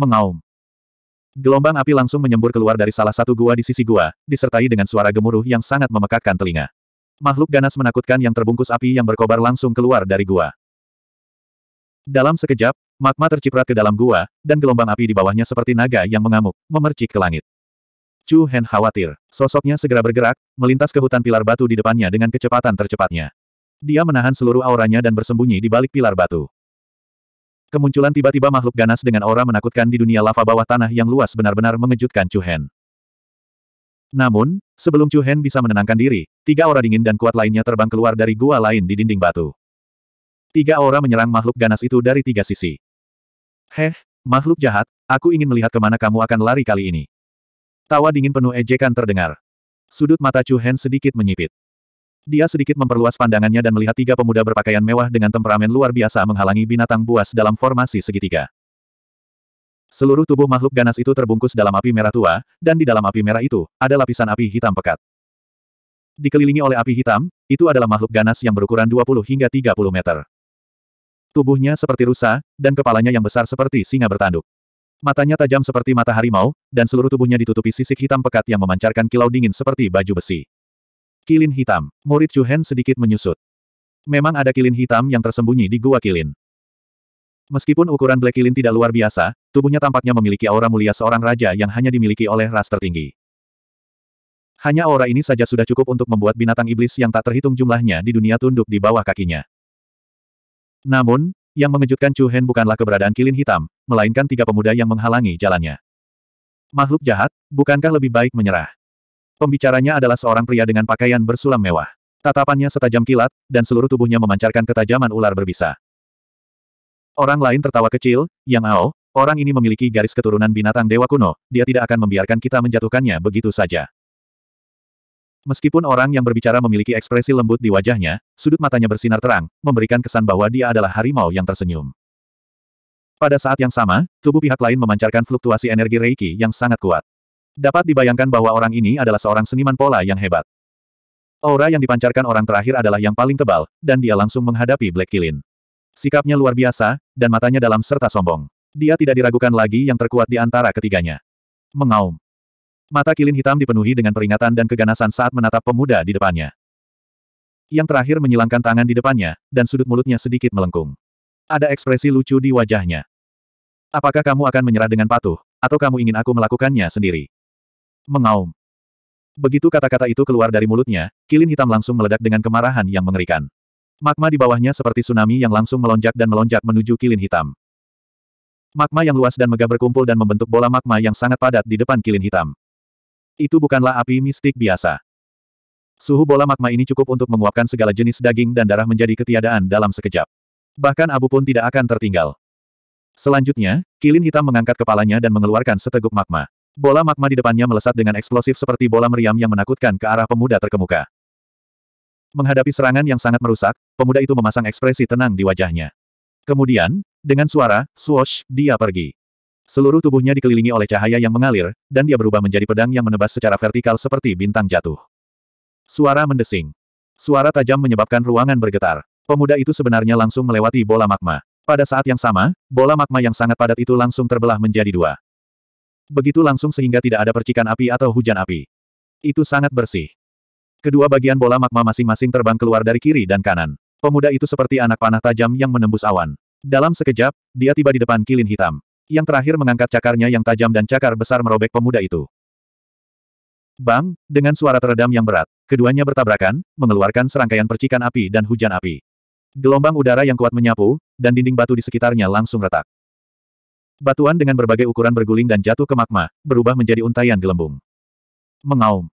mengaum. Gelombang api langsung menyembur keluar dari salah satu gua di sisi gua, disertai dengan suara gemuruh yang sangat memekakkan telinga. Makhluk ganas menakutkan yang terbungkus api yang berkobar langsung keluar dari gua. Dalam sekejap, magma terciprat ke dalam gua, dan gelombang api di bawahnya seperti naga yang mengamuk, memercik ke langit. Chu Hen khawatir. Sosoknya segera bergerak, melintas ke hutan pilar batu di depannya dengan kecepatan tercepatnya. Dia menahan seluruh auranya dan bersembunyi di balik pilar batu. Kemunculan tiba-tiba makhluk ganas dengan aura menakutkan di dunia lava bawah tanah yang luas benar-benar mengejutkan Chu Hen. Namun, sebelum Chu Hen bisa menenangkan diri, tiga aura dingin dan kuat lainnya terbang keluar dari gua lain di dinding batu. Tiga aura menyerang makhluk ganas itu dari tiga sisi. Heh, makhluk jahat, aku ingin melihat kemana kamu akan lari kali ini. Tawa dingin penuh ejekan terdengar. Sudut mata Chu Hen sedikit menyipit. Dia sedikit memperluas pandangannya dan melihat tiga pemuda berpakaian mewah dengan temperamen luar biasa menghalangi binatang buas dalam formasi segitiga. Seluruh tubuh makhluk ganas itu terbungkus dalam api merah tua, dan di dalam api merah itu, ada lapisan api hitam pekat. Dikelilingi oleh api hitam, itu adalah makhluk ganas yang berukuran 20 hingga 30 meter. Tubuhnya seperti rusa, dan kepalanya yang besar seperti singa bertanduk. Matanya tajam seperti mata harimau, dan seluruh tubuhnya ditutupi sisik hitam pekat yang memancarkan kilau dingin seperti baju besi. Kilin hitam. Murid Chuhen sedikit menyusut. Memang ada kilin hitam yang tersembunyi di gua kilin. Meskipun ukuran Black Kilin tidak luar biasa, tubuhnya tampaknya memiliki aura mulia seorang raja yang hanya dimiliki oleh ras tertinggi. Hanya aura ini saja sudah cukup untuk membuat binatang iblis yang tak terhitung jumlahnya di dunia tunduk di bawah kakinya. Namun, yang mengejutkan Chu Hen bukanlah keberadaan kilin hitam, melainkan tiga pemuda yang menghalangi jalannya. Makhluk jahat, bukankah lebih baik menyerah? Pembicaranya adalah seorang pria dengan pakaian bersulam mewah. Tatapannya setajam kilat, dan seluruh tubuhnya memancarkan ketajaman ular berbisa. Orang lain tertawa kecil, Yang Ao, orang ini memiliki garis keturunan binatang dewa kuno, dia tidak akan membiarkan kita menjatuhkannya begitu saja. Meskipun orang yang berbicara memiliki ekspresi lembut di wajahnya, sudut matanya bersinar terang, memberikan kesan bahwa dia adalah harimau yang tersenyum. Pada saat yang sama, tubuh pihak lain memancarkan fluktuasi energi reiki yang sangat kuat. Dapat dibayangkan bahwa orang ini adalah seorang seniman pola yang hebat. Aura yang dipancarkan orang terakhir adalah yang paling tebal, dan dia langsung menghadapi Black Kilin. Sikapnya luar biasa, dan matanya dalam serta sombong. Dia tidak diragukan lagi yang terkuat di antara ketiganya. Mengaum. Mata Kilin hitam dipenuhi dengan peringatan dan keganasan saat menatap pemuda di depannya. Yang terakhir menyilangkan tangan di depannya, dan sudut mulutnya sedikit melengkung. Ada ekspresi lucu di wajahnya. Apakah kamu akan menyerah dengan patuh, atau kamu ingin aku melakukannya sendiri? mengaum. Begitu kata-kata itu keluar dari mulutnya, kilin hitam langsung meledak dengan kemarahan yang mengerikan. Magma di bawahnya seperti tsunami yang langsung melonjak dan melonjak menuju kilin hitam. Magma yang luas dan megah berkumpul dan membentuk bola magma yang sangat padat di depan kilin hitam. Itu bukanlah api mistik biasa. Suhu bola magma ini cukup untuk menguapkan segala jenis daging dan darah menjadi ketiadaan dalam sekejap. Bahkan abu pun tidak akan tertinggal. Selanjutnya, kilin hitam mengangkat kepalanya dan mengeluarkan seteguk magma. Bola magma di depannya melesat dengan eksplosif seperti bola meriam yang menakutkan ke arah pemuda terkemuka. Menghadapi serangan yang sangat merusak, pemuda itu memasang ekspresi tenang di wajahnya. Kemudian, dengan suara, swoosh, dia pergi. Seluruh tubuhnya dikelilingi oleh cahaya yang mengalir, dan dia berubah menjadi pedang yang menebas secara vertikal seperti bintang jatuh. Suara mendesing. Suara tajam menyebabkan ruangan bergetar. Pemuda itu sebenarnya langsung melewati bola magma. Pada saat yang sama, bola magma yang sangat padat itu langsung terbelah menjadi dua begitu langsung sehingga tidak ada percikan api atau hujan api. Itu sangat bersih. Kedua bagian bola magma masing-masing terbang keluar dari kiri dan kanan. Pemuda itu seperti anak panah tajam yang menembus awan. Dalam sekejap, dia tiba di depan kilin hitam. Yang terakhir mengangkat cakarnya yang tajam dan cakar besar merobek pemuda itu. Bang, dengan suara teredam yang berat, keduanya bertabrakan, mengeluarkan serangkaian percikan api dan hujan api. Gelombang udara yang kuat menyapu, dan dinding batu di sekitarnya langsung retak. Batuan dengan berbagai ukuran berguling dan jatuh ke magma, berubah menjadi untaian gelembung. Mengaum.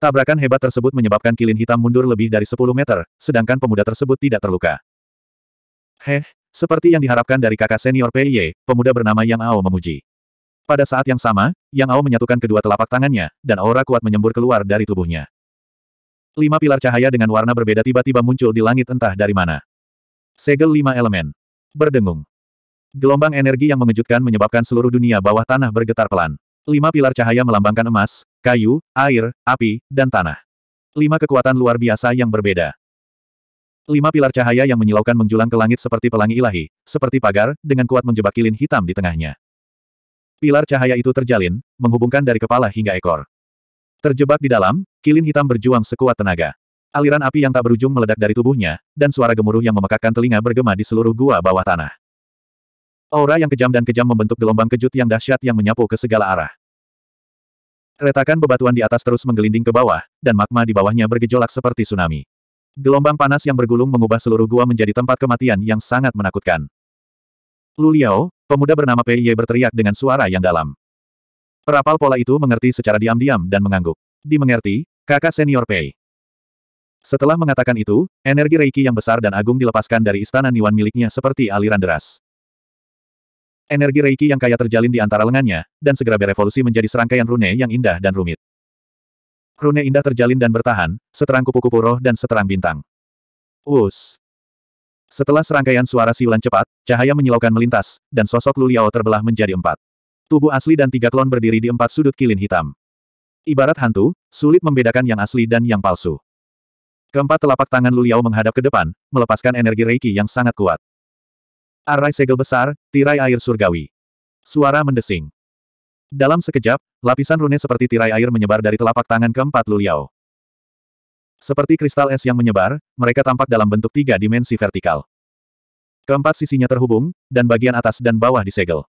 Tabrakan hebat tersebut menyebabkan kilin hitam mundur lebih dari 10 meter, sedangkan pemuda tersebut tidak terluka. Heh, seperti yang diharapkan dari kakak senior PIY, pemuda bernama Yang Ao memuji. Pada saat yang sama, Yang Ao menyatukan kedua telapak tangannya, dan aura kuat menyembur keluar dari tubuhnya. Lima pilar cahaya dengan warna berbeda tiba-tiba muncul di langit entah dari mana. Segel lima elemen. Berdengung. Gelombang energi yang mengejutkan menyebabkan seluruh dunia bawah tanah bergetar pelan. Lima pilar cahaya melambangkan emas, kayu, air, api, dan tanah. Lima kekuatan luar biasa yang berbeda. Lima pilar cahaya yang menyilaukan menjulang ke langit seperti pelangi ilahi, seperti pagar, dengan kuat menjebak kilin hitam di tengahnya. Pilar cahaya itu terjalin, menghubungkan dari kepala hingga ekor. Terjebak di dalam, kilin hitam berjuang sekuat tenaga. Aliran api yang tak berujung meledak dari tubuhnya, dan suara gemuruh yang memekakkan telinga bergema di seluruh gua bawah tanah. Aura yang kejam dan kejam membentuk gelombang kejut yang dahsyat yang menyapu ke segala arah. Retakan bebatuan di atas terus menggelinding ke bawah, dan magma di bawahnya bergejolak seperti tsunami. Gelombang panas yang bergulung mengubah seluruh gua menjadi tempat kematian yang sangat menakutkan. Lu Liao, pemuda bernama Pei Ye berteriak dengan suara yang dalam. Perapal pola itu mengerti secara diam-diam dan mengangguk. Dimengerti, kakak senior Pei. Setelah mengatakan itu, energi reiki yang besar dan agung dilepaskan dari istana Niwan miliknya seperti aliran deras. Energi Reiki yang kaya terjalin di antara lengannya, dan segera berevolusi menjadi serangkaian rune yang indah dan rumit. Rune indah terjalin dan bertahan, seterang kupu-kupu roh dan seterang bintang. Us. Setelah serangkaian suara siulan cepat, cahaya menyilaukan melintas, dan sosok Luliao terbelah menjadi empat. Tubuh asli dan tiga klon berdiri di empat sudut kilin hitam. Ibarat hantu, sulit membedakan yang asli dan yang palsu. Keempat telapak tangan Luliao menghadap ke depan, melepaskan energi reiki yang sangat kuat. Arai segel besar, tirai air surgawi. Suara mendesing. Dalam sekejap, lapisan rune seperti tirai air menyebar dari telapak tangan keempat Luliao. Seperti kristal es yang menyebar, mereka tampak dalam bentuk tiga dimensi vertikal. Keempat sisinya terhubung, dan bagian atas dan bawah disegel.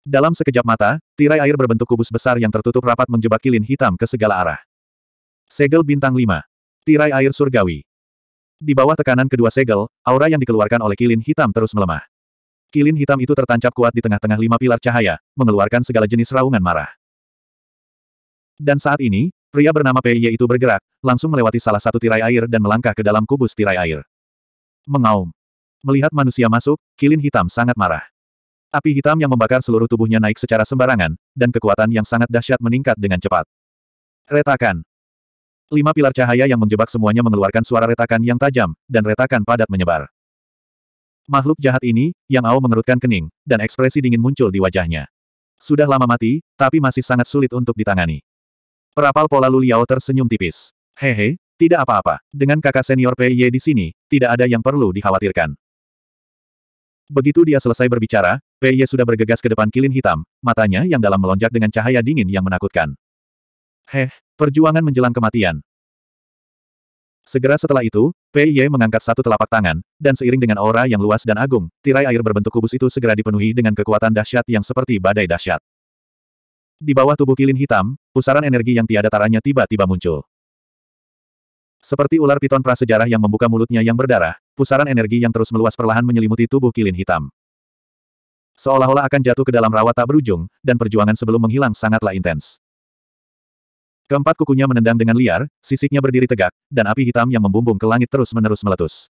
Dalam sekejap mata, tirai air berbentuk kubus besar yang tertutup rapat menjebak kilin hitam ke segala arah. Segel bintang 5. Tirai air surgawi. Di bawah tekanan kedua segel, aura yang dikeluarkan oleh kilin hitam terus melemah. Kilin hitam itu tertancap kuat di tengah-tengah lima pilar cahaya, mengeluarkan segala jenis raungan marah. Dan saat ini, pria bernama Ye itu bergerak, langsung melewati salah satu tirai air dan melangkah ke dalam kubus tirai air. Mengaum. Melihat manusia masuk, kilin hitam sangat marah. Api hitam yang membakar seluruh tubuhnya naik secara sembarangan, dan kekuatan yang sangat dahsyat meningkat dengan cepat. Retakan. Lima pilar cahaya yang menjebak semuanya mengeluarkan suara retakan yang tajam, dan retakan padat menyebar. Makhluk jahat ini, yang Ao mengerutkan kening, dan ekspresi dingin muncul di wajahnya. Sudah lama mati, tapi masih sangat sulit untuk ditangani. Perapal pola Luliao tersenyum tipis. Hehe, tidak apa-apa. Dengan kakak senior PY di sini, tidak ada yang perlu dikhawatirkan. Begitu dia selesai berbicara, PY sudah bergegas ke depan kilin hitam, matanya yang dalam melonjak dengan cahaya dingin yang menakutkan. Heh, perjuangan menjelang kematian. Segera setelah itu, Pei Ye mengangkat satu telapak tangan, dan seiring dengan aura yang luas dan agung, tirai air berbentuk kubus itu segera dipenuhi dengan kekuatan dahsyat yang seperti badai dahsyat. Di bawah tubuh kilin hitam, pusaran energi yang tiada taranya tiba-tiba muncul. Seperti ular piton prasejarah yang membuka mulutnya yang berdarah, pusaran energi yang terus meluas perlahan menyelimuti tubuh kilin hitam. Seolah-olah akan jatuh ke dalam rawa tak berujung, dan perjuangan sebelum menghilang sangatlah intens. Keempat kukunya menendang dengan liar, sisiknya berdiri tegak, dan api hitam yang membumbung ke langit terus-menerus meletus.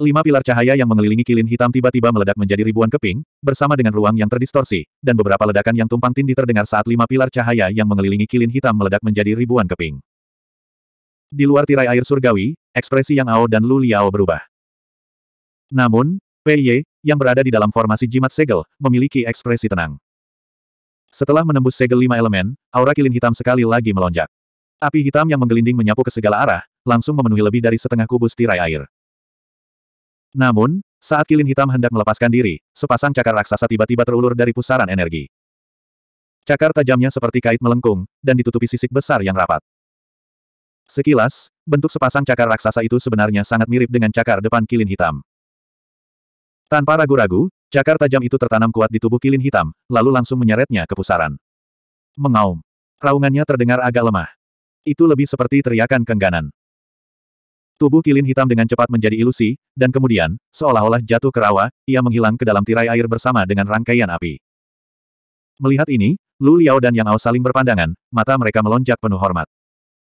Lima pilar cahaya yang mengelilingi kilin hitam tiba-tiba meledak menjadi ribuan keping, bersama dengan ruang yang terdistorsi, dan beberapa ledakan yang tumpang tindih terdengar saat lima pilar cahaya yang mengelilingi kilin hitam meledak menjadi ribuan keping. Di luar tirai air surgawi, ekspresi Yang Ao dan Lu Liao berubah. Namun, Pei Ye yang berada di dalam formasi jimat segel, memiliki ekspresi tenang. Setelah menembus segel lima elemen, aura kilin hitam sekali lagi melonjak. Api hitam yang menggelinding menyapu ke segala arah, langsung memenuhi lebih dari setengah kubus tirai air. Namun, saat kilin hitam hendak melepaskan diri, sepasang cakar raksasa tiba-tiba terulur dari pusaran energi. Cakar tajamnya seperti kait melengkung, dan ditutupi sisik besar yang rapat. Sekilas, bentuk sepasang cakar raksasa itu sebenarnya sangat mirip dengan cakar depan kilin hitam. Tanpa ragu-ragu, Cakar tajam itu tertanam kuat di tubuh kilin hitam, lalu langsung menyeretnya ke pusaran. Mengaum. Raungannya terdengar agak lemah. Itu lebih seperti teriakan kengganan. Tubuh kilin hitam dengan cepat menjadi ilusi, dan kemudian, seolah-olah jatuh ke rawa, ia menghilang ke dalam tirai air bersama dengan rangkaian api. Melihat ini, Lu Liao dan Yang Ao saling berpandangan, mata mereka melonjak penuh hormat.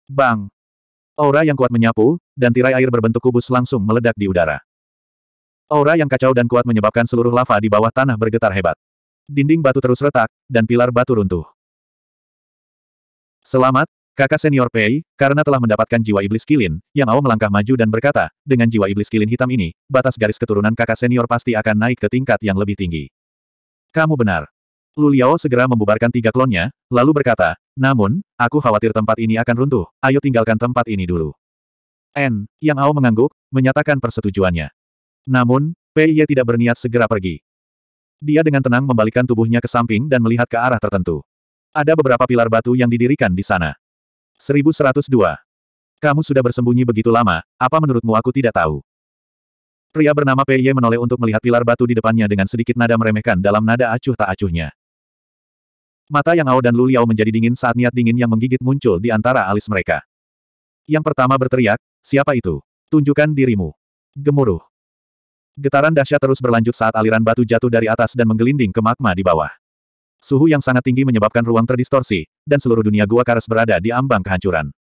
Bang! Aura yang kuat menyapu, dan tirai air berbentuk kubus langsung meledak di udara. Aura yang kacau dan kuat menyebabkan seluruh lava di bawah tanah bergetar hebat. Dinding batu terus retak, dan pilar batu runtuh. Selamat, kakak senior Pei, karena telah mendapatkan jiwa iblis kilin, yang Ao melangkah maju dan berkata, dengan jiwa iblis kilin hitam ini, batas garis keturunan kakak senior pasti akan naik ke tingkat yang lebih tinggi. Kamu benar. Lu Liao segera membubarkan tiga klonnya, lalu berkata, namun, aku khawatir tempat ini akan runtuh, ayo tinggalkan tempat ini dulu. N, yang Ao mengangguk, menyatakan persetujuannya. Namun, Pei Ye tidak berniat segera pergi. Dia dengan tenang membalikkan tubuhnya ke samping dan melihat ke arah tertentu. Ada beberapa pilar batu yang didirikan di sana. 1102. Kamu sudah bersembunyi begitu lama, apa menurutmu aku tidak tahu? Pria bernama Pei Ye menoleh untuk melihat pilar batu di depannya dengan sedikit nada meremehkan dalam nada acuh tak acuhnya. Mata Yang Ao dan Lu Liao menjadi dingin saat niat dingin yang menggigit muncul di antara alis mereka. Yang pertama berteriak, siapa itu? Tunjukkan dirimu. Gemuruh. Getaran dahsyat terus berlanjut saat aliran batu jatuh dari atas dan menggelinding ke magma di bawah. Suhu yang sangat tinggi menyebabkan ruang terdistorsi, dan seluruh dunia gua karas berada di ambang kehancuran.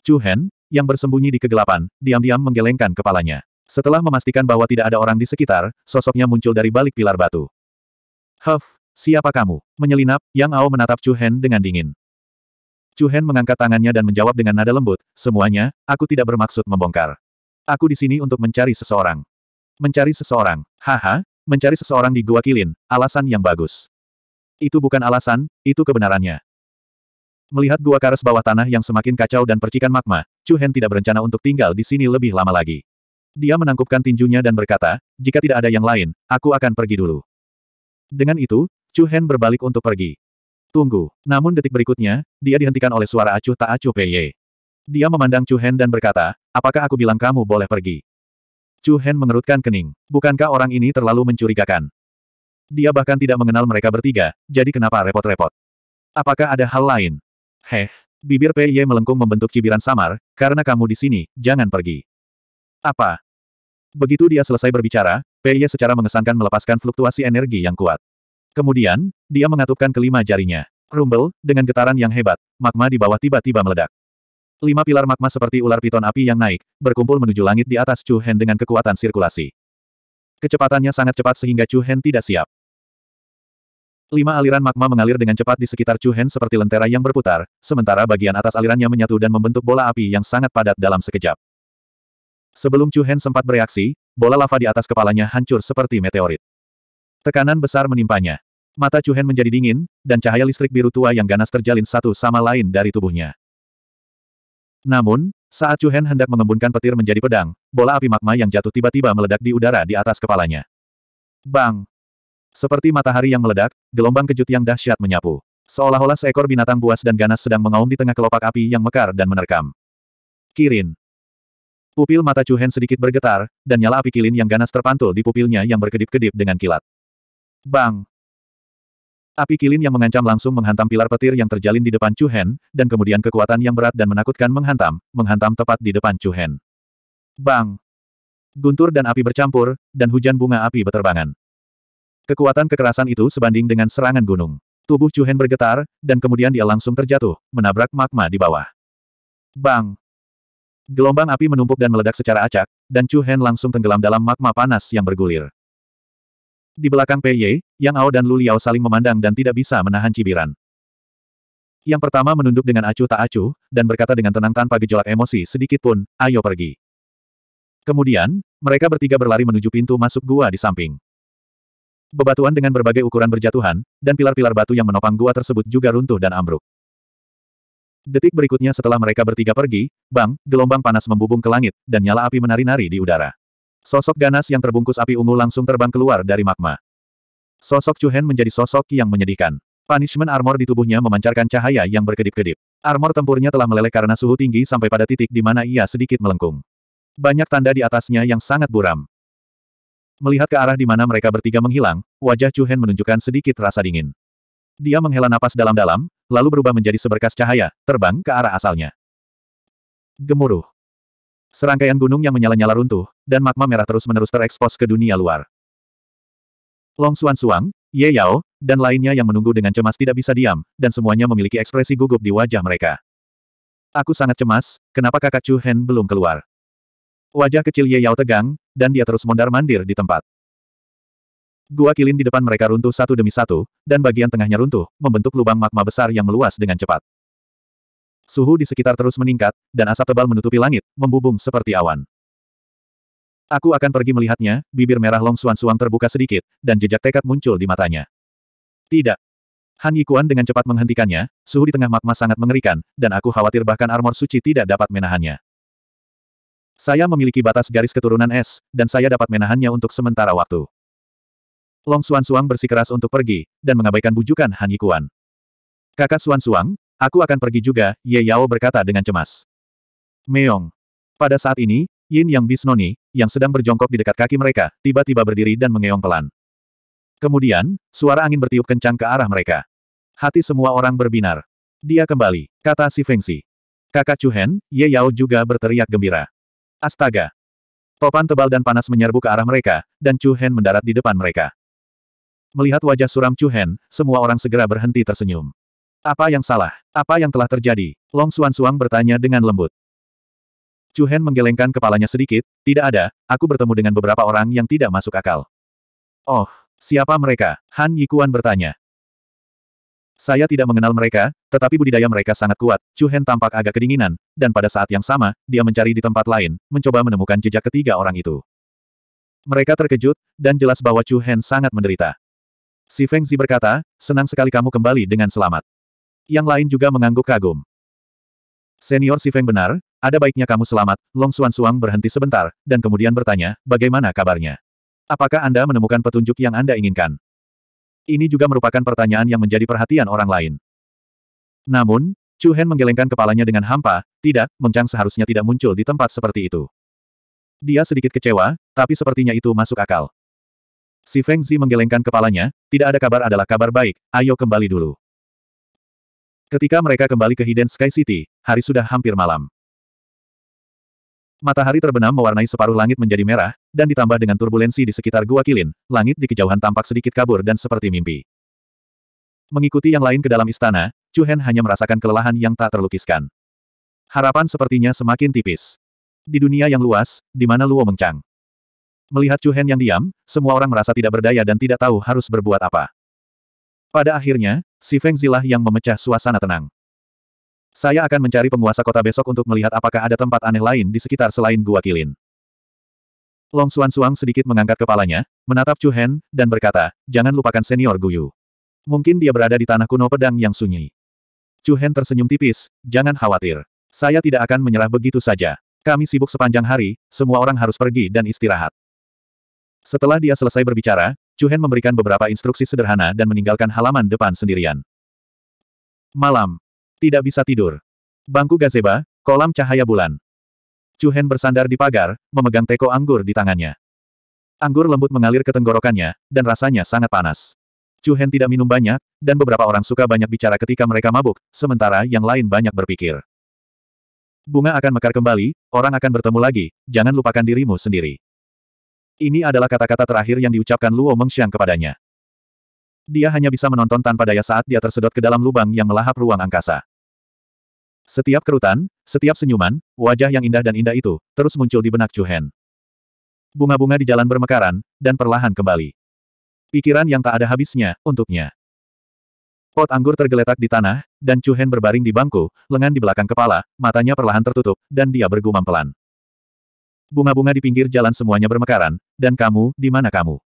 Chu Hen, yang bersembunyi di kegelapan, diam-diam menggelengkan kepalanya. Setelah memastikan bahwa tidak ada orang di sekitar, sosoknya muncul dari balik pilar batu. Huff, siapa kamu? Menyelinap, Yang Ao menatap Chu Hen dengan dingin. Chu Hen mengangkat tangannya dan menjawab dengan nada lembut, semuanya, aku tidak bermaksud membongkar. Aku di sini untuk mencari seseorang. Mencari seseorang. Haha, mencari seseorang di Gua Kilin, alasan yang bagus. Itu bukan alasan, itu kebenarannya. Melihat gua karas bawah tanah yang semakin kacau dan percikan magma, Chu Hen tidak berencana untuk tinggal di sini lebih lama lagi. Dia menangkupkan tinjunya dan berkata, jika tidak ada yang lain, aku akan pergi dulu. Dengan itu, Chu Hen berbalik untuk pergi. Tunggu. Namun detik berikutnya, dia dihentikan oleh suara acuh tak acuh Ye. Dia memandang Chu Hen dan berkata, apakah aku bilang kamu boleh pergi? Chu Hen mengerutkan kening. Bukankah orang ini terlalu mencurigakan? Dia bahkan tidak mengenal mereka bertiga, jadi kenapa repot-repot? Apakah ada hal lain? Heh, bibir Pei Ye melengkung membentuk cibiran samar, karena kamu di sini, jangan pergi. Apa? Begitu dia selesai berbicara, Pei Ye secara mengesankan melepaskan fluktuasi energi yang kuat. Kemudian, dia mengatupkan kelima jarinya. Rumble, dengan getaran yang hebat, magma di bawah tiba-tiba meledak. Lima pilar magma seperti ular piton api yang naik, berkumpul menuju langit di atas Chu Hen dengan kekuatan sirkulasi. Kecepatannya sangat cepat sehingga Chu Hen tidak siap. Lima aliran magma mengalir dengan cepat di sekitar Chu Hen seperti lentera yang berputar, sementara bagian atas alirannya menyatu dan membentuk bola api yang sangat padat dalam sekejap. Sebelum Chu Hen sempat bereaksi, bola lava di atas kepalanya hancur seperti meteorit. Tekanan besar menimpanya. Mata Chu Hen menjadi dingin, dan cahaya listrik biru tua yang ganas terjalin satu sama lain dari tubuhnya. Namun, saat Chu Hen hendak mengembunkan petir menjadi pedang, bola api magma yang jatuh tiba-tiba meledak di udara di atas kepalanya. Bang! Seperti matahari yang meledak, gelombang kejut yang dahsyat menyapu. Seolah-olah seekor binatang buas dan ganas sedang mengaum di tengah kelopak api yang mekar dan menerkam. Kirin. Pupil mata Chu Hen sedikit bergetar, dan nyala api kilin yang ganas terpantul di pupilnya yang berkedip-kedip dengan kilat. Bang! Api kilin yang mengancam langsung menghantam pilar petir yang terjalin di depan Chu Hen, dan kemudian kekuatan yang berat dan menakutkan menghantam, menghantam tepat di depan Chu Hen. Bang! Guntur dan api bercampur, dan hujan bunga api beterbangan. Kekuatan kekerasan itu sebanding dengan serangan gunung. Tubuh Chu Hen bergetar, dan kemudian dia langsung terjatuh, menabrak magma di bawah. Bang! Gelombang api menumpuk dan meledak secara acak, dan Chu Hen langsung tenggelam dalam magma panas yang bergulir. Di belakang Pei Ye, Yang Ao dan Lu Liao saling memandang dan tidak bisa menahan cibiran. Yang pertama menunduk dengan acuh tak acuh, dan berkata dengan tenang tanpa gejolak emosi sedikit pun, ayo pergi. Kemudian, mereka bertiga berlari menuju pintu masuk gua di samping. Bebatuan dengan berbagai ukuran berjatuhan, dan pilar-pilar batu yang menopang gua tersebut juga runtuh dan ambruk. Detik berikutnya setelah mereka bertiga pergi, bang, gelombang panas membubung ke langit, dan nyala api menari-nari di udara. Sosok ganas yang terbungkus api ungu langsung terbang keluar dari magma. Sosok Chuhen menjadi sosok yang menyedihkan. Punishment armor di tubuhnya memancarkan cahaya yang berkedip-kedip. Armor tempurnya telah meleleh karena suhu tinggi sampai pada titik di mana ia sedikit melengkung. Banyak tanda di atasnya yang sangat buram. Melihat ke arah di mana mereka bertiga menghilang, wajah Chuhen menunjukkan sedikit rasa dingin. Dia menghela napas dalam-dalam, lalu berubah menjadi seberkas cahaya, terbang ke arah asalnya. Gemuruh. Serangkaian gunung yang menyala-nyala runtuh, dan magma merah terus-menerus terekspos ke dunia luar. Long Xuan Suang, Ye Yao, dan lainnya yang menunggu dengan cemas tidak bisa diam, dan semuanya memiliki ekspresi gugup di wajah mereka. Aku sangat cemas, kenapa kakak Chu Hen belum keluar? Wajah kecil Ye Yao tegang, dan dia terus mondar-mandir di tempat. Gua kilin di depan mereka runtuh satu demi satu, dan bagian tengahnya runtuh, membentuk lubang magma besar yang meluas dengan cepat. Suhu di sekitar terus meningkat, dan asap tebal menutupi langit, membubung seperti awan. Aku akan pergi melihatnya, bibir merah Long Suan Suang terbuka sedikit, dan jejak tekad muncul di matanya. Tidak. Han Yikuan dengan cepat menghentikannya, suhu di tengah magma sangat mengerikan, dan aku khawatir bahkan armor suci tidak dapat menahannya. Saya memiliki batas garis keturunan es, dan saya dapat menahannya untuk sementara waktu. Long Suan Suang bersikeras untuk pergi, dan mengabaikan bujukan Han Yikuan. Kakak Suan Suang, Aku akan pergi juga, Ye Yao berkata dengan cemas. Meong. Pada saat ini, Yin Yang Bisnoni, yang sedang berjongkok di dekat kaki mereka, tiba-tiba berdiri dan mengeong pelan. Kemudian, suara angin bertiup kencang ke arah mereka. Hati semua orang berbinar. Dia kembali, kata si Fengsi. Kakak Chu Hen, Ye Yao juga berteriak gembira. Astaga! Topan tebal dan panas menyerbu ke arah mereka, dan Chu Hen mendarat di depan mereka. Melihat wajah suram Chu Hen, semua orang segera berhenti tersenyum. Apa yang salah? Apa yang telah terjadi? Long Suan Suang bertanya dengan lembut. Chu Hen menggelengkan kepalanya sedikit, tidak ada, aku bertemu dengan beberapa orang yang tidak masuk akal. Oh, siapa mereka? Han Yikuan bertanya. Saya tidak mengenal mereka, tetapi budidaya mereka sangat kuat. Chu Hen tampak agak kedinginan, dan pada saat yang sama, dia mencari di tempat lain, mencoba menemukan jejak ketiga orang itu. Mereka terkejut, dan jelas bahwa Chu Hen sangat menderita. Si Feng Zi berkata, senang sekali kamu kembali dengan selamat. Yang lain juga mengangguk kagum. Senior Si Feng benar, ada baiknya kamu selamat, Long Xuan Suang berhenti sebentar, dan kemudian bertanya, bagaimana kabarnya? Apakah Anda menemukan petunjuk yang Anda inginkan? Ini juga merupakan pertanyaan yang menjadi perhatian orang lain. Namun, Chu Hen menggelengkan kepalanya dengan hampa, tidak, mencang seharusnya tidak muncul di tempat seperti itu. Dia sedikit kecewa, tapi sepertinya itu masuk akal. Si Feng Zi menggelengkan kepalanya, tidak ada kabar adalah kabar baik, ayo kembali dulu. Ketika mereka kembali ke Hidden Sky City, hari sudah hampir malam. Matahari terbenam mewarnai separuh langit menjadi merah, dan ditambah dengan turbulensi di sekitar Gua Kilin, langit di kejauhan tampak sedikit kabur dan seperti mimpi. Mengikuti yang lain ke dalam istana, Chu Hen hanya merasakan kelelahan yang tak terlukiskan. Harapan sepertinya semakin tipis. Di dunia yang luas, di mana Luo mengcang. Melihat Chu Hen yang diam, semua orang merasa tidak berdaya dan tidak tahu harus berbuat apa. Pada akhirnya, si Feng Zilah yang memecah suasana tenang. Saya akan mencari penguasa kota besok untuk melihat apakah ada tempat aneh lain di sekitar selain Gua Kilin. Long Xuan Suang sedikit mengangkat kepalanya, menatap Chu Hen, dan berkata, jangan lupakan senior Guyu. Mungkin dia berada di tanah kuno pedang yang sunyi. Chu Hen tersenyum tipis, jangan khawatir. Saya tidak akan menyerah begitu saja. Kami sibuk sepanjang hari, semua orang harus pergi dan istirahat. Setelah dia selesai berbicara, Hen memberikan beberapa instruksi sederhana dan meninggalkan halaman depan sendirian. Malam. Tidak bisa tidur. Bangku gazeba, kolam cahaya bulan. Hen bersandar di pagar, memegang teko anggur di tangannya. Anggur lembut mengalir ke tenggorokannya, dan rasanya sangat panas. Hen tidak minum banyak, dan beberapa orang suka banyak bicara ketika mereka mabuk, sementara yang lain banyak berpikir. Bunga akan mekar kembali, orang akan bertemu lagi, jangan lupakan dirimu sendiri. Ini adalah kata-kata terakhir yang diucapkan Luo Mengxiang kepadanya. Dia hanya bisa menonton tanpa daya saat dia tersedot ke dalam lubang yang melahap ruang angkasa. Setiap kerutan, setiap senyuman, wajah yang indah dan indah itu, terus muncul di benak Chuhen. Bunga-bunga di jalan bermekaran, dan perlahan kembali. Pikiran yang tak ada habisnya, untuknya. Pot anggur tergeletak di tanah, dan Chuhen berbaring di bangku, lengan di belakang kepala, matanya perlahan tertutup, dan dia bergumam pelan. Bunga-bunga di pinggir jalan semuanya bermekaran, dan kamu, di mana kamu?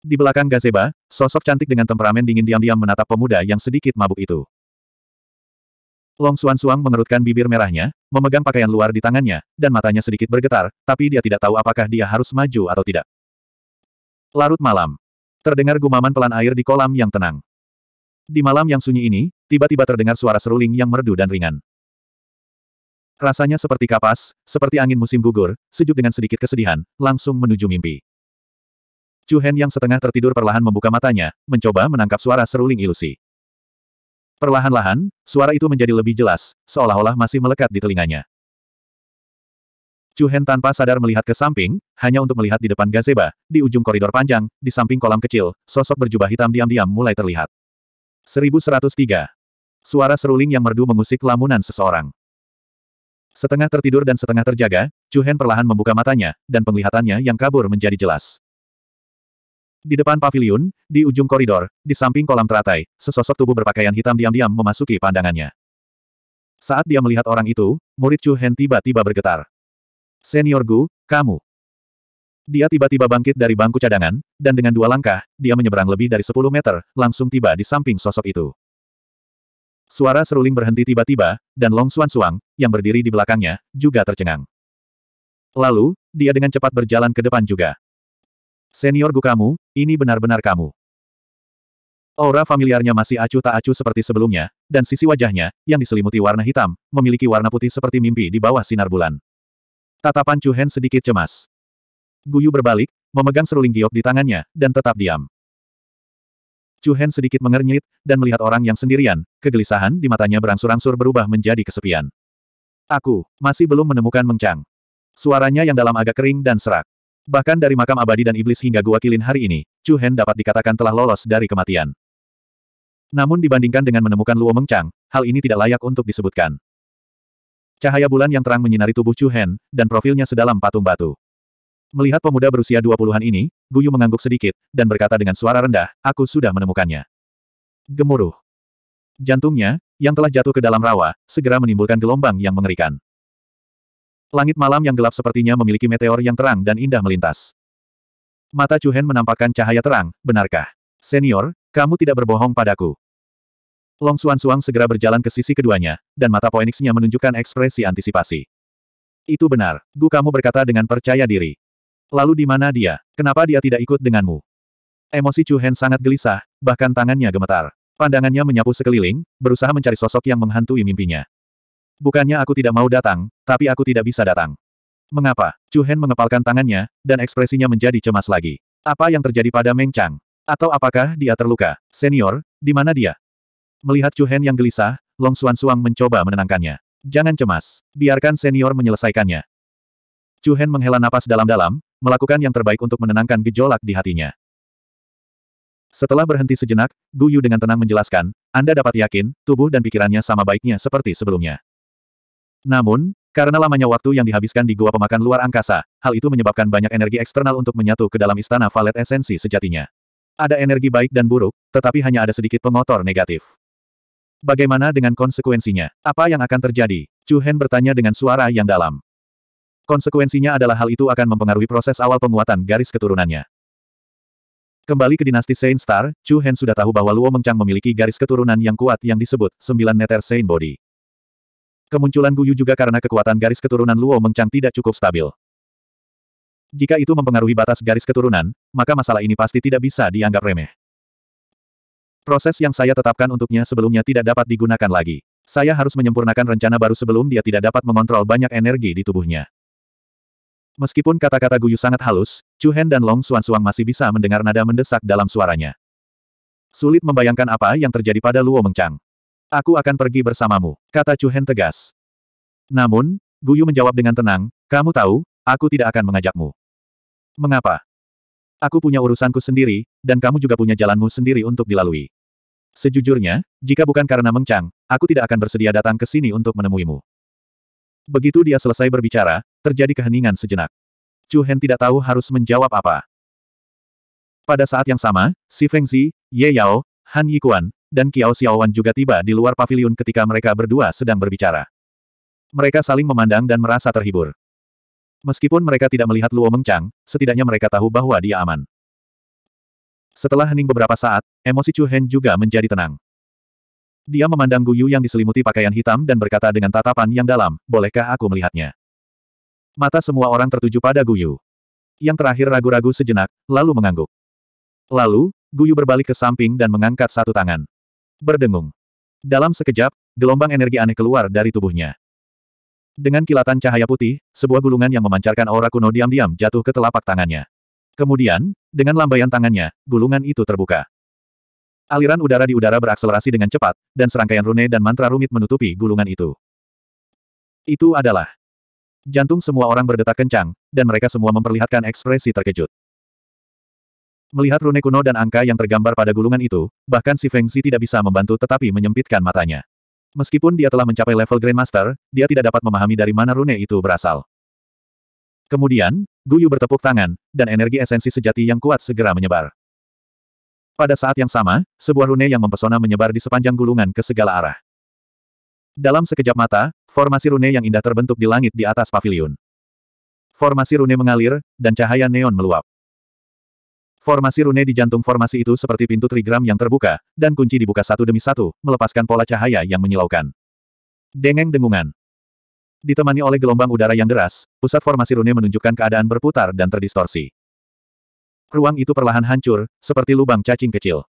Di belakang gazeba, sosok cantik dengan temperamen dingin diam-diam menatap pemuda yang sedikit mabuk itu. Long Suan Suang mengerutkan bibir merahnya, memegang pakaian luar di tangannya, dan matanya sedikit bergetar, tapi dia tidak tahu apakah dia harus maju atau tidak. Larut malam. Terdengar gumaman pelan air di kolam yang tenang. Di malam yang sunyi ini, tiba-tiba terdengar suara seruling yang merdu dan ringan. Rasanya seperti kapas, seperti angin musim gugur, sejuk dengan sedikit kesedihan, langsung menuju mimpi. Chu Hen yang setengah tertidur perlahan membuka matanya, mencoba menangkap suara seruling ilusi. Perlahan-lahan, suara itu menjadi lebih jelas, seolah-olah masih melekat di telinganya. Chu Hen tanpa sadar melihat ke samping, hanya untuk melihat di depan gazeba, di ujung koridor panjang, di samping kolam kecil, sosok berjubah hitam diam-diam mulai terlihat. 1103. Suara seruling yang merdu mengusik lamunan seseorang. Setengah tertidur dan setengah terjaga, Chu Hen perlahan membuka matanya, dan penglihatannya yang kabur menjadi jelas. Di depan pavilion, di ujung koridor, di samping kolam teratai, sesosok tubuh berpakaian hitam diam-diam memasuki pandangannya. Saat dia melihat orang itu, murid Chu Hen tiba-tiba bergetar. Senior Gu, kamu. Dia tiba-tiba bangkit dari bangku cadangan, dan dengan dua langkah, dia menyeberang lebih dari 10 meter, langsung tiba di samping sosok itu. Suara seruling berhenti tiba-tiba, dan Long Suan Suang, yang berdiri di belakangnya, juga tercengang. Lalu, dia dengan cepat berjalan ke depan juga. Senior Gu kamu, ini benar-benar kamu. Aura familiarnya masih acuh tak acuh seperti sebelumnya, dan sisi wajahnya, yang diselimuti warna hitam, memiliki warna putih seperti mimpi di bawah sinar bulan. Tatapan Chu Hen sedikit cemas. Guyu berbalik, memegang seruling giok di tangannya, dan tetap diam. Chu Hen sedikit mengernyit, dan melihat orang yang sendirian, kegelisahan di matanya berangsur-angsur berubah menjadi kesepian. Aku, masih belum menemukan Meng Suaranya yang dalam agak kering dan serak. Bahkan dari makam abadi dan iblis hingga gua kilin hari ini, Chu Hen dapat dikatakan telah lolos dari kematian. Namun dibandingkan dengan menemukan Luo Meng hal ini tidak layak untuk disebutkan. Cahaya bulan yang terang menyinari tubuh Chu Hen, dan profilnya sedalam patung batu. Melihat pemuda berusia dua puluhan ini, Guyu mengangguk sedikit, dan berkata dengan suara rendah, aku sudah menemukannya. Gemuruh. Jantungnya, yang telah jatuh ke dalam rawa, segera menimbulkan gelombang yang mengerikan. Langit malam yang gelap sepertinya memiliki meteor yang terang dan indah melintas. Mata Chuhen menampakkan cahaya terang, benarkah? Senior, kamu tidak berbohong padaku. Long Suan Suang segera berjalan ke sisi keduanya, dan mata Poenixnya menunjukkan ekspresi antisipasi. Itu benar, Gu kamu berkata dengan percaya diri. Lalu di mana dia? Kenapa dia tidak ikut denganmu? Emosi Chu Hen sangat gelisah, bahkan tangannya gemetar. Pandangannya menyapu sekeliling, berusaha mencari sosok yang menghantui mimpinya. Bukannya aku tidak mau datang, tapi aku tidak bisa datang. Mengapa? Chu Hen mengepalkan tangannya, dan ekspresinya menjadi cemas lagi. Apa yang terjadi pada Meng Chang? Atau apakah dia terluka? Senior, di mana dia? Melihat Chu Hen yang gelisah, Long Xuan Suang mencoba menenangkannya. Jangan cemas, biarkan senior menyelesaikannya. Chu Hen menghela napas dalam-dalam, melakukan yang terbaik untuk menenangkan gejolak di hatinya. Setelah berhenti sejenak, Gu Yu dengan tenang menjelaskan, Anda dapat yakin, tubuh dan pikirannya sama baiknya seperti sebelumnya. Namun, karena lamanya waktu yang dihabiskan di gua pemakan luar angkasa, hal itu menyebabkan banyak energi eksternal untuk menyatu ke dalam istana valet esensi sejatinya. Ada energi baik dan buruk, tetapi hanya ada sedikit pengotor negatif. Bagaimana dengan konsekuensinya? Apa yang akan terjadi? Chu Hen bertanya dengan suara yang dalam. Konsekuensinya adalah hal itu akan mempengaruhi proses awal penguatan garis keturunannya. Kembali ke dinasti Saint Star, Chu Hen sudah tahu bahwa Luo Mengchang memiliki garis keturunan yang kuat yang disebut sembilan neter Saint Body. Kemunculan Guyu juga karena kekuatan garis keturunan Luo Mengchang tidak cukup stabil. Jika itu mempengaruhi batas garis keturunan, maka masalah ini pasti tidak bisa dianggap remeh. Proses yang saya tetapkan untuknya sebelumnya tidak dapat digunakan lagi. Saya harus menyempurnakan rencana baru sebelum dia tidak dapat mengontrol banyak energi di tubuhnya. Meskipun kata-kata Guyu sangat halus, Chu Hen dan Long Xuan Suang masih bisa mendengar nada mendesak dalam suaranya. Sulit membayangkan apa yang terjadi pada Luo Mengchang. Aku akan pergi bersamamu, kata Chu Hen tegas. Namun, Guyu menjawab dengan tenang, kamu tahu, aku tidak akan mengajakmu. Mengapa? Aku punya urusanku sendiri, dan kamu juga punya jalanmu sendiri untuk dilalui. Sejujurnya, jika bukan karena Mengcang, aku tidak akan bersedia datang ke sini untuk menemuimu. Begitu dia selesai berbicara, Terjadi keheningan sejenak. Chu Hen tidak tahu harus menjawab apa. Pada saat yang sama, Si Feng Zi, Ye Yao, Han Yikuan, dan Qiao Xiaowan juga tiba di luar pavilion ketika mereka berdua sedang berbicara. Mereka saling memandang dan merasa terhibur. Meskipun mereka tidak melihat Luo Mengchang, setidaknya mereka tahu bahwa dia aman. Setelah hening beberapa saat, emosi Chu Hen juga menjadi tenang. Dia memandang Gu Yu yang diselimuti pakaian hitam dan berkata dengan tatapan yang dalam, bolehkah aku melihatnya? Mata semua orang tertuju pada Guyu. Yang terakhir ragu-ragu sejenak, lalu mengangguk. Lalu, Guyu berbalik ke samping dan mengangkat satu tangan. Berdengung. Dalam sekejap, gelombang energi aneh keluar dari tubuhnya. Dengan kilatan cahaya putih, sebuah gulungan yang memancarkan aura kuno diam-diam jatuh ke telapak tangannya. Kemudian, dengan lambaian tangannya, gulungan itu terbuka. Aliran udara di udara berakselerasi dengan cepat, dan serangkaian rune dan mantra rumit menutupi gulungan itu. Itu adalah Jantung semua orang berdetak kencang, dan mereka semua memperlihatkan ekspresi terkejut. Melihat rune kuno dan angka yang tergambar pada gulungan itu, bahkan si Feng Zi tidak bisa membantu tetapi menyempitkan matanya. Meskipun dia telah mencapai level Grandmaster, dia tidak dapat memahami dari mana rune itu berasal. Kemudian, Guyu bertepuk tangan, dan energi esensi sejati yang kuat segera menyebar. Pada saat yang sama, sebuah rune yang mempesona menyebar di sepanjang gulungan ke segala arah. Dalam sekejap mata, formasi rune yang indah terbentuk di langit di atas pavilion. Formasi rune mengalir, dan cahaya neon meluap. Formasi rune di jantung formasi itu seperti pintu trigram yang terbuka, dan kunci dibuka satu demi satu, melepaskan pola cahaya yang menyilaukan. Dengeng dengungan. Ditemani oleh gelombang udara yang deras, pusat formasi rune menunjukkan keadaan berputar dan terdistorsi. Ruang itu perlahan hancur, seperti lubang cacing kecil.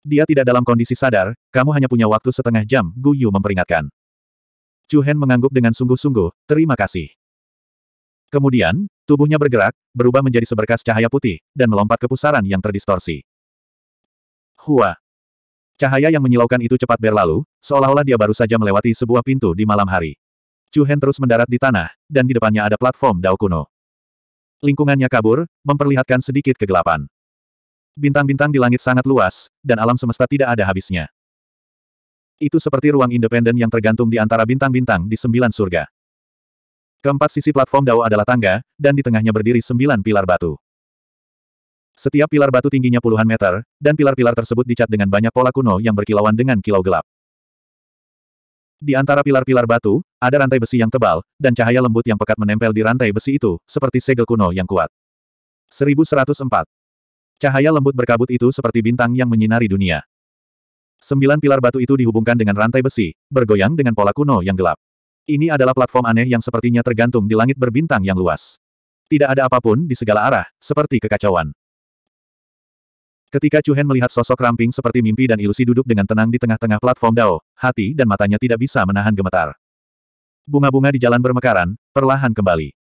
Dia tidak dalam kondisi sadar, kamu hanya punya waktu setengah jam, Gu Yu memperingatkan. Chu Hen mengangguk dengan sungguh-sungguh, terima kasih. Kemudian, tubuhnya bergerak, berubah menjadi seberkas cahaya putih, dan melompat ke pusaran yang terdistorsi. Hua. Cahaya yang menyilaukan itu cepat berlalu, seolah-olah dia baru saja melewati sebuah pintu di malam hari. Chu Hen terus mendarat di tanah, dan di depannya ada platform Dao kuno. Lingkungannya kabur, memperlihatkan sedikit kegelapan. Bintang-bintang di langit sangat luas, dan alam semesta tidak ada habisnya. Itu seperti ruang independen yang tergantung di antara bintang-bintang di sembilan surga. Keempat sisi platform Dao adalah tangga, dan di tengahnya berdiri sembilan pilar batu. Setiap pilar batu tingginya puluhan meter, dan pilar-pilar tersebut dicat dengan banyak pola kuno yang berkilauan dengan kilau gelap. Di antara pilar-pilar batu, ada rantai besi yang tebal, dan cahaya lembut yang pekat menempel di rantai besi itu, seperti segel kuno yang kuat. 1104. Cahaya lembut berkabut itu seperti bintang yang menyinari dunia. Sembilan pilar batu itu dihubungkan dengan rantai besi, bergoyang dengan pola kuno yang gelap. Ini adalah platform aneh yang sepertinya tergantung di langit berbintang yang luas. Tidak ada apapun di segala arah, seperti kekacauan. Ketika Hen melihat sosok ramping seperti mimpi dan ilusi duduk dengan tenang di tengah-tengah platform Dao, hati dan matanya tidak bisa menahan gemetar. Bunga-bunga di jalan bermekaran, perlahan kembali.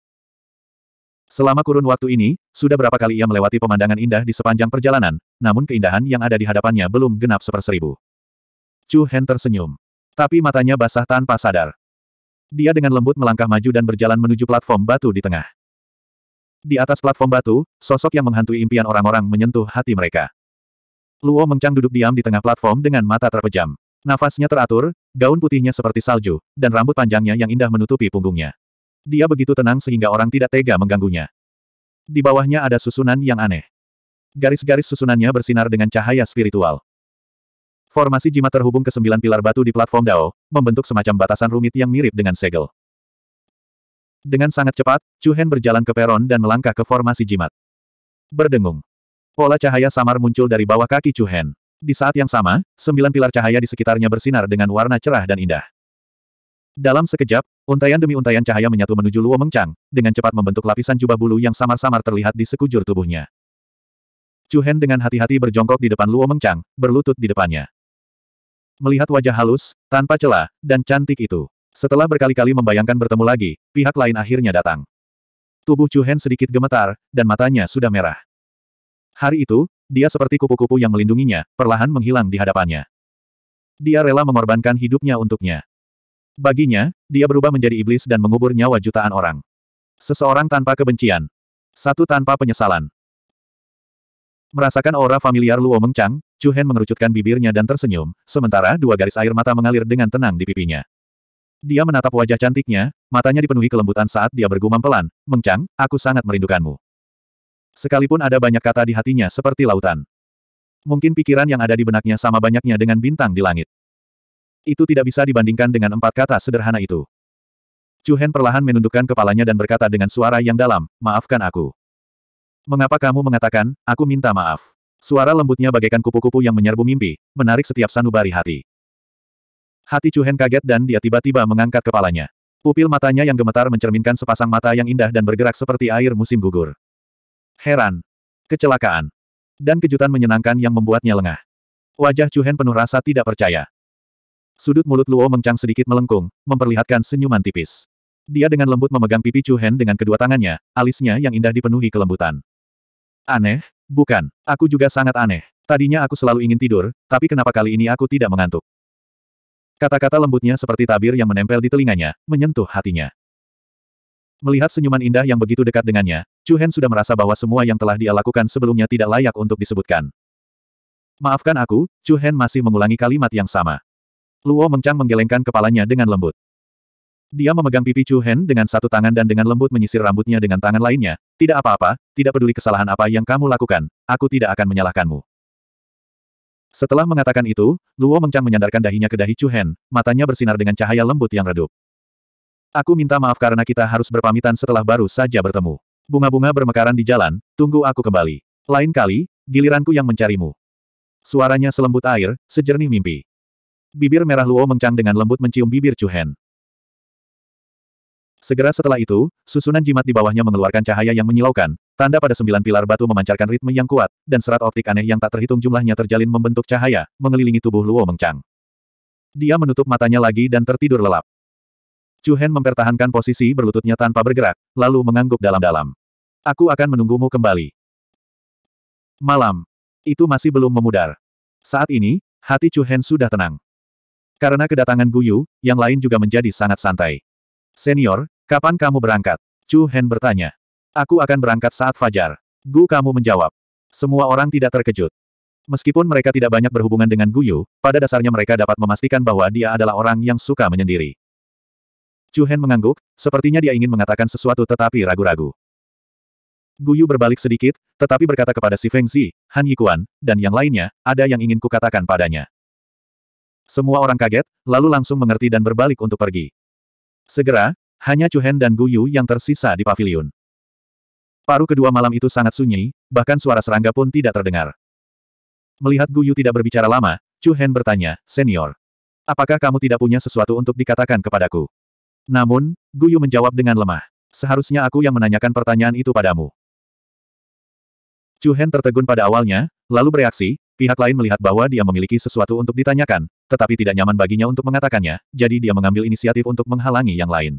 Selama kurun waktu ini, sudah berapa kali ia melewati pemandangan indah di sepanjang perjalanan, namun keindahan yang ada di hadapannya belum genap seperseribu. Chu Hen tersenyum. Tapi matanya basah tanpa sadar. Dia dengan lembut melangkah maju dan berjalan menuju platform batu di tengah. Di atas platform batu, sosok yang menghantui impian orang-orang menyentuh hati mereka. Luo mencang duduk diam di tengah platform dengan mata terpejam. Nafasnya teratur, gaun putihnya seperti salju, dan rambut panjangnya yang indah menutupi punggungnya. Dia begitu tenang sehingga orang tidak tega mengganggunya. Di bawahnya ada susunan yang aneh. Garis-garis susunannya bersinar dengan cahaya spiritual. Formasi jimat terhubung ke sembilan pilar batu di platform Dao, membentuk semacam batasan rumit yang mirip dengan segel. Dengan sangat cepat, Chu Hen berjalan ke peron dan melangkah ke formasi jimat. Berdengung. Pola cahaya samar muncul dari bawah kaki Chu Hen. Di saat yang sama, sembilan pilar cahaya di sekitarnya bersinar dengan warna cerah dan indah. Dalam sekejap, untayan demi untayan cahaya menyatu menuju Luo Mengchang, dengan cepat membentuk lapisan jubah bulu yang samar-samar terlihat di sekujur tubuhnya. Chu Hen dengan hati-hati berjongkok di depan Luo Mengchang, berlutut di depannya. Melihat wajah halus, tanpa celah, dan cantik itu. Setelah berkali-kali membayangkan bertemu lagi, pihak lain akhirnya datang. Tubuh Chu Hen sedikit gemetar, dan matanya sudah merah. Hari itu, dia seperti kupu-kupu yang melindunginya, perlahan menghilang di hadapannya. Dia rela mengorbankan hidupnya untuknya. Baginya, dia berubah menjadi iblis dan mengubur nyawa jutaan orang. Seseorang tanpa kebencian. Satu tanpa penyesalan. Merasakan aura familiar Luo Mengchang, Chu Hen mengerucutkan bibirnya dan tersenyum, sementara dua garis air mata mengalir dengan tenang di pipinya. Dia menatap wajah cantiknya, matanya dipenuhi kelembutan saat dia bergumam pelan, Mengchang, aku sangat merindukanmu. Sekalipun ada banyak kata di hatinya seperti lautan. Mungkin pikiran yang ada di benaknya sama banyaknya dengan bintang di langit. Itu tidak bisa dibandingkan dengan empat kata sederhana itu. Chu Hen perlahan menundukkan kepalanya dan berkata dengan suara yang dalam, maafkan aku. Mengapa kamu mengatakan, aku minta maaf? Suara lembutnya bagaikan kupu-kupu yang menyerbu mimpi, menarik setiap sanubari hati. Hati Chu Hen kaget dan dia tiba-tiba mengangkat kepalanya. Pupil matanya yang gemetar mencerminkan sepasang mata yang indah dan bergerak seperti air musim gugur. Heran, kecelakaan, dan kejutan menyenangkan yang membuatnya lengah. Wajah Chu Hen penuh rasa tidak percaya. Sudut mulut Luo Mengcang sedikit melengkung, memperlihatkan senyuman tipis. Dia dengan lembut memegang pipi Chu Hen dengan kedua tangannya, alisnya yang indah dipenuhi kelembutan. Aneh? Bukan, aku juga sangat aneh. Tadinya aku selalu ingin tidur, tapi kenapa kali ini aku tidak mengantuk? Kata-kata lembutnya seperti tabir yang menempel di telinganya, menyentuh hatinya. Melihat senyuman indah yang begitu dekat dengannya, Chu Hen sudah merasa bahwa semua yang telah dia lakukan sebelumnya tidak layak untuk disebutkan. Maafkan aku, Chu Hen masih mengulangi kalimat yang sama. Luo Mengchang menggelengkan kepalanya dengan lembut. Dia memegang pipi Chu Hen dengan satu tangan dan dengan lembut menyisir rambutnya dengan tangan lainnya. Tidak apa-apa, tidak peduli kesalahan apa yang kamu lakukan, aku tidak akan menyalahkanmu. Setelah mengatakan itu, Luo Mengchang menyandarkan dahinya ke dahi Chu Hen, matanya bersinar dengan cahaya lembut yang redup. Aku minta maaf karena kita harus berpamitan setelah baru saja bertemu. Bunga-bunga bermekaran di jalan, tunggu aku kembali. Lain kali, giliranku yang mencarimu. Suaranya selembut air, sejernih mimpi. Bibir merah Luo Mengcang dengan lembut mencium bibir Chu Hen. Segera setelah itu, susunan jimat di bawahnya mengeluarkan cahaya yang menyilaukan, tanda pada sembilan pilar batu memancarkan ritme yang kuat, dan serat optik aneh yang tak terhitung jumlahnya terjalin membentuk cahaya, mengelilingi tubuh Luo Mengcang. Dia menutup matanya lagi dan tertidur lelap. Chu Hen mempertahankan posisi berlututnya tanpa bergerak, lalu mengangguk dalam-dalam. Aku akan menunggumu kembali. Malam. Itu masih belum memudar. Saat ini, hati Chu Hen sudah tenang. Karena kedatangan Guyu, yang lain juga menjadi sangat santai. Senior, kapan kamu berangkat? Chu Hen bertanya. Aku akan berangkat saat fajar. Gu kamu menjawab. Semua orang tidak terkejut. Meskipun mereka tidak banyak berhubungan dengan Guyu, pada dasarnya mereka dapat memastikan bahwa dia adalah orang yang suka menyendiri. Chu Hen mengangguk, sepertinya dia ingin mengatakan sesuatu tetapi ragu-ragu. Guyu berbalik sedikit, tetapi berkata kepada si Feng Zi, Han Yikuan, dan yang lainnya, ada yang ingin kukatakan padanya. Semua orang kaget, lalu langsung mengerti dan berbalik untuk pergi. Segera, hanya Chu Hen dan Guyu yang tersisa di pavilion. Paruh kedua malam itu sangat sunyi, bahkan suara serangga pun tidak terdengar. Melihat Guyu tidak berbicara lama, Chu Hen bertanya, Senior, apakah kamu tidak punya sesuatu untuk dikatakan kepadaku? Namun, Guyu menjawab dengan lemah. Seharusnya aku yang menanyakan pertanyaan itu padamu. Chu Hen tertegun pada awalnya, lalu bereaksi, Pihak lain melihat bahwa dia memiliki sesuatu untuk ditanyakan, tetapi tidak nyaman baginya untuk mengatakannya, jadi dia mengambil inisiatif untuk menghalangi yang lain.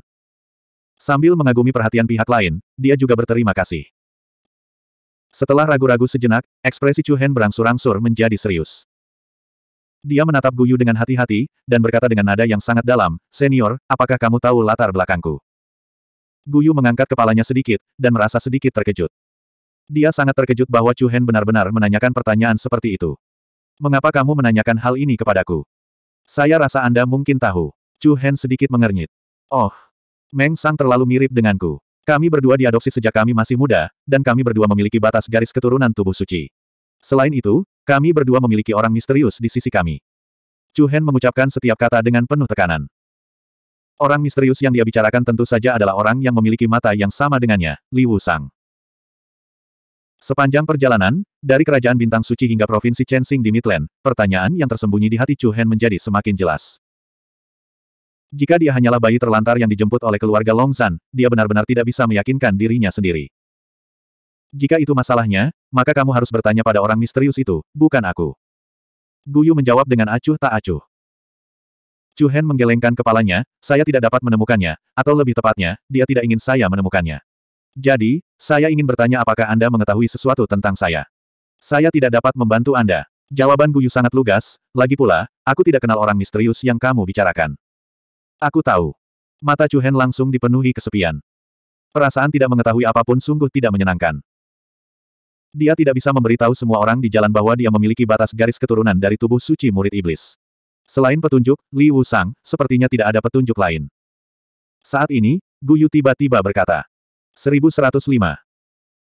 Sambil mengagumi perhatian pihak lain, dia juga berterima kasih. Setelah ragu-ragu sejenak, ekspresi Chu Hen berangsur-angsur menjadi serius. Dia menatap Guyu dengan hati-hati, dan berkata dengan nada yang sangat dalam, Senior, apakah kamu tahu latar belakangku? Guyu mengangkat kepalanya sedikit, dan merasa sedikit terkejut. Dia sangat terkejut bahwa Chu Hen benar-benar menanyakan pertanyaan seperti itu. Mengapa kamu menanyakan hal ini kepadaku? Saya rasa Anda mungkin tahu. Chu Hen sedikit mengernyit. Oh, Meng Sang terlalu mirip denganku. Kami berdua diadopsi sejak kami masih muda, dan kami berdua memiliki batas garis keturunan tubuh suci. Selain itu, kami berdua memiliki orang misterius di sisi kami. Chu Hen mengucapkan setiap kata dengan penuh tekanan. Orang misterius yang dia bicarakan tentu saja adalah orang yang memiliki mata yang sama dengannya, Li Wu Sang. Sepanjang perjalanan, dari kerajaan bintang suci hingga provinsi Chensing di Midland, pertanyaan yang tersembunyi di hati Chu Hen menjadi semakin jelas. Jika dia hanyalah bayi terlantar yang dijemput oleh keluarga Long San, dia benar-benar tidak bisa meyakinkan dirinya sendiri. Jika itu masalahnya, maka kamu harus bertanya pada orang misterius itu, bukan aku. Guyu menjawab dengan acuh tak acuh. Chu Hen menggelengkan kepalanya, saya tidak dapat menemukannya, atau lebih tepatnya, dia tidak ingin saya menemukannya. Jadi, saya ingin bertanya apakah Anda mengetahui sesuatu tentang saya. Saya tidak dapat membantu Anda. Jawaban Guyu sangat lugas, lagi pula, aku tidak kenal orang misterius yang kamu bicarakan. Aku tahu. Mata Hen langsung dipenuhi kesepian. Perasaan tidak mengetahui apapun sungguh tidak menyenangkan. Dia tidak bisa memberitahu semua orang di jalan bahwa dia memiliki batas garis keturunan dari tubuh suci murid iblis. Selain petunjuk, Li Wu Sang, sepertinya tidak ada petunjuk lain. Saat ini, Guyu tiba-tiba berkata. 1105.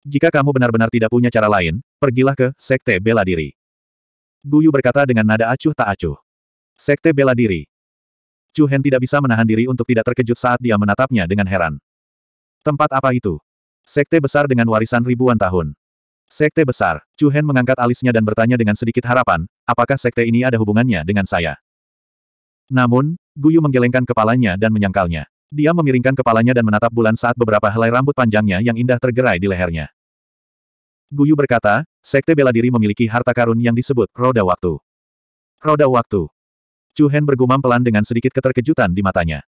Jika kamu benar-benar tidak punya cara lain, pergilah ke Sekte Bela Diri. Guyu berkata dengan nada acuh tak acuh. Sekte Bela Diri. Chu Hen tidak bisa menahan diri untuk tidak terkejut saat dia menatapnya dengan heran. Tempat apa itu? Sekte besar dengan warisan ribuan tahun. Sekte besar, Chu Hen mengangkat alisnya dan bertanya dengan sedikit harapan, apakah sekte ini ada hubungannya dengan saya? Namun, Guyu menggelengkan kepalanya dan menyangkalnya. Dia memiringkan kepalanya dan menatap bulan saat beberapa helai rambut panjangnya yang indah tergerai di lehernya. Guyu berkata, Sekte Bela Diri memiliki harta karun yang disebut Roda Waktu. Roda Waktu. Chu Hen bergumam pelan dengan sedikit keterkejutan di matanya.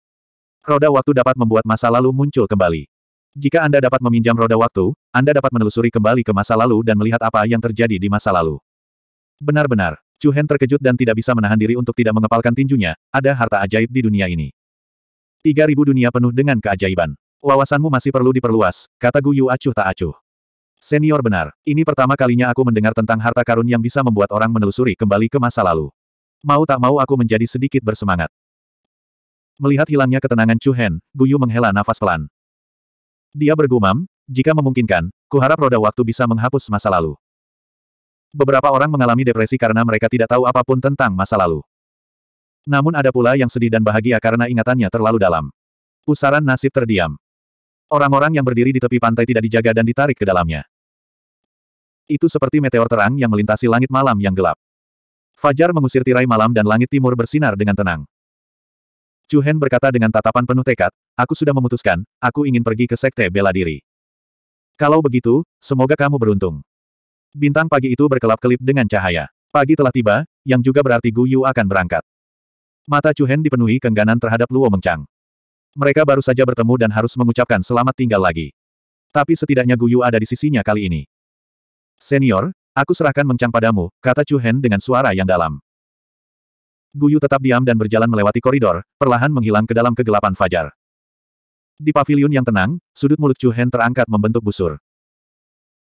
Roda Waktu dapat membuat masa lalu muncul kembali. Jika Anda dapat meminjam roda waktu, Anda dapat menelusuri kembali ke masa lalu dan melihat apa yang terjadi di masa lalu. Benar-benar, Chu Hen terkejut dan tidak bisa menahan diri untuk tidak mengepalkan tinjunya, ada harta ajaib di dunia ini. Tiga ribu dunia penuh dengan keajaiban. Wawasanmu masih perlu diperluas, kata Guyu acuh tak acuh. Senior benar, ini pertama kalinya aku mendengar tentang harta karun yang bisa membuat orang menelusuri kembali ke masa lalu. Mau tak mau aku menjadi sedikit bersemangat. Melihat hilangnya ketenangan Chu Hen, Guyu menghela nafas pelan. Dia bergumam, jika memungkinkan, kuharap roda waktu bisa menghapus masa lalu. Beberapa orang mengalami depresi karena mereka tidak tahu apapun tentang masa lalu. Namun ada pula yang sedih dan bahagia karena ingatannya terlalu dalam. Pusaran nasib terdiam. Orang-orang yang berdiri di tepi pantai tidak dijaga dan ditarik ke dalamnya. Itu seperti meteor terang yang melintasi langit malam yang gelap. Fajar mengusir tirai malam dan langit timur bersinar dengan tenang. Cuhen berkata dengan tatapan penuh tekad, aku sudah memutuskan, aku ingin pergi ke sekte bela diri. Kalau begitu, semoga kamu beruntung. Bintang pagi itu berkelap-kelip dengan cahaya. Pagi telah tiba, yang juga berarti Guyu akan berangkat. Mata Chu Hen dipenuhi kengganan terhadap Luo Mengchang. Mereka baru saja bertemu dan harus mengucapkan selamat tinggal lagi. Tapi setidaknya Guyu ada di sisinya kali ini. Senior, aku serahkan Mengchang padamu, kata Chu Hen dengan suara yang dalam. Guyu tetap diam dan berjalan melewati koridor, perlahan menghilang ke dalam kegelapan fajar. Di pavilion yang tenang, sudut mulut Chu Hen terangkat membentuk busur.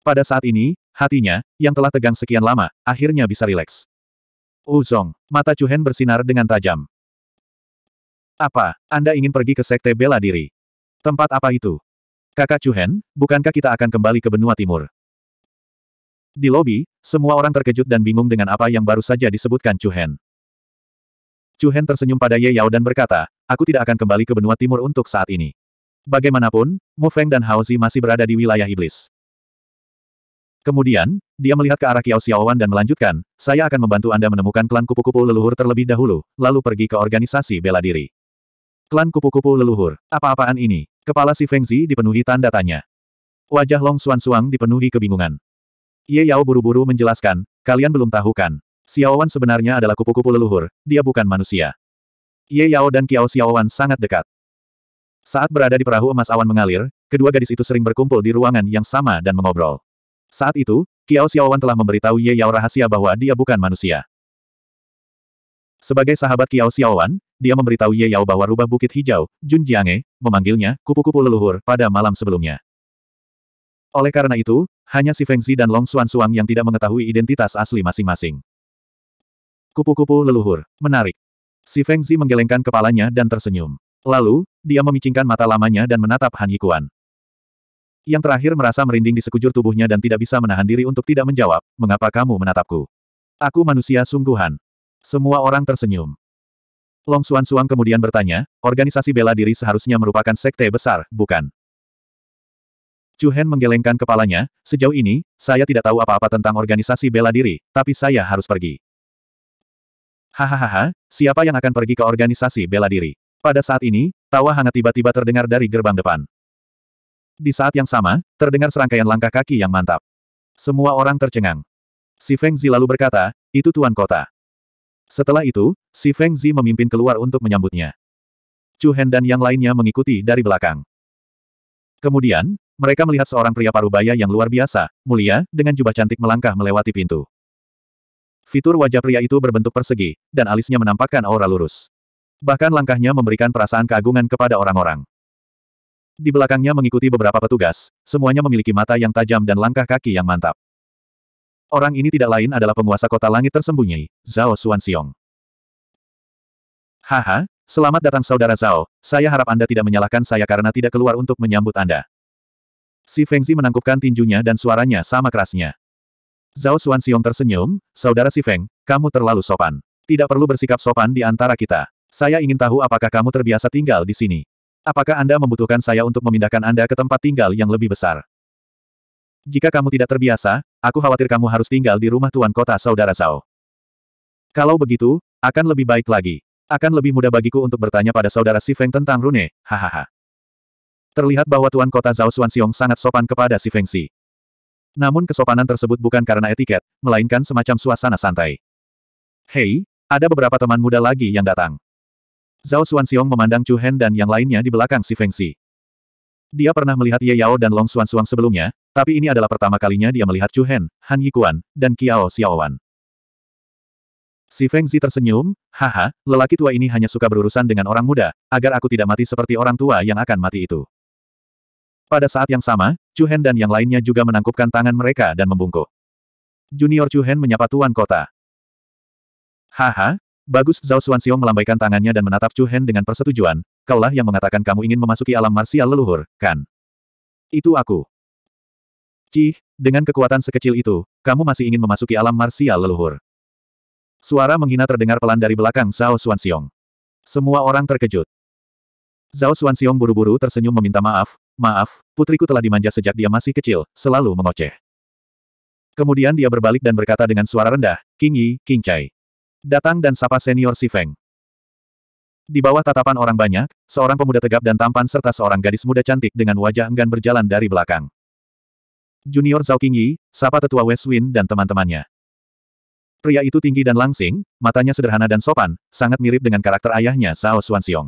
Pada saat ini, hatinya, yang telah tegang sekian lama, akhirnya bisa rileks. Uzong, mata Chuhen bersinar dengan tajam. Apa, Anda ingin pergi ke Sekte Bela Diri? Tempat apa itu? Kakak Chuhen, bukankah kita akan kembali ke benua timur? Di lobi, semua orang terkejut dan bingung dengan apa yang baru saja disebutkan Chuhen. Chuhen tersenyum pada Ye Yao dan berkata, aku tidak akan kembali ke benua timur untuk saat ini. Bagaimanapun, Mu Feng dan Hao Zi masih berada di wilayah iblis. Kemudian, dia melihat ke arah Kiao Xiaowan dan melanjutkan, saya akan membantu Anda menemukan klan kupu-kupu leluhur terlebih dahulu, lalu pergi ke organisasi bela diri. Klan kupu-kupu leluhur, apa-apaan ini? Kepala si Fengzi dipenuhi tanda tanya. Wajah Long Suan Suang dipenuhi kebingungan. Ye Yao buru-buru menjelaskan, kalian belum tahu kan? Xiaowan sebenarnya adalah kupu-kupu leluhur, dia bukan manusia. Ye Yao dan Kiao Xiaowan sangat dekat. Saat berada di perahu emas awan mengalir, kedua gadis itu sering berkumpul di ruangan yang sama dan mengobrol. Saat itu, Kiao Xiaowan telah memberitahu Ye Yao rahasia bahwa dia bukan manusia. Sebagai sahabat Kiao Xiaowan, dia memberitahu Ye Yao bahwa rubah bukit hijau, Jun Jiange, memanggilnya kupu-kupu leluhur pada malam sebelumnya. Oleh karena itu, hanya si Feng Zi dan Long Xuan Suang yang tidak mengetahui identitas asli masing-masing. Kupu-kupu leluhur. Menarik. Si Feng Zi menggelengkan kepalanya dan tersenyum. Lalu, dia memicingkan mata lamanya dan menatap Han Yikuan. Yang terakhir merasa merinding di sekujur tubuhnya dan tidak bisa menahan diri untuk tidak menjawab, mengapa kamu menatapku? Aku manusia sungguhan. Semua orang tersenyum. Long Suan Suang kemudian bertanya, organisasi bela diri seharusnya merupakan sekte besar, bukan? Chu Hen menggelengkan kepalanya, sejauh ini, saya tidak tahu apa-apa tentang organisasi bela diri, tapi saya harus pergi. Hahaha, siapa yang akan pergi ke organisasi bela diri? Pada saat ini, tawa hangat tiba-tiba terdengar dari gerbang depan. Di saat yang sama, terdengar serangkaian langkah kaki yang mantap. Semua orang tercengang. Si Feng Zi lalu berkata, itu tuan kota. Setelah itu, si Feng Zi memimpin keluar untuk menyambutnya. Chu Hen dan yang lainnya mengikuti dari belakang. Kemudian, mereka melihat seorang pria parubaya yang luar biasa, mulia, dengan jubah cantik melangkah melewati pintu. Fitur wajah pria itu berbentuk persegi, dan alisnya menampakkan aura lurus. Bahkan langkahnya memberikan perasaan keagungan kepada orang-orang. Di belakangnya mengikuti beberapa petugas, semuanya memiliki mata yang tajam dan langkah kaki yang mantap. Orang ini tidak lain adalah penguasa kota langit tersembunyi, Zhao Xuanxiong. Haha, selamat datang saudara Zhao, saya harap Anda tidak menyalahkan saya karena tidak keluar untuk menyambut Anda. Si Fengzi menangkupkan tinjunya dan suaranya sama kerasnya. Zhao Xuanxiong tersenyum, saudara Si Feng, kamu terlalu sopan. Tidak perlu bersikap sopan di antara kita. Saya ingin tahu apakah kamu terbiasa tinggal di sini. Apakah Anda membutuhkan saya untuk memindahkan Anda ke tempat tinggal yang lebih besar? Jika kamu tidak terbiasa, aku khawatir kamu harus tinggal di rumah tuan kota saudara Sao. Kalau begitu, akan lebih baik lagi. Akan lebih mudah bagiku untuk bertanya pada saudara Si Feng tentang Rune, hahaha. Terlihat bahwa tuan kota Zhao Xuanxiong sangat sopan kepada Si Feng Si. Namun kesopanan tersebut bukan karena etiket, melainkan semacam suasana santai. Hei, ada beberapa teman muda lagi yang datang. Zhao Xuanxiong memandang Chu Hen dan yang lainnya di belakang si Feng Dia pernah melihat Ye Yao dan Long Xuanxuang sebelumnya, tapi ini adalah pertama kalinya dia melihat Chu Hen, Han Yikuan, dan Qiao Xiaowan. Si Feng Zi tersenyum, haha, lelaki tua ini hanya suka berurusan dengan orang muda, agar aku tidak mati seperti orang tua yang akan mati itu. Pada saat yang sama, Chu Hen dan yang lainnya juga menangkupkan tangan mereka dan membungkuk. Junior Chu Hen menyapa Tuan Kota. Haha, Bagus Zhao Xuanxiong melambaikan tangannya dan menatap Chu Hen dengan persetujuan, kaulah yang mengatakan kamu ingin memasuki alam marsial leluhur, kan? Itu aku. Cih, dengan kekuatan sekecil itu, kamu masih ingin memasuki alam marsial leluhur. Suara menghina terdengar pelan dari belakang Zhao Xuanxiong. Semua orang terkejut. Zhao Xuanxiong buru-buru tersenyum meminta maaf, maaf, putriku telah dimanja sejak dia masih kecil, selalu mengoceh. Kemudian dia berbalik dan berkata dengan suara rendah, King Yi, King Chai. Datang dan sapa senior Si Feng. Di bawah tatapan orang banyak, seorang pemuda tegap dan tampan serta seorang gadis muda cantik dengan wajah enggan berjalan dari belakang. Junior Zhao Qingyi, sapa tetua West Wind dan teman-temannya. Pria itu tinggi dan langsing, matanya sederhana dan sopan, sangat mirip dengan karakter ayahnya Zhao Xuanxiong.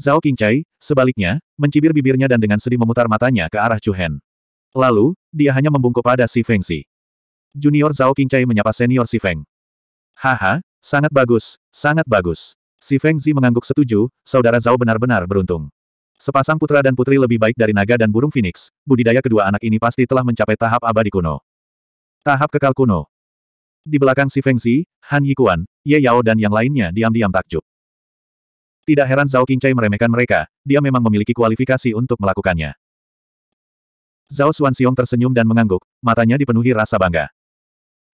Zhao Qingcai, sebaliknya, mencibir bibirnya dan dengan sedih memutar matanya ke arah Chu Hen. Lalu, dia hanya membungkuk pada Si Feng Si. Junior Zhao Qingcai menyapa senior Si Feng. Haha, sangat bagus, sangat bagus. Si Feng Zi mengangguk setuju, saudara Zhao benar-benar beruntung. Sepasang putra dan putri lebih baik dari naga dan burung phoenix, budidaya kedua anak ini pasti telah mencapai tahap abadi kuno. Tahap kekal kuno. Di belakang si Feng Zi, Han Yikuan, Ye Yao dan yang lainnya diam-diam takjub. Tidak heran Zhao Qingcai meremehkan mereka, dia memang memiliki kualifikasi untuk melakukannya. Zhao Xuanxiong tersenyum dan mengangguk, matanya dipenuhi rasa bangga.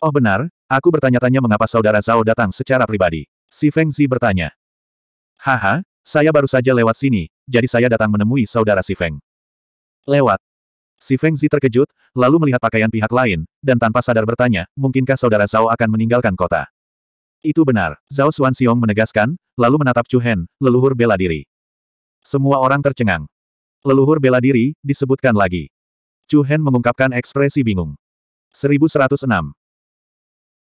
Oh benar, Aku bertanya-tanya mengapa saudara Zhao datang secara pribadi. Si Feng Zi bertanya. Haha, saya baru saja lewat sini, jadi saya datang menemui saudara Si Feng. Lewat. Si Feng Zi terkejut, lalu melihat pakaian pihak lain, dan tanpa sadar bertanya, mungkinkah saudara Zhao akan meninggalkan kota? Itu benar, Zhao Xuanxiong menegaskan, lalu menatap Chu Hen, leluhur bela diri. Semua orang tercengang. Leluhur bela diri, disebutkan lagi. Chu Hen mengungkapkan ekspresi bingung. 1106.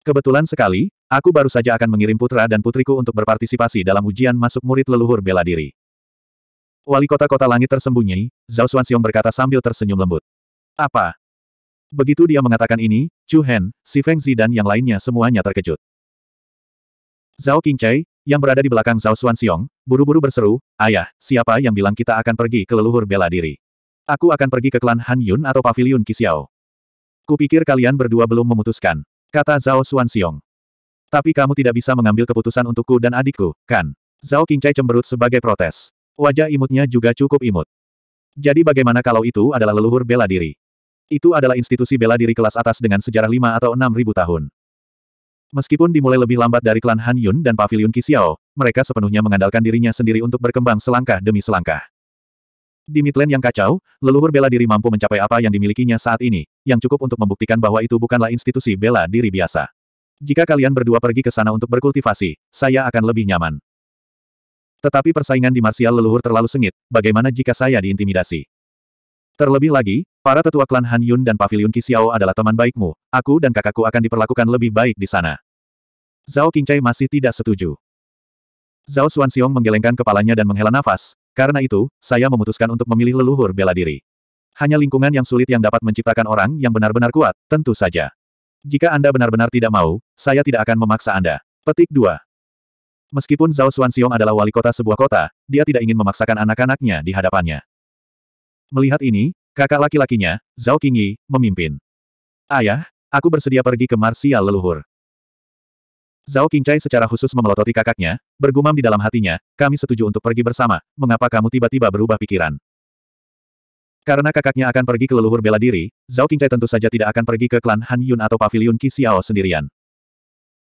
Kebetulan sekali, aku baru saja akan mengirim putra dan putriku untuk berpartisipasi dalam ujian masuk murid leluhur bela diri. Wali kota kota langit tersembunyi, Zhao Xuanxiong berkata sambil tersenyum lembut. Apa? Begitu dia mengatakan ini, Chu Hen, Si Feng Zi dan yang lainnya semuanya terkejut. Zhao Qingcai, yang berada di belakang Zhao Xuanxiong, buru-buru berseru, Ayah, siapa yang bilang kita akan pergi ke leluhur bela diri? Aku akan pergi ke klan Han Yun atau pavilion Qi Kupikir kalian berdua belum memutuskan. Kata Zhao Xuanxiong. Tapi kamu tidak bisa mengambil keputusan untukku dan adikku, kan? Zhao Qingcai cemberut sebagai protes. Wajah imutnya juga cukup imut. Jadi bagaimana kalau itu adalah leluhur bela diri? Itu adalah institusi bela diri kelas atas dengan sejarah 5 atau enam ribu tahun. Meskipun dimulai lebih lambat dari klan Han Yun dan Pavilion Qixiao, mereka sepenuhnya mengandalkan dirinya sendiri untuk berkembang selangkah demi selangkah. Di Midland yang kacau, leluhur bela diri mampu mencapai apa yang dimilikinya saat ini, yang cukup untuk membuktikan bahwa itu bukanlah institusi bela diri biasa. Jika kalian berdua pergi ke sana untuk berkultivasi, saya akan lebih nyaman. Tetapi persaingan di marsial leluhur terlalu sengit, bagaimana jika saya diintimidasi? Terlebih lagi, para tetua klan Han Yun dan Pavilion Qi adalah teman baikmu, aku dan kakakku akan diperlakukan lebih baik di sana. Zhao Qingcai masih tidak setuju. Zhao Xuanxiong menggelengkan kepalanya dan menghela nafas, karena itu, saya memutuskan untuk memilih leluhur bela diri. Hanya lingkungan yang sulit yang dapat menciptakan orang yang benar-benar kuat, tentu saja. Jika Anda benar-benar tidak mau, saya tidak akan memaksa Anda. Petik 2. Meskipun Zhao Xuanxiong adalah wali kota sebuah kota, dia tidak ingin memaksakan anak-anaknya di hadapannya. Melihat ini, kakak laki-lakinya, Zhao Qingyi, memimpin. Ayah, aku bersedia pergi ke Marsial leluhur. Zhao Qingcai secara khusus memelototi kakaknya, bergumam di dalam hatinya, kami setuju untuk pergi bersama, mengapa kamu tiba-tiba berubah pikiran? Karena kakaknya akan pergi ke leluhur bela diri, Zhao Qingcai tentu saja tidak akan pergi ke klan Han Yun atau pavilion Qi Xiao sendirian.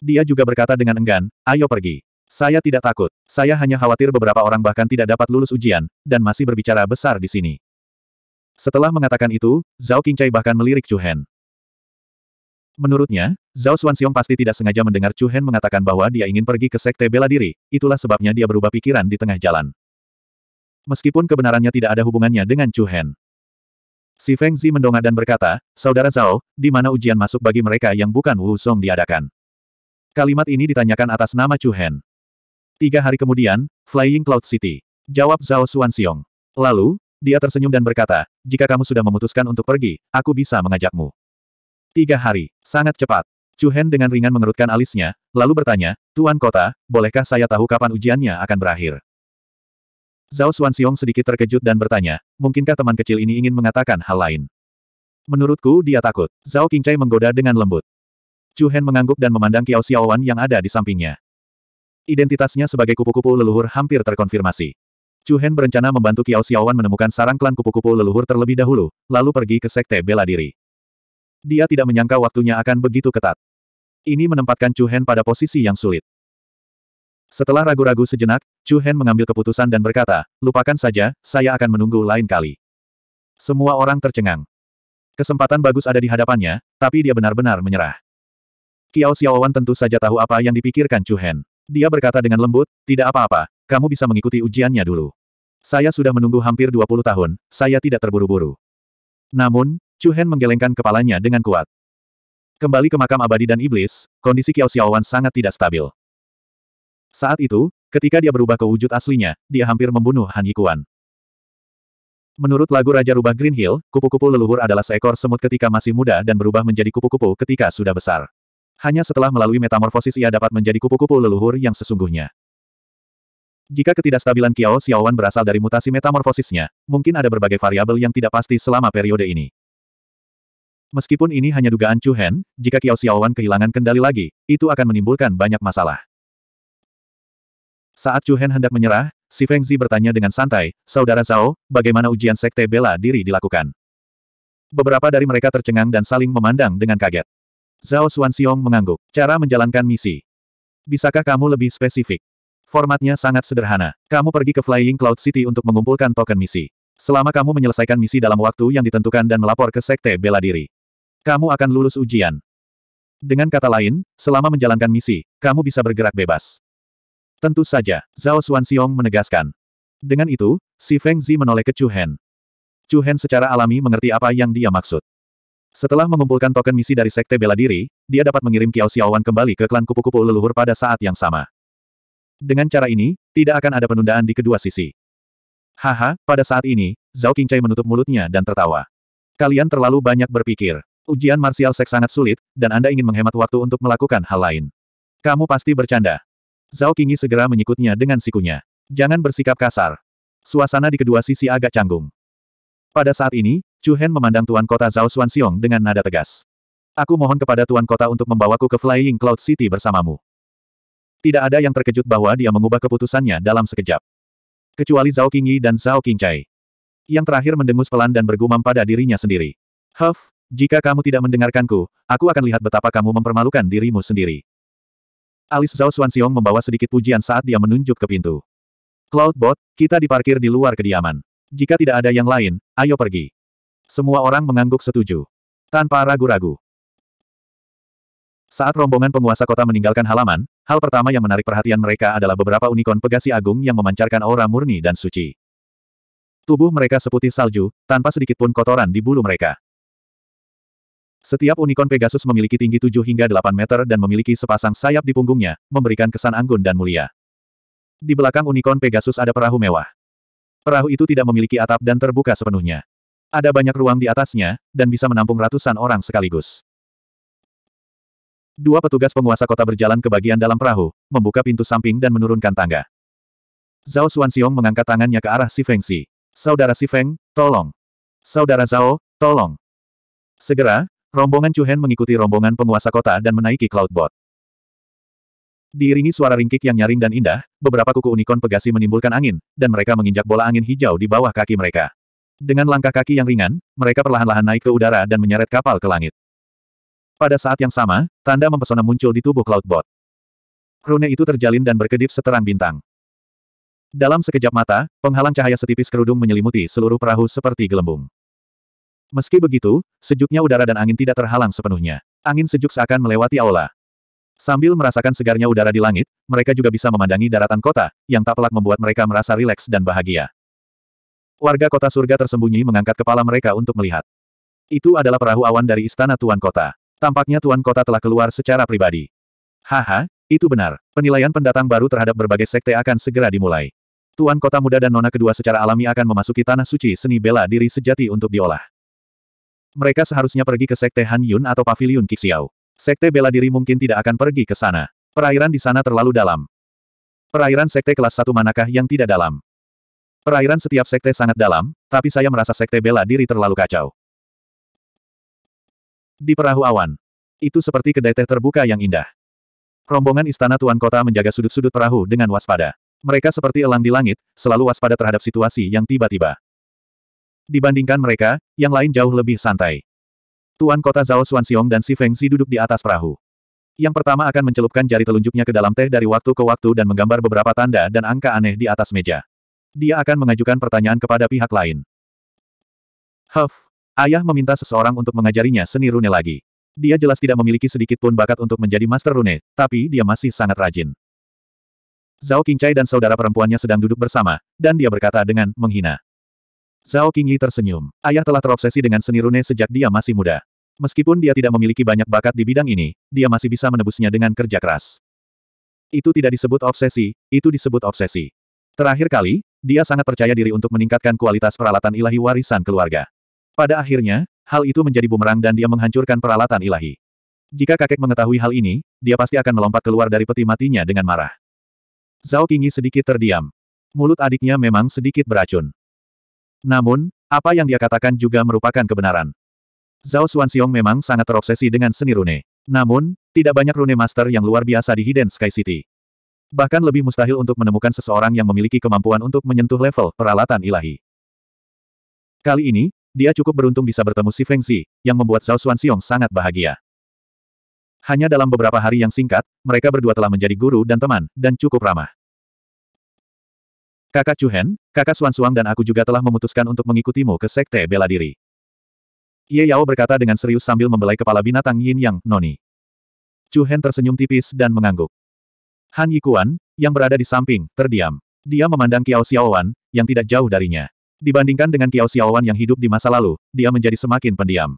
Dia juga berkata dengan enggan, ayo pergi. Saya tidak takut, saya hanya khawatir beberapa orang bahkan tidak dapat lulus ujian, dan masih berbicara besar di sini. Setelah mengatakan itu, Zhao Qingcai bahkan melirik Chu Hen. Menurutnya, Zhao Xuanxiong pasti tidak sengaja mendengar Chu Hen mengatakan bahwa dia ingin pergi ke sekte bela diri, itulah sebabnya dia berubah pikiran di tengah jalan. Meskipun kebenarannya tidak ada hubungannya dengan Chu Hen. Si Feng Zi mendongak dan berkata, Saudara Zhao, di mana ujian masuk bagi mereka yang bukan Wu Song diadakan? Kalimat ini ditanyakan atas nama Chu Hen. Tiga hari kemudian, Flying Cloud City. Jawab Zhao Xuanxiong. Lalu, dia tersenyum dan berkata, jika kamu sudah memutuskan untuk pergi, aku bisa mengajakmu. Tiga hari. Sangat cepat. Chu Hen dengan ringan mengerutkan alisnya, lalu bertanya, Tuan Kota, bolehkah saya tahu kapan ujiannya akan berakhir? Zhao Xuanxiong sedikit terkejut dan bertanya, mungkinkah teman kecil ini ingin mengatakan hal lain? Menurutku dia takut. Zhao Qingcai menggoda dengan lembut. Chu Hen mengangguk dan memandang Qiao Xiaowan yang ada di sampingnya. Identitasnya sebagai kupu-kupu leluhur hampir terkonfirmasi. Chu Hen berencana membantu Qiao Xiaowan menemukan sarang klan kupu-kupu leluhur terlebih dahulu, lalu pergi ke sekte bela diri. Dia tidak menyangka waktunya akan begitu ketat. Ini menempatkan Chu Hen pada posisi yang sulit. Setelah ragu-ragu sejenak, Chu Hen mengambil keputusan dan berkata, lupakan saja, saya akan menunggu lain kali. Semua orang tercengang. Kesempatan bagus ada di hadapannya, tapi dia benar-benar menyerah. Kiao Xiaowan tentu saja tahu apa yang dipikirkan Chu Hen. Dia berkata dengan lembut, tidak apa-apa, kamu bisa mengikuti ujiannya dulu. Saya sudah menunggu hampir 20 tahun, saya tidak terburu-buru. Namun, Chu Hen menggelengkan kepalanya dengan kuat. Kembali ke makam abadi dan iblis, kondisi Qiao Xiaowan sangat tidak stabil. Saat itu, ketika dia berubah ke wujud aslinya, dia hampir membunuh Han Yikuan. Menurut lagu Raja Rubah Green Hill, kupu-kupu leluhur adalah seekor semut ketika masih muda dan berubah menjadi kupu-kupu ketika sudah besar. Hanya setelah melalui metamorfosis ia dapat menjadi kupu-kupu leluhur yang sesungguhnya. Jika ketidakstabilan Qiao Xiaowan berasal dari mutasi metamorfosisnya, mungkin ada berbagai variabel yang tidak pasti selama periode ini. Meskipun ini hanya dugaan Chu Hen, jika Kiao Xiaowan kehilangan kendali lagi, itu akan menimbulkan banyak masalah. Saat Chu Hen hendak menyerah, si Feng Zi bertanya dengan santai, Saudara Zhao, bagaimana ujian sekte bela diri dilakukan? Beberapa dari mereka tercengang dan saling memandang dengan kaget. Zhao Xuanxiong mengangguk. Cara menjalankan misi. Bisakah kamu lebih spesifik? Formatnya sangat sederhana. Kamu pergi ke Flying Cloud City untuk mengumpulkan token misi. Selama kamu menyelesaikan misi dalam waktu yang ditentukan dan melapor ke Sekte Bela Diri. Kamu akan lulus ujian. Dengan kata lain, selama menjalankan misi, kamu bisa bergerak bebas. Tentu saja, Zhao Xuanxiong menegaskan. Dengan itu, si Feng Zi menoleh ke Chu Hen. Chu Hen secara alami mengerti apa yang dia maksud. Setelah mengumpulkan token misi dari Sekte Bela Diri, dia dapat mengirim Kiao Xiaowan kembali ke klan kupu-kupu leluhur pada saat yang sama. Dengan cara ini, tidak akan ada penundaan di kedua sisi. Haha, pada saat ini, Zhao Qingcai menutup mulutnya dan tertawa. Kalian terlalu banyak berpikir. Ujian martial seks sangat sulit, dan Anda ingin menghemat waktu untuk melakukan hal lain. Kamu pasti bercanda. Zhao Qingyi segera menyikutnya dengan sikunya. Jangan bersikap kasar. Suasana di kedua sisi agak canggung. Pada saat ini, Chu Hen memandang Tuan Kota Zhao Xuanxiong dengan nada tegas. Aku mohon kepada Tuan Kota untuk membawaku ke Flying Cloud City bersamamu. Tidak ada yang terkejut bahwa dia mengubah keputusannya dalam sekejap. Kecuali Zhao Qingyi dan Zhao Qingcai. Yang terakhir mendengus pelan dan bergumam pada dirinya sendiri. Huff, jika kamu tidak mendengarkanku, aku akan lihat betapa kamu mempermalukan dirimu sendiri. Alis Zhao Xuanxiong membawa sedikit pujian saat dia menunjuk ke pintu. Cloudbot, kita diparkir di luar kediaman. Jika tidak ada yang lain, ayo pergi. Semua orang mengangguk setuju. Tanpa ragu-ragu. Saat rombongan penguasa kota meninggalkan halaman, hal pertama yang menarik perhatian mereka adalah beberapa unikon pegasi agung yang memancarkan aura murni dan suci. Tubuh mereka seputih salju, tanpa sedikit pun kotoran di bulu mereka. Setiap unicorn Pegasus memiliki tinggi 7 hingga 8 meter dan memiliki sepasang sayap di punggungnya, memberikan kesan anggun dan mulia. Di belakang unicorn Pegasus ada perahu mewah. Perahu itu tidak memiliki atap dan terbuka sepenuhnya. Ada banyak ruang di atasnya, dan bisa menampung ratusan orang sekaligus. Dua petugas penguasa kota berjalan ke bagian dalam perahu, membuka pintu samping dan menurunkan tangga. Zhao Xuanxiong mengangkat tangannya ke arah Si Feng Saudara Si Feng, tolong. Saudara Zhao, tolong. Segera, Rombongan Chu Hen mengikuti rombongan penguasa kota dan menaiki cloudbot. Diiringi suara ringkik yang nyaring dan indah, beberapa kuku unicorn pegasi menimbulkan angin, dan mereka menginjak bola angin hijau di bawah kaki mereka. Dengan langkah kaki yang ringan, mereka perlahan-lahan naik ke udara dan menyeret kapal ke langit. Pada saat yang sama, tanda mempesona muncul di tubuh Cloudbot. Rune itu terjalin dan berkedip seterang bintang. Dalam sekejap mata, penghalang cahaya setipis kerudung menyelimuti seluruh perahu seperti gelembung. Meski begitu, sejuknya udara dan angin tidak terhalang sepenuhnya. Angin sejuk seakan melewati aula. Sambil merasakan segarnya udara di langit, mereka juga bisa memandangi daratan kota, yang tak pelak membuat mereka merasa rileks dan bahagia. Warga kota surga tersembunyi mengangkat kepala mereka untuk melihat. Itu adalah perahu awan dari istana tuan kota. Tampaknya tuan kota telah keluar secara pribadi. Haha, itu benar. Penilaian pendatang baru terhadap berbagai sekte akan segera dimulai. Tuan kota muda dan nona kedua secara alami akan memasuki tanah suci seni bela diri sejati untuk diolah. Mereka seharusnya pergi ke Sekte Han Yun atau Paviliun Kixiao. Sekte bela diri mungkin tidak akan pergi ke sana. Perairan di sana terlalu dalam. Perairan Sekte kelas satu manakah yang tidak dalam? Perairan setiap sekte sangat dalam, tapi saya merasa sekte bela diri terlalu kacau. Di perahu awan. Itu seperti kedai teh terbuka yang indah. Rombongan istana tuan kota menjaga sudut-sudut perahu dengan waspada. Mereka seperti elang di langit, selalu waspada terhadap situasi yang tiba-tiba. Dibandingkan mereka, yang lain jauh lebih santai. Tuan kota Zhao Xuanxiong dan Si Feng Fengzi duduk di atas perahu. Yang pertama akan mencelupkan jari telunjuknya ke dalam teh dari waktu ke waktu dan menggambar beberapa tanda dan angka aneh di atas meja. Dia akan mengajukan pertanyaan kepada pihak lain. Huff, ayah meminta seseorang untuk mengajarinya seni rune lagi. Dia jelas tidak memiliki sedikit pun bakat untuk menjadi master rune, tapi dia masih sangat rajin. Zhao Qingcai dan saudara perempuannya sedang duduk bersama, dan dia berkata dengan menghina. Zhao Qingyi tersenyum. Ayah telah terobsesi dengan seni rune sejak dia masih muda. Meskipun dia tidak memiliki banyak bakat di bidang ini, dia masih bisa menebusnya dengan kerja keras. Itu tidak disebut obsesi, itu disebut obsesi. Terakhir kali, dia sangat percaya diri untuk meningkatkan kualitas peralatan ilahi warisan keluarga. Pada akhirnya, hal itu menjadi bumerang dan dia menghancurkan peralatan ilahi. Jika kakek mengetahui hal ini, dia pasti akan melompat keluar dari peti matinya dengan marah. Zhao Qingyi sedikit terdiam. Mulut adiknya memang sedikit beracun. Namun, apa yang dia katakan juga merupakan kebenaran. Zhao Xuanxiong memang sangat terobsesi dengan seni rune. Namun, tidak banyak rune master yang luar biasa di Hidden Sky City. Bahkan lebih mustahil untuk menemukan seseorang yang memiliki kemampuan untuk menyentuh level peralatan ilahi. Kali ini, dia cukup beruntung bisa bertemu si Feng Zi, yang membuat Zhao Xuanxiong sangat bahagia. Hanya dalam beberapa hari yang singkat, mereka berdua telah menjadi guru dan teman, dan cukup ramah. Kakak Chuhen, kakak Suan Suang dan aku juga telah memutuskan untuk mengikutimu ke Sekte Bela Diri. Ye Yao berkata dengan serius sambil membelai kepala binatang Yin Yang, Noni. Chuhen tersenyum tipis dan mengangguk. Han Yikuan, yang berada di samping, terdiam. Dia memandang Kiao Xiaowan, yang tidak jauh darinya. Dibandingkan dengan Kiao Xiaowan yang hidup di masa lalu, dia menjadi semakin pendiam.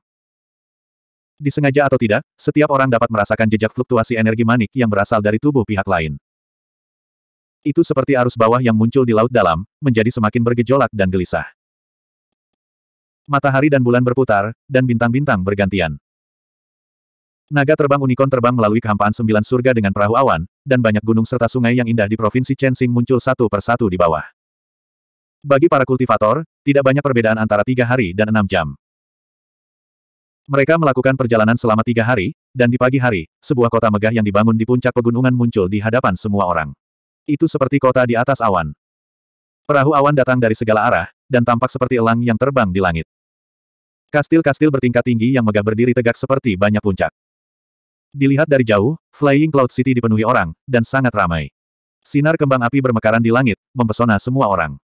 Disengaja atau tidak, setiap orang dapat merasakan jejak fluktuasi energi manik yang berasal dari tubuh pihak lain. Itu seperti arus bawah yang muncul di laut dalam, menjadi semakin bergejolak dan gelisah. Matahari dan bulan berputar, dan bintang-bintang bergantian. Naga terbang unicorn terbang melalui kehampaan sembilan surga dengan perahu awan, dan banyak gunung serta sungai yang indah di provinsi Chensing muncul satu persatu di bawah. Bagi para kultivator, tidak banyak perbedaan antara tiga hari dan enam jam. Mereka melakukan perjalanan selama tiga hari, dan di pagi hari, sebuah kota megah yang dibangun di puncak pegunungan muncul di hadapan semua orang. Itu seperti kota di atas awan. Perahu awan datang dari segala arah, dan tampak seperti elang yang terbang di langit. Kastil-kastil bertingkat tinggi yang megah berdiri tegak seperti banyak puncak. Dilihat dari jauh, Flying Cloud City dipenuhi orang, dan sangat ramai. Sinar kembang api bermekaran di langit, mempesona semua orang.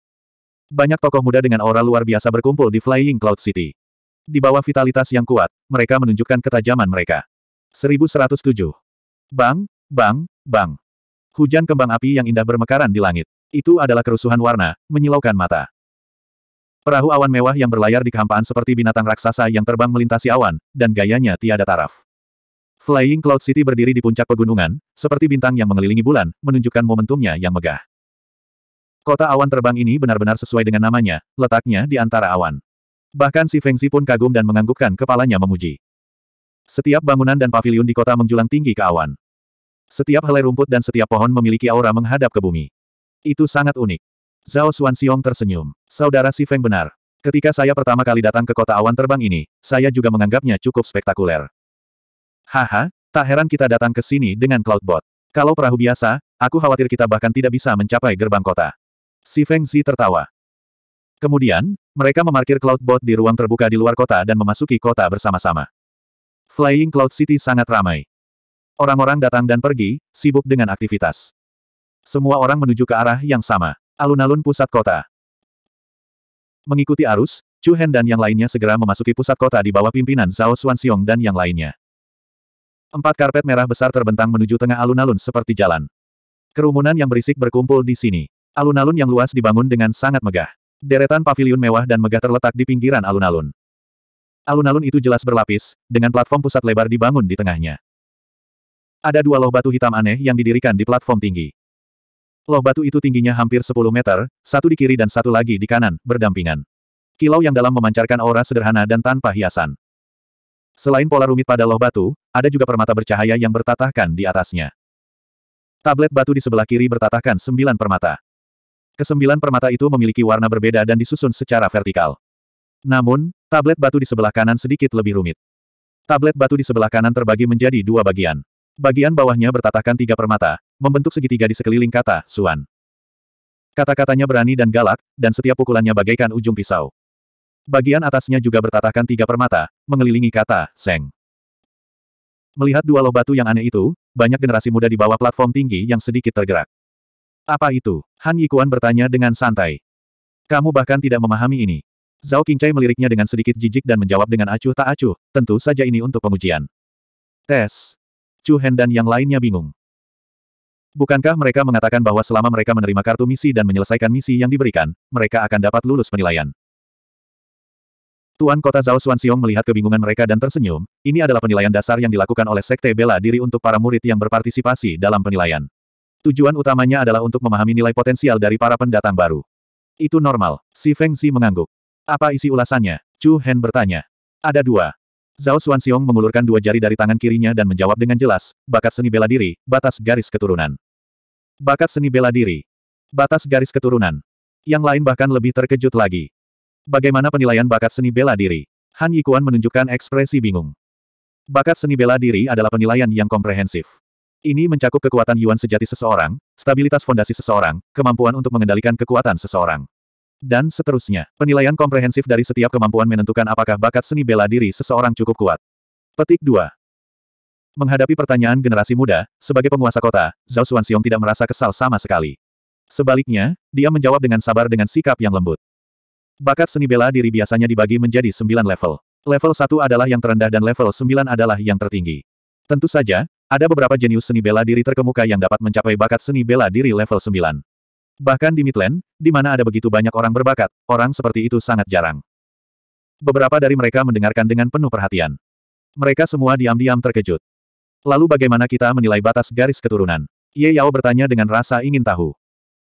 Banyak tokoh muda dengan aura luar biasa berkumpul di Flying Cloud City. Di bawah vitalitas yang kuat, mereka menunjukkan ketajaman mereka. 1107. Bang, bang, bang. Hujan kembang api yang indah bermekaran di langit. Itu adalah kerusuhan warna, menyilaukan mata. Perahu awan mewah yang berlayar di kehampaan seperti binatang raksasa yang terbang melintasi awan, dan gayanya tiada taraf. Flying Cloud City berdiri di puncak pegunungan, seperti bintang yang mengelilingi bulan, menunjukkan momentumnya yang megah. Kota awan terbang ini benar-benar sesuai dengan namanya, letaknya di antara awan. Bahkan si Fengzi pun kagum dan menganggukkan kepalanya memuji. Setiap bangunan dan paviliun di kota menjulang tinggi ke awan. Setiap helai rumput dan setiap pohon memiliki aura menghadap ke bumi. Itu sangat unik. Zhao Xuanxiong tersenyum. Saudara Si Feng benar. Ketika saya pertama kali datang ke kota awan terbang ini, saya juga menganggapnya cukup spektakuler. Haha, tak heran kita datang ke sini dengan Cloudbot. Kalau perahu biasa, aku khawatir kita bahkan tidak bisa mencapai gerbang kota. Si Feng Zi tertawa. Kemudian, mereka memarkir Cloudbot di ruang terbuka di luar kota dan memasuki kota bersama-sama. Flying Cloud City sangat ramai. Orang-orang datang dan pergi, sibuk dengan aktivitas. Semua orang menuju ke arah yang sama, alun-alun pusat kota. Mengikuti arus, Chu Hen dan yang lainnya segera memasuki pusat kota di bawah pimpinan Zhao Xuanxiong dan yang lainnya. Empat karpet merah besar terbentang menuju tengah alun-alun seperti jalan. Kerumunan yang berisik berkumpul di sini. Alun-alun yang luas dibangun dengan sangat megah. Deretan pavilion mewah dan megah terletak di pinggiran alun-alun. Alun-alun itu jelas berlapis, dengan platform pusat lebar dibangun di tengahnya. Ada dua loh batu hitam aneh yang didirikan di platform tinggi. Loh batu itu tingginya hampir 10 meter, satu di kiri dan satu lagi di kanan, berdampingan. Kilau yang dalam memancarkan aura sederhana dan tanpa hiasan. Selain pola rumit pada loh batu, ada juga permata bercahaya yang bertatahkan di atasnya. Tablet batu di sebelah kiri bertatahkan sembilan permata. Kesembilan permata itu memiliki warna berbeda dan disusun secara vertikal. Namun, tablet batu di sebelah kanan sedikit lebih rumit. Tablet batu di sebelah kanan terbagi menjadi dua bagian. Bagian bawahnya bertatahkan tiga permata, membentuk segitiga di sekeliling kata, Suan. Kata-katanya berani dan galak, dan setiap pukulannya bagaikan ujung pisau. Bagian atasnya juga bertatahkan tiga permata, mengelilingi kata, Seng. Melihat dua loh batu yang aneh itu, banyak generasi muda di bawah platform tinggi yang sedikit tergerak. Apa itu? Han Yikuan bertanya dengan santai. Kamu bahkan tidak memahami ini. Zhao Qingcai meliriknya dengan sedikit jijik dan menjawab dengan acuh tak acuh, tentu saja ini untuk pengujian. Tes. Chu Hen dan yang lainnya bingung. Bukankah mereka mengatakan bahwa selama mereka menerima kartu misi dan menyelesaikan misi yang diberikan, mereka akan dapat lulus penilaian? Tuan Kota Zhao Xuanxiong melihat kebingungan mereka dan tersenyum, ini adalah penilaian dasar yang dilakukan oleh Sekte Bela Diri untuk para murid yang berpartisipasi dalam penilaian. Tujuan utamanya adalah untuk memahami nilai potensial dari para pendatang baru. Itu normal, si Feng Xi mengangguk. Apa isi ulasannya? Chu Hen bertanya. Ada dua. Zhao Xuanxiong mengulurkan dua jari dari tangan kirinya dan menjawab dengan jelas, bakat seni bela diri, batas garis keturunan. Bakat seni bela diri. Batas garis keturunan. Yang lain bahkan lebih terkejut lagi. Bagaimana penilaian bakat seni bela diri? Han Yikuan menunjukkan ekspresi bingung. Bakat seni bela diri adalah penilaian yang komprehensif. Ini mencakup kekuatan yuan sejati seseorang, stabilitas fondasi seseorang, kemampuan untuk mengendalikan kekuatan seseorang. Dan seterusnya, penilaian komprehensif dari setiap kemampuan menentukan apakah bakat seni bela diri seseorang cukup kuat. Petik 2. Menghadapi pertanyaan generasi muda, sebagai penguasa kota, Zhao Xuanxiong tidak merasa kesal sama sekali. Sebaliknya, dia menjawab dengan sabar dengan sikap yang lembut. Bakat seni bela diri biasanya dibagi menjadi sembilan level. Level satu adalah yang terendah dan level sembilan adalah yang tertinggi. Tentu saja, ada beberapa jenius seni bela diri terkemuka yang dapat mencapai bakat seni bela diri level sembilan. Bahkan di Midland, di mana ada begitu banyak orang berbakat, orang seperti itu sangat jarang. Beberapa dari mereka mendengarkan dengan penuh perhatian. Mereka semua diam-diam terkejut. Lalu bagaimana kita menilai batas garis keturunan? Ye Yao bertanya dengan rasa ingin tahu.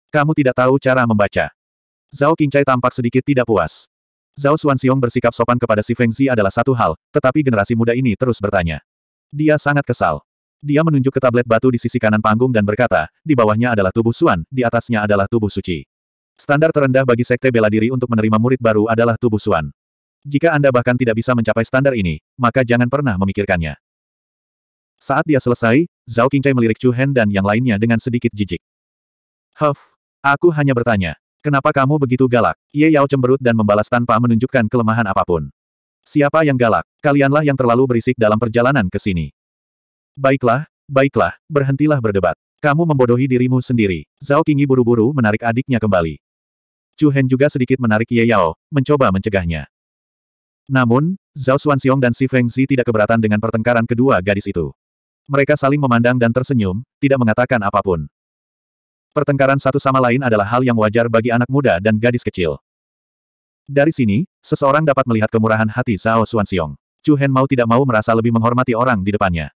Kamu tidak tahu cara membaca. Zhao Qingcai tampak sedikit tidak puas. Zhao Xuanxiong bersikap sopan kepada si Fengzi adalah satu hal, tetapi generasi muda ini terus bertanya. Dia sangat kesal. Dia menunjuk ke tablet batu di sisi kanan panggung dan berkata, di bawahnya adalah tubuh Suan, di atasnya adalah tubuh suci. Standar terendah bagi sekte bela diri untuk menerima murid baru adalah tubuh Suan. Jika Anda bahkan tidak bisa mencapai standar ini, maka jangan pernah memikirkannya. Saat dia selesai, Zhao Qingcai melirik Chu Hen dan yang lainnya dengan sedikit jijik. Huff, aku hanya bertanya, kenapa kamu begitu galak? Ye Yao cemberut dan membalas tanpa menunjukkan kelemahan apapun. Siapa yang galak? Kalianlah yang terlalu berisik dalam perjalanan ke sini. Baiklah, baiklah, berhentilah berdebat. Kamu membodohi dirimu sendiri. Zhao Qingyi buru-buru menarik adiknya kembali. Chu Hen juga sedikit menarik Ye Yao, mencoba mencegahnya. Namun, Zhao Xuanxiong dan Si Feng Zi tidak keberatan dengan pertengkaran kedua gadis itu. Mereka saling memandang dan tersenyum, tidak mengatakan apapun. Pertengkaran satu sama lain adalah hal yang wajar bagi anak muda dan gadis kecil. Dari sini, seseorang dapat melihat kemurahan hati Zhao Xuanxiong. Chu Hen mau tidak mau merasa lebih menghormati orang di depannya.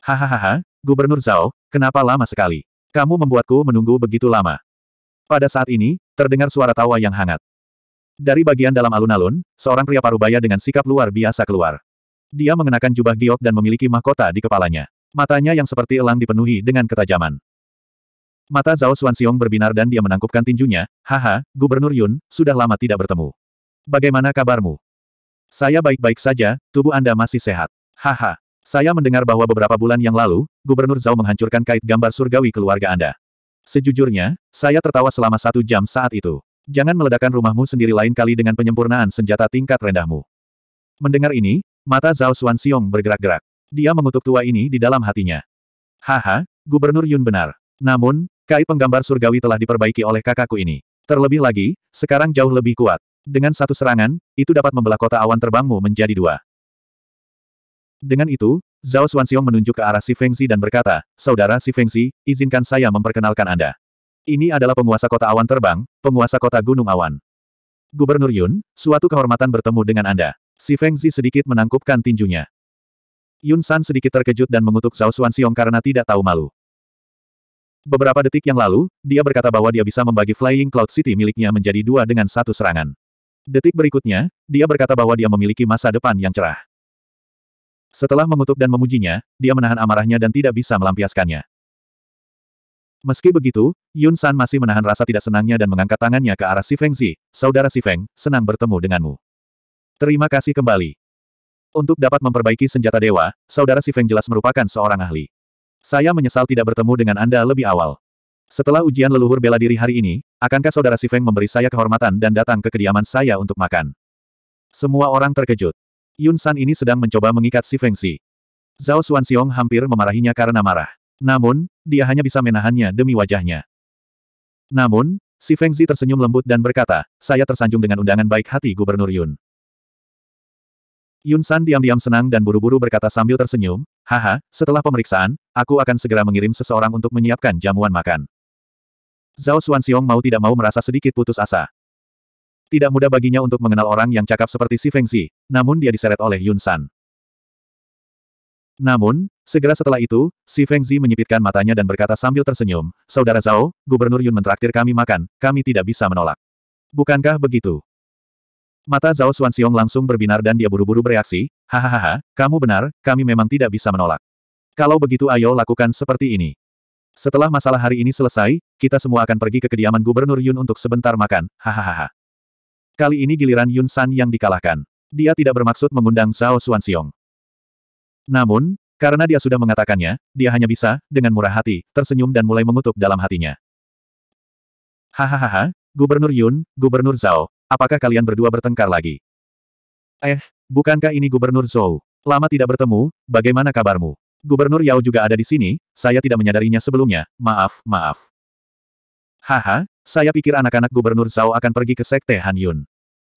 Hahaha, Gubernur Zhao, kenapa lama sekali? Kamu membuatku menunggu begitu lama. Pada saat ini, terdengar suara tawa yang hangat. Dari bagian dalam alun-alun, seorang pria parubaya dengan sikap luar biasa keluar. Dia mengenakan jubah giok dan memiliki mahkota di kepalanya. Matanya yang seperti elang dipenuhi dengan ketajaman. Mata Zhao Xuanxiong berbinar dan dia menangkupkan tinjunya, Haha, Gubernur Yun, sudah lama tidak bertemu. Bagaimana kabarmu? Saya baik-baik saja, tubuh Anda masih sehat. Haha. Saya mendengar bahwa beberapa bulan yang lalu, Gubernur Zhao menghancurkan kait gambar surgawi keluarga Anda. Sejujurnya, saya tertawa selama satu jam saat itu. Jangan meledakkan rumahmu sendiri lain kali dengan penyempurnaan senjata tingkat rendahmu. Mendengar ini, mata Zhao Xuanxiong bergerak-gerak. Dia mengutuk tua ini di dalam hatinya. Haha, Gubernur Yun benar. Namun, kait penggambar surgawi telah diperbaiki oleh kakakku ini. Terlebih lagi, sekarang jauh lebih kuat. Dengan satu serangan, itu dapat membelah kota awan terbangmu menjadi dua. Dengan itu, Zhao Xuanxiong menunjuk ke arah Si Fengzi dan berkata, Saudara Si Fengzi, izinkan saya memperkenalkan Anda. Ini adalah penguasa kota awan terbang, penguasa kota gunung awan. Gubernur Yun, suatu kehormatan bertemu dengan Anda. Si Fengzi sedikit menangkupkan tinjunya. Yun San sedikit terkejut dan mengutuk Zhao Xuanxiong karena tidak tahu malu. Beberapa detik yang lalu, dia berkata bahwa dia bisa membagi Flying Cloud City miliknya menjadi dua dengan satu serangan. Detik berikutnya, dia berkata bahwa dia memiliki masa depan yang cerah. Setelah mengutuk dan memujinya, dia menahan amarahnya dan tidak bisa melampiaskannya. Meski begitu, Yun San masih menahan rasa tidak senangnya dan mengangkat tangannya ke arah si Feng Zi. Saudara si Feng, senang bertemu denganmu. Terima kasih kembali. Untuk dapat memperbaiki senjata dewa, saudara si Feng jelas merupakan seorang ahli. Saya menyesal tidak bertemu dengan Anda lebih awal. Setelah ujian leluhur bela diri hari ini, akankah saudara Si Feng memberi saya kehormatan dan datang ke kediaman saya untuk makan? Semua orang terkejut. Yun San ini sedang mencoba mengikat si Feng Xi. Zhao Xuanxiong hampir memarahinya karena marah. Namun, dia hanya bisa menahannya demi wajahnya. Namun, si Feng Xi tersenyum lembut dan berkata, saya tersanjung dengan undangan baik hati Gubernur Yun. Yun San diam-diam senang dan buru-buru berkata sambil tersenyum, haha, setelah pemeriksaan, aku akan segera mengirim seseorang untuk menyiapkan jamuan makan. Zhao Xuanxiong mau tidak mau merasa sedikit putus asa. Tidak mudah baginya untuk mengenal orang yang cakap seperti si Feng Xi, namun dia diseret oleh Yun San. Namun, segera setelah itu, si Feng Xi menyipitkan matanya dan berkata sambil tersenyum, Saudara Zhao, Gubernur Yun mentraktir kami makan, kami tidak bisa menolak. Bukankah begitu? Mata Zhao Xuan Xiong langsung berbinar dan dia buru-buru bereaksi, Hahaha, kamu benar, kami memang tidak bisa menolak. Kalau begitu ayo lakukan seperti ini. Setelah masalah hari ini selesai, kita semua akan pergi ke kediaman Gubernur Yun untuk sebentar makan, hahaha. Kali ini giliran Yun San yang dikalahkan. Dia tidak bermaksud mengundang Zhao Xuanxiong. Namun, karena dia sudah mengatakannya, dia hanya bisa, dengan murah hati, tersenyum dan mulai mengutuk dalam hatinya. Hahaha, Gubernur Yun, Gubernur Zhao, apakah kalian berdua bertengkar lagi? Eh, bukankah ini Gubernur Zhou? Lama tidak bertemu, bagaimana kabarmu? Gubernur Yao juga ada di sini, saya tidak menyadarinya sebelumnya, maaf, maaf. Haha, saya pikir anak-anak Gubernur Zhao akan pergi ke Sekte Han Yun.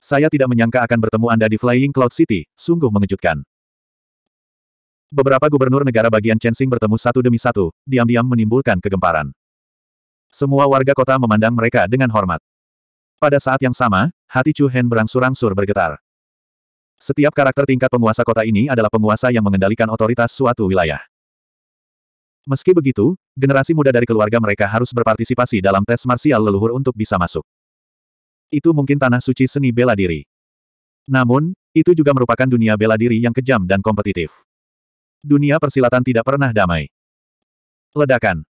Saya tidak menyangka akan bertemu Anda di Flying Cloud City, sungguh mengejutkan. Beberapa gubernur negara bagian Chensing bertemu satu demi satu, diam-diam menimbulkan kegemparan. Semua warga kota memandang mereka dengan hormat. Pada saat yang sama, hati Chu Hen berangsur-angsur bergetar. Setiap karakter tingkat penguasa kota ini adalah penguasa yang mengendalikan otoritas suatu wilayah. Meski begitu, generasi muda dari keluarga mereka harus berpartisipasi dalam tes marsial leluhur untuk bisa masuk itu mungkin tanah suci seni bela diri. Namun, itu juga merupakan dunia bela diri yang kejam dan kompetitif. Dunia persilatan tidak pernah damai. Ledakan.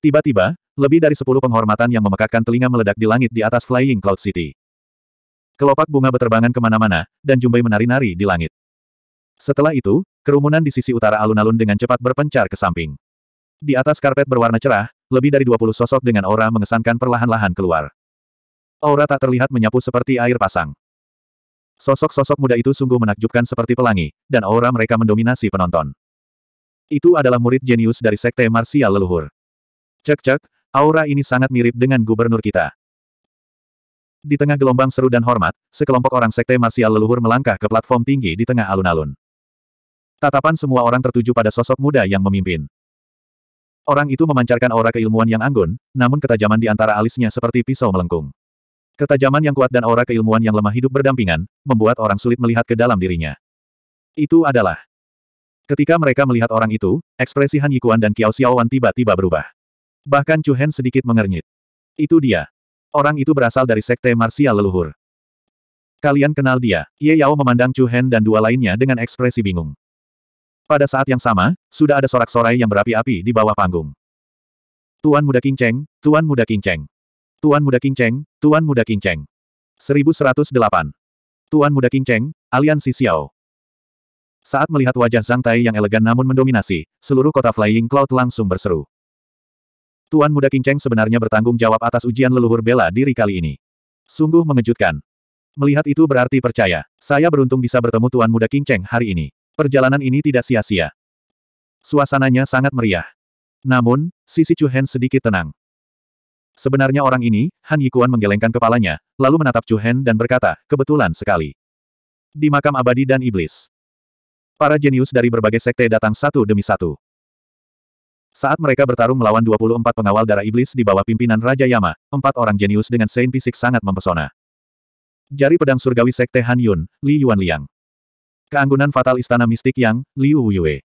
Tiba-tiba, lebih dari sepuluh penghormatan yang memekakkan telinga meledak di langit di atas Flying Cloud City. Kelopak bunga berterbangan kemana-mana, dan Jumbai menari-nari di langit. Setelah itu, kerumunan di sisi utara alun-alun dengan cepat berpencar ke samping. Di atas karpet berwarna cerah, lebih dari dua puluh sosok dengan aura mengesankan perlahan-lahan keluar. Aura tak terlihat menyapu seperti air pasang. Sosok-sosok muda itu sungguh menakjubkan seperti pelangi, dan aura mereka mendominasi penonton. Itu adalah murid jenius dari sekte marsial leluhur. Cek-cek, aura ini sangat mirip dengan gubernur kita. Di tengah gelombang seru dan hormat, sekelompok orang sekte marsial leluhur melangkah ke platform tinggi di tengah alun-alun. Tatapan semua orang tertuju pada sosok muda yang memimpin. Orang itu memancarkan aura keilmuan yang anggun, namun ketajaman di antara alisnya seperti pisau melengkung. Ketajaman yang kuat dan aura keilmuan yang lemah hidup berdampingan, membuat orang sulit melihat ke dalam dirinya. Itu adalah. Ketika mereka melihat orang itu, ekspresi Han Yikuan dan Qiao Xiaowan tiba-tiba berubah. Bahkan Chu Hen sedikit mengernyit. Itu dia. Orang itu berasal dari sekte marsial leluhur. Kalian kenal dia. Ye Yao memandang Chu Hen dan dua lainnya dengan ekspresi bingung. Pada saat yang sama, sudah ada sorak-sorai yang berapi-api di bawah panggung. Tuan Muda King Cheng, Tuan Muda King Cheng. Tuan Muda King Cheng, Tuan Muda King Cheng, 1108. Tuan Muda King Kinceng, Aliansi Xiao. Saat melihat wajah Zhang Tai yang elegan namun mendominasi, seluruh kota Flying Cloud langsung berseru. Tuan Muda King Cheng sebenarnya bertanggung jawab atas ujian leluhur bela diri kali ini. Sungguh mengejutkan. Melihat itu berarti percaya, saya beruntung bisa bertemu Tuan Muda King Cheng hari ini. Perjalanan ini tidak sia-sia. Suasananya sangat meriah. Namun, sisi Chu Han sedikit tenang. Sebenarnya orang ini, Han Yikuan menggelengkan kepalanya, lalu menatap Chu Hen dan berkata, kebetulan sekali. Di makam abadi dan iblis. Para jenius dari berbagai sekte datang satu demi satu. Saat mereka bertarung melawan 24 pengawal darah iblis di bawah pimpinan Raja Yama, empat orang jenius dengan Saint Fisik sangat mempesona. Jari pedang surgawi sekte Han Yun, Li Yuan Liang. Keanggunan fatal istana mistik Yang, Liu Yue.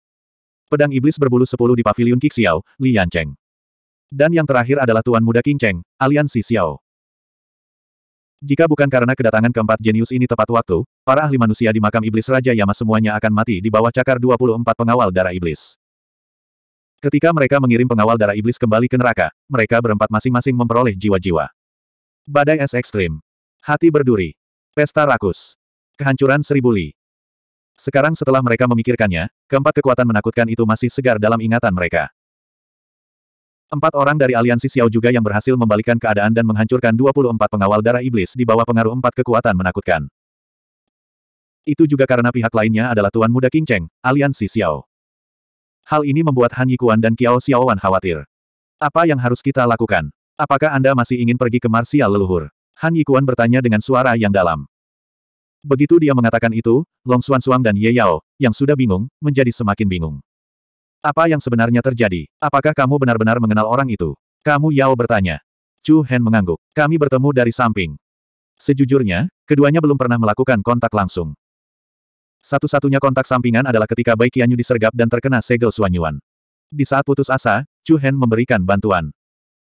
Pedang iblis berbulu sepuluh di pavilion Kixiao, Li Yancheng. Dan yang terakhir adalah Tuan Muda King Cheng, Aliansi Xiao. Jika bukan karena kedatangan keempat jenius ini tepat waktu, para ahli manusia di makam iblis Raja Yama semuanya akan mati di bawah cakar 24 pengawal darah iblis. Ketika mereka mengirim pengawal darah iblis kembali ke neraka, mereka berempat masing-masing memperoleh jiwa-jiwa. Badai es ekstrim. Hati berduri. Pesta rakus. Kehancuran seribu li. Sekarang setelah mereka memikirkannya, keempat kekuatan menakutkan itu masih segar dalam ingatan mereka. Empat orang dari aliansi Xiao juga yang berhasil membalikan keadaan dan menghancurkan 24 pengawal darah iblis di bawah pengaruh empat kekuatan menakutkan. Itu juga karena pihak lainnya adalah Tuan Muda King Cheng, aliansi Xiao. Hal ini membuat Han Yikuan dan Qiao Xiaowan khawatir. Apa yang harus kita lakukan? Apakah Anda masih ingin pergi ke marsial leluhur? Han Yikuan bertanya dengan suara yang dalam. Begitu dia mengatakan itu, Long Xuan Suang dan Ye Yao, yang sudah bingung, menjadi semakin bingung. Apa yang sebenarnya terjadi? Apakah kamu benar-benar mengenal orang itu? Kamu Yao bertanya. Chu Hen mengangguk. Kami bertemu dari samping. Sejujurnya, keduanya belum pernah melakukan kontak langsung. Satu-satunya kontak sampingan adalah ketika Bai Qianyu disergap dan terkena segel Suanyuan. Di saat putus asa, Chu Hen memberikan bantuan.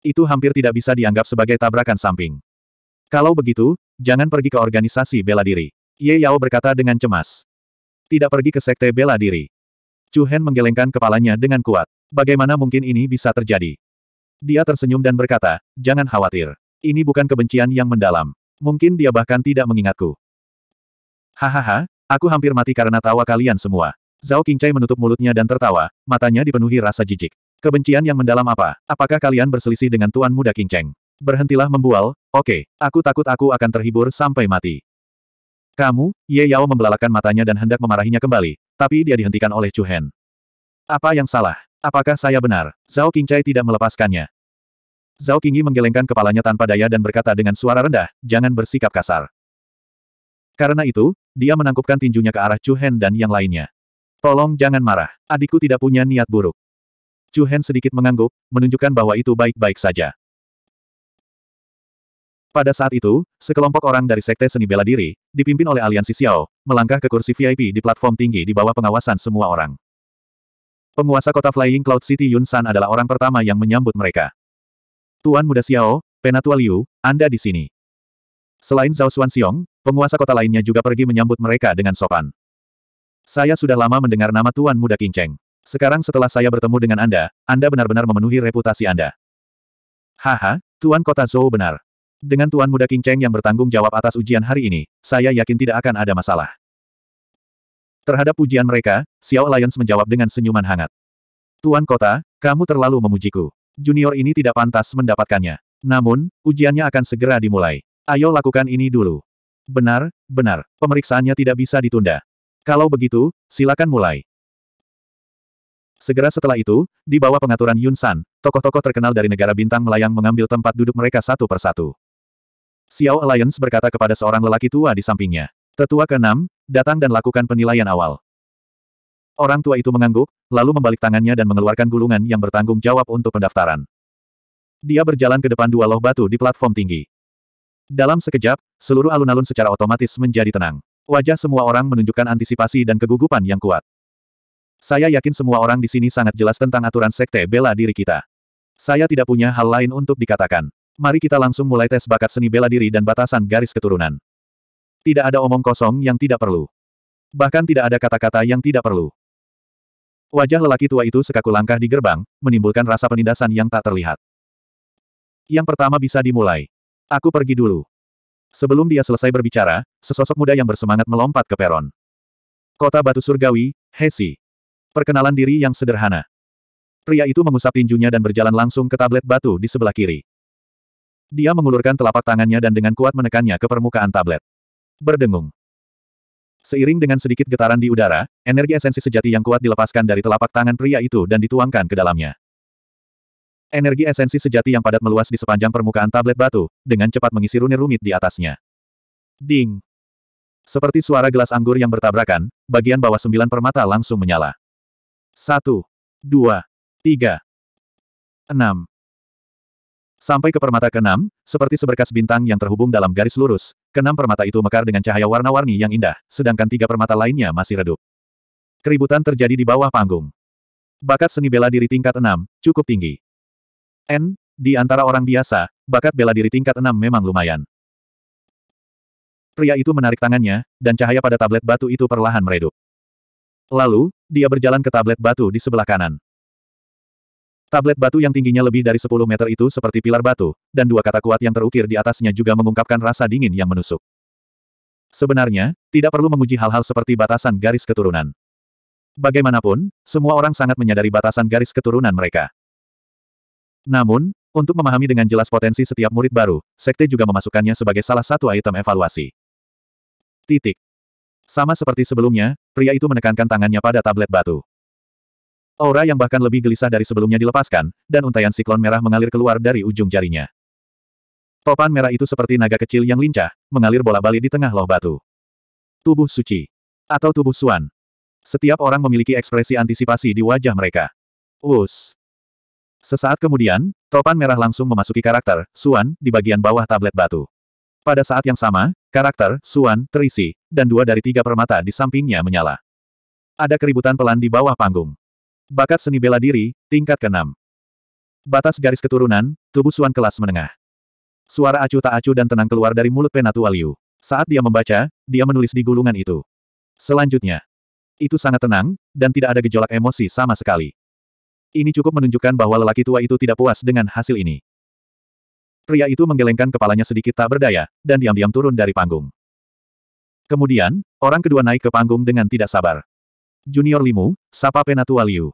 Itu hampir tidak bisa dianggap sebagai tabrakan samping. Kalau begitu, jangan pergi ke organisasi bela diri. Ye Yao berkata dengan cemas. Tidak pergi ke sekte bela diri. Chu Hen menggelengkan kepalanya dengan kuat. Bagaimana mungkin ini bisa terjadi? Dia tersenyum dan berkata, jangan khawatir. Ini bukan kebencian yang mendalam. Mungkin dia bahkan tidak mengingatku. Hahaha, aku hampir mati karena tawa kalian semua. Zhao Qingcai menutup mulutnya dan tertawa, matanya dipenuhi rasa jijik. Kebencian yang mendalam apa? Apakah kalian berselisih dengan Tuan Muda Qingcheng? Berhentilah membual, oke, okay, aku takut aku akan terhibur sampai mati. Kamu, Ye Yao membelalakan matanya dan hendak memarahinya kembali, tapi dia dihentikan oleh Chu Hen. Apa yang salah? Apakah saya benar? Zhao Qingcai tidak melepaskannya. Zhao Qingyi menggelengkan kepalanya tanpa daya dan berkata dengan suara rendah, jangan bersikap kasar. Karena itu, dia menangkupkan tinjunya ke arah Chu Hen dan yang lainnya. Tolong jangan marah, adikku tidak punya niat buruk. Chu Hen sedikit mengangguk, menunjukkan bahwa itu baik-baik saja. Pada saat itu, sekelompok orang dari Sekte Seni Bela Diri, dipimpin oleh aliansi Xiao, melangkah ke kursi VIP di platform tinggi di bawah pengawasan semua orang. Penguasa kota Flying Cloud City Yun San adalah orang pertama yang menyambut mereka. Tuan Muda Xiao, Penatua Liu, Anda di sini. Selain Zhao Xuan Xiong, penguasa kota lainnya juga pergi menyambut mereka dengan sopan. Saya sudah lama mendengar nama Tuan Muda Kinceng. Sekarang setelah saya bertemu dengan Anda, Anda benar-benar memenuhi reputasi Anda. Haha, Tuan Kota Zhou benar. Dengan Tuan Muda King Cheng yang bertanggung jawab atas ujian hari ini, saya yakin tidak akan ada masalah. Terhadap ujian mereka, Xiao Alliance menjawab dengan senyuman hangat. Tuan Kota, kamu terlalu memujiku. Junior ini tidak pantas mendapatkannya. Namun, ujiannya akan segera dimulai. Ayo lakukan ini dulu. Benar, benar. Pemeriksaannya tidak bisa ditunda. Kalau begitu, silakan mulai. Segera setelah itu, di bawah pengaturan Yun San, tokoh-tokoh terkenal dari negara bintang melayang mengambil tempat duduk mereka satu persatu. Xiao Alliance berkata kepada seorang lelaki tua di sampingnya. Tetua keenam, datang dan lakukan penilaian awal. Orang tua itu mengangguk, lalu membalik tangannya dan mengeluarkan gulungan yang bertanggung jawab untuk pendaftaran. Dia berjalan ke depan dua loh batu di platform tinggi. Dalam sekejap, seluruh alun-alun secara otomatis menjadi tenang. Wajah semua orang menunjukkan antisipasi dan kegugupan yang kuat. Saya yakin semua orang di sini sangat jelas tentang aturan sekte bela diri kita. Saya tidak punya hal lain untuk dikatakan. Mari kita langsung mulai tes bakat seni bela diri dan batasan garis keturunan. Tidak ada omong kosong yang tidak perlu. Bahkan tidak ada kata-kata yang tidak perlu. Wajah lelaki tua itu sekaku langkah di gerbang, menimbulkan rasa penindasan yang tak terlihat. Yang pertama bisa dimulai. Aku pergi dulu. Sebelum dia selesai berbicara, sesosok muda yang bersemangat melompat ke peron. Kota Batu Surgawi, Hesi. Perkenalan diri yang sederhana. Pria itu mengusap tinjunya dan berjalan langsung ke tablet batu di sebelah kiri. Dia mengulurkan telapak tangannya dan dengan kuat menekannya ke permukaan tablet. Berdengung. Seiring dengan sedikit getaran di udara, energi esensi sejati yang kuat dilepaskan dari telapak tangan pria itu dan dituangkan ke dalamnya. Energi esensi sejati yang padat meluas di sepanjang permukaan tablet batu, dengan cepat mengisi rune rumit di atasnya. Ding! Seperti suara gelas anggur yang bertabrakan, bagian bawah sembilan permata langsung menyala. Satu, dua, tiga, enam, Sampai ke permata keenam, seperti seberkas bintang yang terhubung dalam garis lurus, keenam permata itu mekar dengan cahaya warna-warni yang indah, sedangkan tiga permata lainnya masih redup. Keributan terjadi di bawah panggung. Bakat seni bela diri tingkat enam cukup tinggi. N, di antara orang biasa, bakat bela diri tingkat enam memang lumayan. Pria itu menarik tangannya, dan cahaya pada tablet batu itu perlahan meredup. Lalu, dia berjalan ke tablet batu di sebelah kanan. Tablet batu yang tingginya lebih dari 10 meter itu seperti pilar batu, dan dua kata kuat yang terukir di atasnya juga mengungkapkan rasa dingin yang menusuk. Sebenarnya, tidak perlu menguji hal-hal seperti batasan garis keturunan. Bagaimanapun, semua orang sangat menyadari batasan garis keturunan mereka. Namun, untuk memahami dengan jelas potensi setiap murid baru, sekte juga memasukkannya sebagai salah satu item evaluasi. Titik. Sama seperti sebelumnya, pria itu menekankan tangannya pada tablet batu. Aura yang bahkan lebih gelisah dari sebelumnya dilepaskan, dan untaian siklon merah mengalir keluar dari ujung jarinya. Topan merah itu seperti naga kecil yang lincah, mengalir bola-balik di tengah loh batu. Tubuh suci. Atau tubuh suan. Setiap orang memiliki ekspresi antisipasi di wajah mereka. Us. Sesaat kemudian, topan merah langsung memasuki karakter, suan, di bagian bawah tablet batu. Pada saat yang sama, karakter, suan, terisi, dan dua dari tiga permata di sampingnya menyala. Ada keributan pelan di bawah panggung. Bakat seni bela diri, tingkat ke-6. Batas garis keturunan, tubuh Suan kelas menengah. Suara acuh tak acuh dan tenang keluar dari mulut Penatua Liu. Saat dia membaca, dia menulis di gulungan itu. Selanjutnya. Itu sangat tenang, dan tidak ada gejolak emosi sama sekali. Ini cukup menunjukkan bahwa lelaki tua itu tidak puas dengan hasil ini. Pria itu menggelengkan kepalanya sedikit tak berdaya, dan diam-diam turun dari panggung. Kemudian, orang kedua naik ke panggung dengan tidak sabar. Junior Limu, sapa Penatua Liu.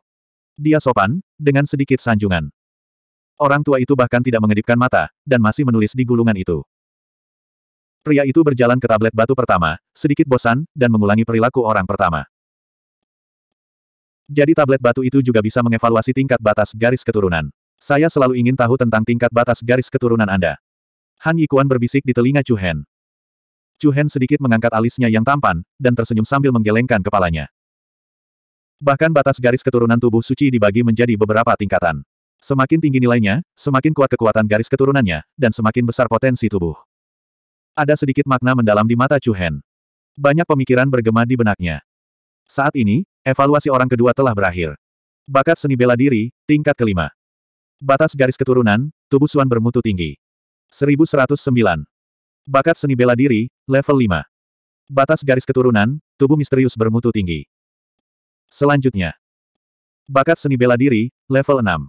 Dia sopan, dengan sedikit sanjungan. Orang tua itu bahkan tidak mengedipkan mata, dan masih menulis di gulungan itu. Pria itu berjalan ke tablet batu pertama, sedikit bosan, dan mengulangi perilaku orang pertama. Jadi tablet batu itu juga bisa mengevaluasi tingkat batas garis keturunan. Saya selalu ingin tahu tentang tingkat batas garis keturunan Anda. Han Yikuan berbisik di telinga Chu Hen. Chu Hen sedikit mengangkat alisnya yang tampan, dan tersenyum sambil menggelengkan kepalanya. Bahkan batas garis keturunan tubuh suci dibagi menjadi beberapa tingkatan. Semakin tinggi nilainya, semakin kuat kekuatan garis keturunannya, dan semakin besar potensi tubuh. Ada sedikit makna mendalam di mata Chu Hen. Banyak pemikiran bergema di benaknya. Saat ini, evaluasi orang kedua telah berakhir. Bakat seni bela diri, tingkat kelima. Batas garis keturunan, tubuh Suan bermutu tinggi. 1109. Bakat seni bela diri, level 5. Batas garis keturunan, tubuh misterius bermutu tinggi. Selanjutnya. Bakat seni bela diri, level 6.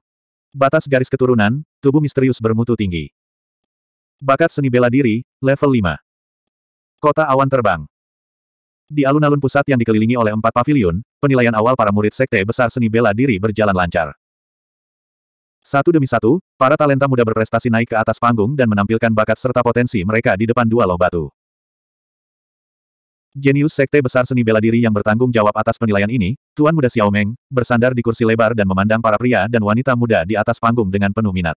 Batas garis keturunan, tubuh misterius bermutu tinggi. Bakat seni bela diri, level 5. Kota awan terbang. Di alun-alun pusat yang dikelilingi oleh empat pavilion, penilaian awal para murid sekte besar seni bela diri berjalan lancar. Satu demi satu, para talenta muda berprestasi naik ke atas panggung dan menampilkan bakat serta potensi mereka di depan dua loh batu. Genius Sekte Besar Seni Bela Diri yang bertanggung jawab atas penilaian ini, Tuan Muda Xiao Meng, bersandar di kursi lebar dan memandang para pria dan wanita muda di atas panggung dengan penuh minat.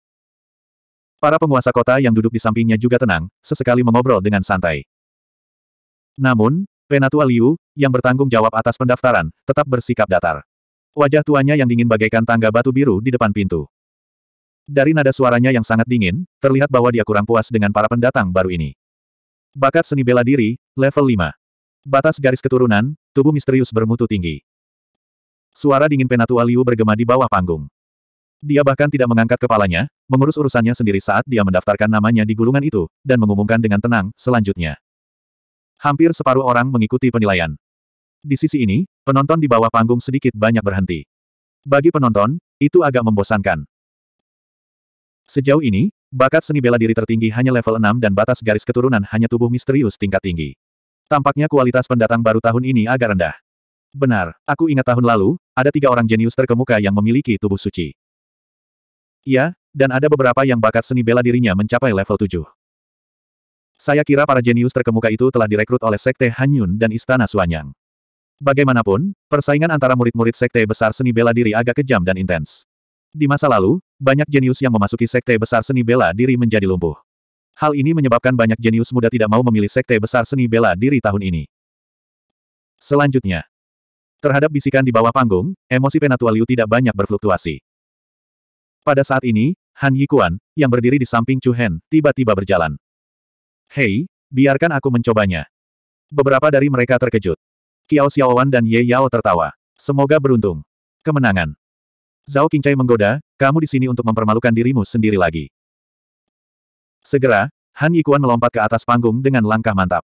Para penguasa kota yang duduk di sampingnya juga tenang, sesekali mengobrol dengan santai. Namun, Penatua Liu, yang bertanggung jawab atas pendaftaran, tetap bersikap datar. Wajah tuanya yang dingin bagaikan tangga batu biru di depan pintu. Dari nada suaranya yang sangat dingin, terlihat bahwa dia kurang puas dengan para pendatang baru ini. Bakat seni bela diri, level 5. Batas garis keturunan, tubuh misterius bermutu tinggi. Suara dingin penatua Liu bergema di bawah panggung. Dia bahkan tidak mengangkat kepalanya, mengurus urusannya sendiri saat dia mendaftarkan namanya di gulungan itu, dan mengumumkan dengan tenang, selanjutnya. Hampir separuh orang mengikuti penilaian. Di sisi ini, penonton di bawah panggung sedikit banyak berhenti. Bagi penonton, itu agak membosankan. Sejauh ini, bakat seni bela diri tertinggi hanya level 6 dan batas garis keturunan hanya tubuh misterius tingkat tinggi. Tampaknya kualitas pendatang baru tahun ini agak rendah. Benar, aku ingat tahun lalu, ada tiga orang jenius terkemuka yang memiliki tubuh suci. Ya, dan ada beberapa yang bakat seni bela dirinya mencapai level 7. Saya kira para jenius terkemuka itu telah direkrut oleh Sekte Hanyun dan Istana Suanyang. Bagaimanapun, persaingan antara murid-murid Sekte Besar Seni Bela Diri agak kejam dan intens. Di masa lalu, banyak jenius yang memasuki Sekte Besar Seni Bela Diri menjadi lumpuh. Hal ini menyebabkan banyak jenius muda tidak mau memilih sekte besar seni bela diri tahun ini. Selanjutnya. Terhadap bisikan di bawah panggung, emosi Penatua Liu tidak banyak berfluktuasi. Pada saat ini, Han Yikuan, yang berdiri di samping Chu Hen, tiba-tiba berjalan. Hei, biarkan aku mencobanya. Beberapa dari mereka terkejut. Kiao Xiaowan dan Ye Yao tertawa. Semoga beruntung. Kemenangan. Zhao Qingcai menggoda, kamu di sini untuk mempermalukan dirimu sendiri lagi. Segera, Han Yikuan melompat ke atas panggung dengan langkah mantap.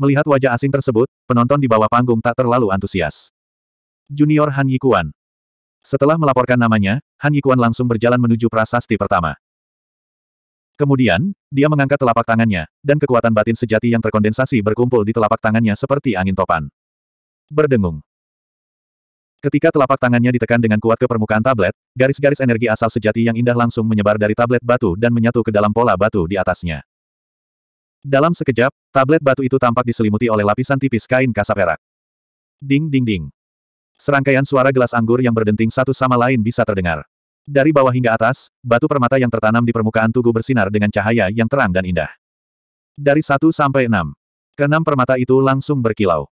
Melihat wajah asing tersebut, penonton di bawah panggung tak terlalu antusias. Junior Han Yikuan. Setelah melaporkan namanya, Han Yikuan langsung berjalan menuju prasasti pertama. Kemudian, dia mengangkat telapak tangannya, dan kekuatan batin sejati yang terkondensasi berkumpul di telapak tangannya seperti angin topan. Berdengung. Ketika telapak tangannya ditekan dengan kuat ke permukaan tablet, garis-garis energi asal sejati yang indah langsung menyebar dari tablet batu dan menyatu ke dalam pola batu di atasnya. Dalam sekejap, tablet batu itu tampak diselimuti oleh lapisan tipis kain perak. Ding ding ding. Serangkaian suara gelas anggur yang berdenting satu sama lain bisa terdengar. Dari bawah hingga atas, batu permata yang tertanam di permukaan tugu bersinar dengan cahaya yang terang dan indah. Dari 1 sampai 6. Keenam permata itu langsung berkilau.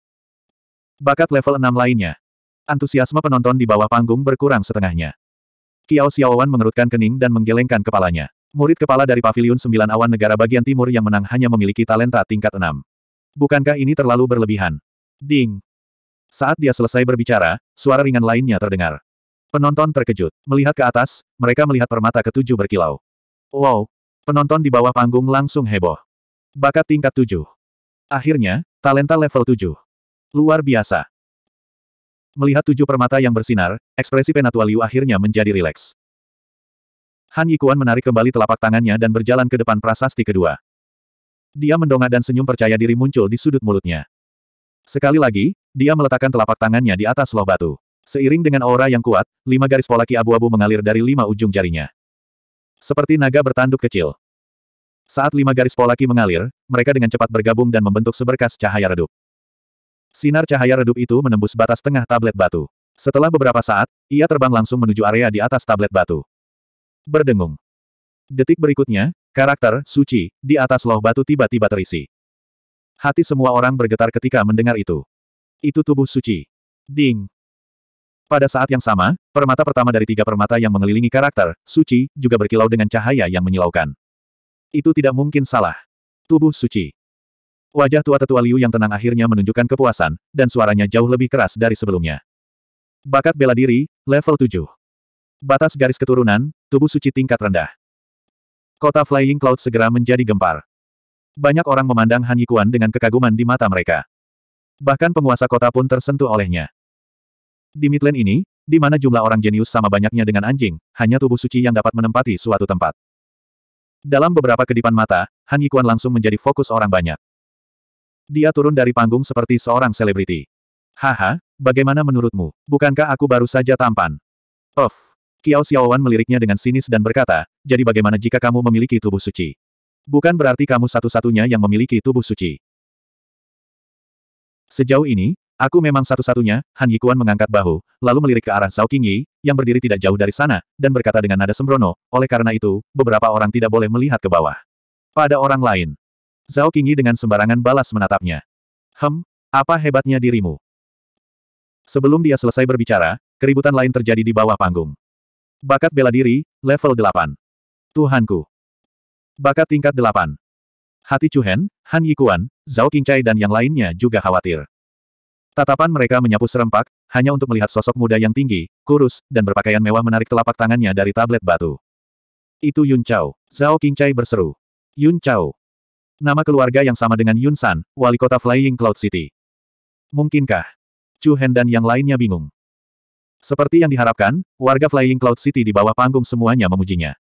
Bakat level 6 lainnya, Antusiasme penonton di bawah panggung berkurang setengahnya. Kiao Xiaowan mengerutkan kening dan menggelengkan kepalanya. Murid kepala dari Paviliun Sembilan Awan Negara bagian timur yang menang hanya memiliki talenta tingkat enam. Bukankah ini terlalu berlebihan? Ding! Saat dia selesai berbicara, suara ringan lainnya terdengar. Penonton terkejut. Melihat ke atas, mereka melihat permata ketujuh berkilau. Wow! Penonton di bawah panggung langsung heboh. Bakat tingkat tujuh. Akhirnya, talenta level tujuh. Luar biasa. Melihat tujuh permata yang bersinar, ekspresi penatua Liu akhirnya menjadi rileks. Han Yikuan menarik kembali telapak tangannya dan berjalan ke depan prasasti kedua. Dia mendongak dan senyum percaya diri muncul di sudut mulutnya. Sekali lagi, dia meletakkan telapak tangannya di atas loh batu. Seiring dengan aura yang kuat, lima garis polaki abu-abu mengalir dari lima ujung jarinya. Seperti naga bertanduk kecil. Saat lima garis polaki mengalir, mereka dengan cepat bergabung dan membentuk seberkas cahaya redup. Sinar cahaya redup itu menembus batas tengah tablet batu. Setelah beberapa saat, ia terbang langsung menuju area di atas tablet batu. Berdengung. Detik berikutnya, karakter, suci, di atas loh batu tiba-tiba terisi. Hati semua orang bergetar ketika mendengar itu. Itu tubuh suci. Ding. Pada saat yang sama, permata pertama dari tiga permata yang mengelilingi karakter, suci, juga berkilau dengan cahaya yang menyilaukan. Itu tidak mungkin salah. Tubuh suci. Wajah tua tetua Liu yang tenang akhirnya menunjukkan kepuasan, dan suaranya jauh lebih keras dari sebelumnya. Bakat bela diri, level 7. Batas garis keturunan, tubuh suci tingkat rendah. Kota Flying Cloud segera menjadi gempar. Banyak orang memandang Han Yikuan dengan kekaguman di mata mereka. Bahkan penguasa kota pun tersentuh olehnya. Di Midland ini, di mana jumlah orang jenius sama banyaknya dengan anjing, hanya tubuh suci yang dapat menempati suatu tempat. Dalam beberapa kedipan mata, Han Yikuan langsung menjadi fokus orang banyak. Dia turun dari panggung seperti seorang selebriti. Haha, bagaimana menurutmu? Bukankah aku baru saja tampan? Of. Kiao Xiaowan meliriknya dengan sinis dan berkata, jadi bagaimana jika kamu memiliki tubuh suci? Bukan berarti kamu satu-satunya yang memiliki tubuh suci. Sejauh ini, aku memang satu-satunya, Han Yikuan mengangkat bahu, lalu melirik ke arah Zhao Qingyi, yang berdiri tidak jauh dari sana, dan berkata dengan nada sembrono, oleh karena itu, beberapa orang tidak boleh melihat ke bawah. Pada orang lain, Zhao Qingyi dengan sembarangan balas menatapnya. Hem, apa hebatnya dirimu? Sebelum dia selesai berbicara, keributan lain terjadi di bawah panggung. Bakat bela diri, level 8. Tuhanku. Bakat tingkat 8. Hati Chuhen, Han Yikuan, Zhao Qingcai dan yang lainnya juga khawatir. Tatapan mereka menyapu serempak, hanya untuk melihat sosok muda yang tinggi, kurus, dan berpakaian mewah menarik telapak tangannya dari tablet batu. Itu Yun Chao. Zhao Qingcai berseru. Yun Chao. Nama keluarga yang sama dengan Yun San, wali kota Flying Cloud City. Mungkinkah? Chu Hen dan yang lainnya bingung. Seperti yang diharapkan, warga Flying Cloud City di bawah panggung semuanya memujinya.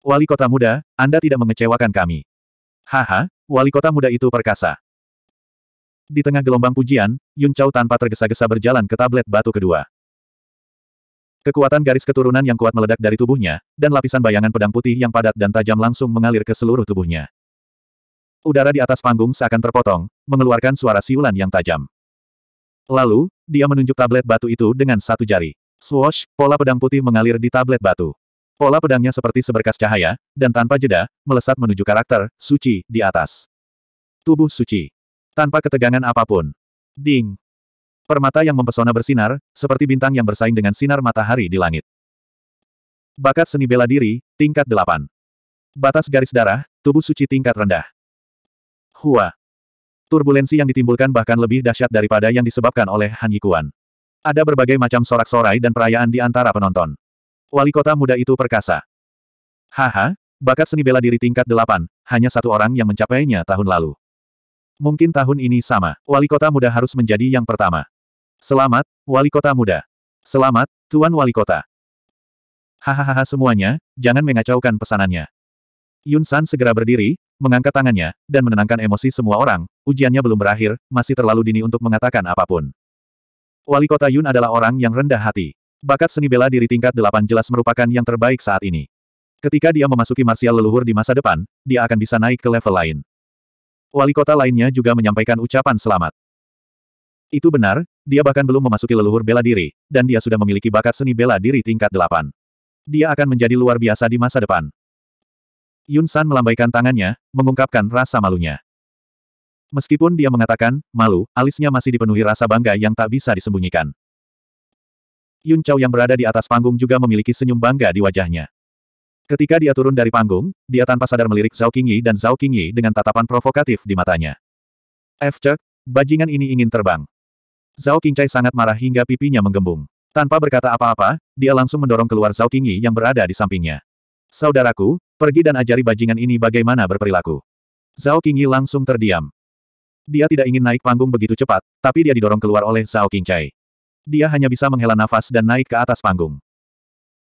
Wali kota muda, Anda tidak mengecewakan kami. Haha, wali kota muda itu perkasa. Di tengah gelombang pujian, Yun Chao tanpa tergesa-gesa berjalan ke tablet batu kedua. Kekuatan garis keturunan yang kuat meledak dari tubuhnya, dan lapisan bayangan pedang putih yang padat dan tajam langsung mengalir ke seluruh tubuhnya udara di atas panggung seakan terpotong, mengeluarkan suara siulan yang tajam. Lalu, dia menunjuk tablet batu itu dengan satu jari. Swoosh, pola pedang putih mengalir di tablet batu. Pola pedangnya seperti seberkas cahaya, dan tanpa jeda, melesat menuju karakter, suci, di atas. Tubuh suci. Tanpa ketegangan apapun. Ding. Permata yang mempesona bersinar, seperti bintang yang bersaing dengan sinar matahari di langit. Bakat seni bela diri, tingkat 8. Batas garis darah, tubuh suci tingkat rendah. Hua. Turbulensi yang ditimbulkan bahkan lebih dahsyat daripada yang disebabkan oleh Han Yikuan. Ada berbagai macam sorak-sorai dan perayaan di antara penonton. Wali kota muda itu perkasa. Haha, bakat seni bela diri tingkat delapan, hanya satu orang yang mencapainya tahun lalu. Mungkin tahun ini sama, wali kota muda harus menjadi yang pertama. Selamat, wali kota muda. Selamat, Tuan Wali Kota. Hahaha semuanya, jangan mengacaukan pesanannya. Yun San segera berdiri, mengangkat tangannya, dan menenangkan emosi semua orang, ujiannya belum berakhir, masih terlalu dini untuk mengatakan apapun. Wali kota Yun adalah orang yang rendah hati. Bakat seni bela diri tingkat 8 jelas merupakan yang terbaik saat ini. Ketika dia memasuki martial leluhur di masa depan, dia akan bisa naik ke level lain. Wali kota lainnya juga menyampaikan ucapan selamat. Itu benar, dia bahkan belum memasuki leluhur bela diri, dan dia sudah memiliki bakat seni bela diri tingkat 8. Dia akan menjadi luar biasa di masa depan. Yun San melambaikan tangannya, mengungkapkan rasa malunya. Meskipun dia mengatakan, malu, alisnya masih dipenuhi rasa bangga yang tak bisa disembunyikan. Yun Chao yang berada di atas panggung juga memiliki senyum bangga di wajahnya. Ketika dia turun dari panggung, dia tanpa sadar melirik Zhao Qingyi dan Zhao Qingyi dengan tatapan provokatif di matanya. F. Cek, bajingan ini ingin terbang. Zhao Qingcai sangat marah hingga pipinya menggembung. Tanpa berkata apa-apa, dia langsung mendorong keluar Zhao Qingyi yang berada di sampingnya. Saudaraku, pergi dan ajari bajingan ini bagaimana berperilaku. Zhao Qingyi langsung terdiam. Dia tidak ingin naik panggung begitu cepat, tapi dia didorong keluar oleh Zhao Qingcai. Dia hanya bisa menghela nafas dan naik ke atas panggung.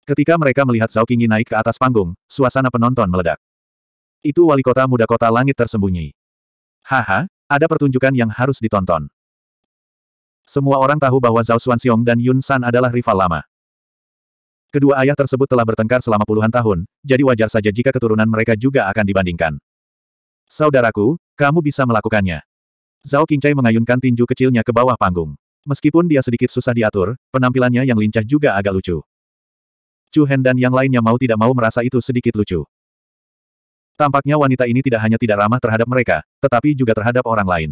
Ketika mereka melihat Zhao Qingyi naik ke atas panggung, suasana penonton meledak. Itu wali kota muda kota langit tersembunyi. Haha, ada pertunjukan yang harus ditonton. Semua orang tahu bahwa Zhao Xuanxiong dan Yun San adalah rival lama. Kedua ayah tersebut telah bertengkar selama puluhan tahun, jadi wajar saja jika keturunan mereka juga akan dibandingkan. Saudaraku, kamu bisa melakukannya. Zhao Qingcai mengayunkan tinju kecilnya ke bawah panggung. Meskipun dia sedikit susah diatur, penampilannya yang lincah juga agak lucu. Chu Hen dan yang lainnya mau tidak mau merasa itu sedikit lucu. Tampaknya wanita ini tidak hanya tidak ramah terhadap mereka, tetapi juga terhadap orang lain.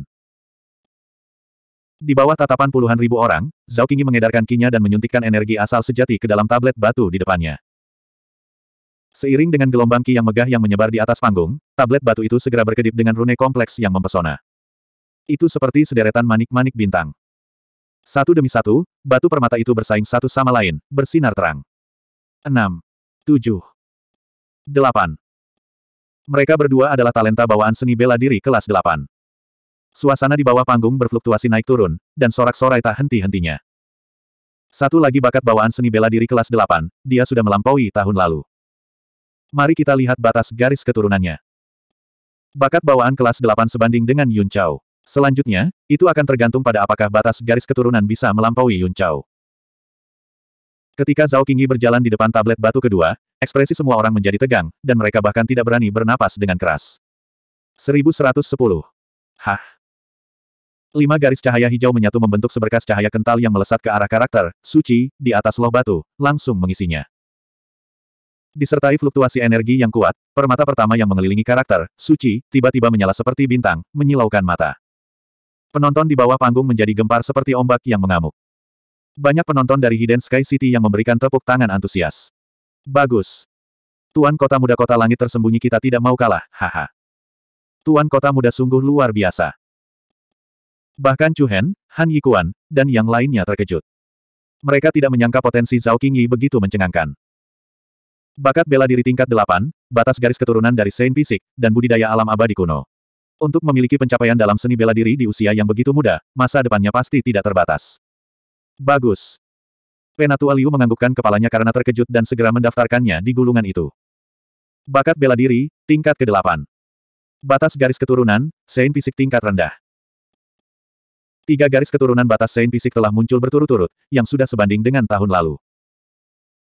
Di bawah tatapan puluhan ribu orang, Zhao Qingyi mengedarkan kinya dan menyuntikkan energi asal sejati ke dalam tablet batu di depannya. Seiring dengan gelombang ki yang megah yang menyebar di atas panggung, tablet batu itu segera berkedip dengan rune kompleks yang mempesona. Itu seperti sederetan manik-manik bintang. Satu demi satu, batu permata itu bersaing satu sama lain, bersinar terang. Enam, tujuh, delapan. Mereka berdua adalah talenta bawaan seni bela diri kelas delapan. Suasana di bawah panggung berfluktuasi naik turun, dan sorak-sorai tak henti-hentinya. Satu lagi bakat bawaan seni bela diri kelas 8, dia sudah melampaui tahun lalu. Mari kita lihat batas garis keturunannya. Bakat bawaan kelas 8 sebanding dengan Yun Chao. Selanjutnya, itu akan tergantung pada apakah batas garis keturunan bisa melampaui Yun Chao. Ketika Zhao Qingyi berjalan di depan tablet batu kedua, ekspresi semua orang menjadi tegang, dan mereka bahkan tidak berani bernapas dengan keras. 1110. Hah? Lima garis cahaya hijau menyatu membentuk seberkas cahaya kental yang melesat ke arah karakter, suci, di atas loh batu, langsung mengisinya. Disertai fluktuasi energi yang kuat, permata pertama yang mengelilingi karakter, suci, tiba-tiba menyala seperti bintang, menyilaukan mata. Penonton di bawah panggung menjadi gempar seperti ombak yang mengamuk. Banyak penonton dari Hidden Sky City yang memberikan tepuk tangan antusias. Bagus. Tuan kota muda kota langit tersembunyi kita tidak mau kalah, haha. Tuan kota muda sungguh luar biasa. Bahkan Chu Hen, Han Yikuan, dan yang lainnya terkejut. Mereka tidak menyangka potensi Zhao Qingyi begitu mencengangkan. Bakat bela diri tingkat 8, batas garis keturunan dari Saint Fisik, dan budidaya alam abadi kuno. Untuk memiliki pencapaian dalam seni bela diri di usia yang begitu muda, masa depannya pasti tidak terbatas. Bagus. Penatua Liu menganggukkan kepalanya karena terkejut dan segera mendaftarkannya di gulungan itu. Bakat bela diri, tingkat ke-8. Batas garis keturunan, Saint Fisik tingkat rendah. Tiga garis keturunan batas Saint Fisik telah muncul berturut-turut, yang sudah sebanding dengan tahun lalu.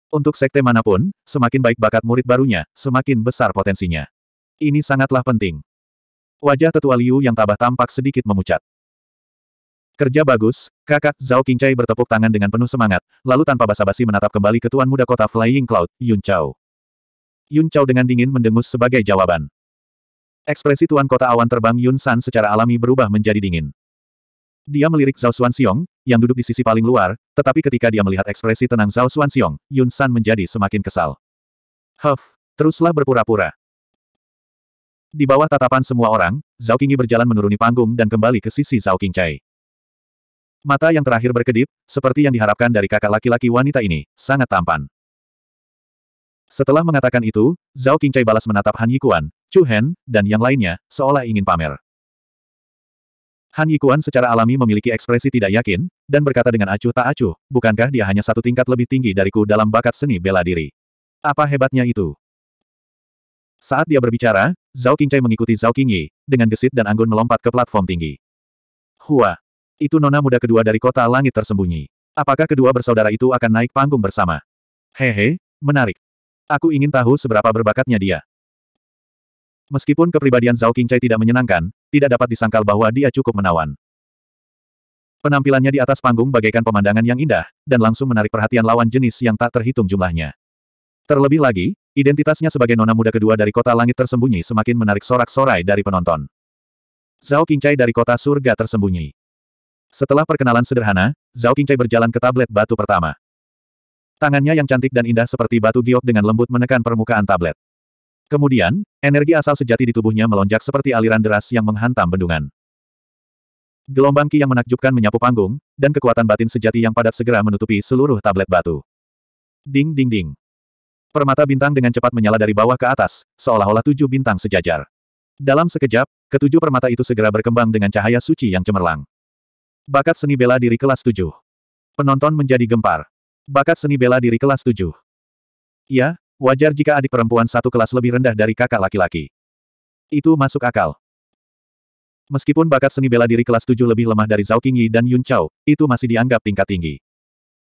Untuk sekte manapun, semakin baik bakat murid barunya, semakin besar potensinya. Ini sangatlah penting. Wajah tetua Liu yang tabah tampak sedikit memucat. Kerja bagus, kakak Zhao Qingcai bertepuk tangan dengan penuh semangat, lalu tanpa basa-basi menatap kembali ke muda kota Flying Cloud, Yun Chao. Yun Chao dengan dingin mendengus sebagai jawaban. Ekspresi tuan kota awan terbang Yun San secara alami berubah menjadi dingin. Dia melirik Zhao Xuanxiong, yang duduk di sisi paling luar, tetapi ketika dia melihat ekspresi tenang Zhao Xuanxiong, Yun San menjadi semakin kesal. Huff, teruslah berpura-pura. Di bawah tatapan semua orang, Zhao Qingyi berjalan menuruni panggung dan kembali ke sisi Zhao Qingcai. Mata yang terakhir berkedip, seperti yang diharapkan dari kakak laki-laki wanita ini, sangat tampan. Setelah mengatakan itu, Zhao Qingcai balas menatap Han Yikuan, Chu Hen, dan yang lainnya, seolah ingin pamer. Han Yikuan secara alami memiliki ekspresi tidak yakin, dan berkata dengan acuh tak acuh, bukankah dia hanya satu tingkat lebih tinggi dariku dalam bakat seni bela diri? Apa hebatnya itu? Saat dia berbicara, Zhao Qingcai mengikuti Zhao Qingyi, dengan gesit dan anggun melompat ke platform tinggi. Hua! Itu nona muda kedua dari kota langit tersembunyi. Apakah kedua bersaudara itu akan naik panggung bersama? Hehe, menarik. Aku ingin tahu seberapa berbakatnya dia. Meskipun kepribadian Zhao Qingcai tidak menyenangkan, tidak dapat disangkal bahwa dia cukup menawan. Penampilannya di atas panggung bagaikan pemandangan yang indah, dan langsung menarik perhatian lawan jenis yang tak terhitung jumlahnya. Terlebih lagi, identitasnya sebagai nona muda kedua dari kota langit tersembunyi semakin menarik sorak-sorai dari penonton. Zhao Qingcai dari kota surga tersembunyi. Setelah perkenalan sederhana, Zhao Qingcai berjalan ke tablet batu pertama. Tangannya yang cantik dan indah seperti batu giok dengan lembut menekan permukaan tablet. Kemudian, energi asal sejati di tubuhnya melonjak seperti aliran deras yang menghantam bendungan. Gelombang ki yang menakjubkan menyapu panggung, dan kekuatan batin sejati yang padat segera menutupi seluruh tablet batu. Ding ding ding. Permata bintang dengan cepat menyala dari bawah ke atas, seolah-olah tujuh bintang sejajar. Dalam sekejap, ketujuh permata itu segera berkembang dengan cahaya suci yang cemerlang. Bakat seni bela diri kelas tujuh. Penonton menjadi gempar. Bakat seni bela diri kelas tujuh. Ya, Wajar jika adik perempuan satu kelas lebih rendah dari kakak laki-laki. Itu masuk akal. Meskipun bakat seni bela diri kelas tujuh lebih lemah dari Zhao Qingyi dan Yun Chao, itu masih dianggap tingkat tinggi.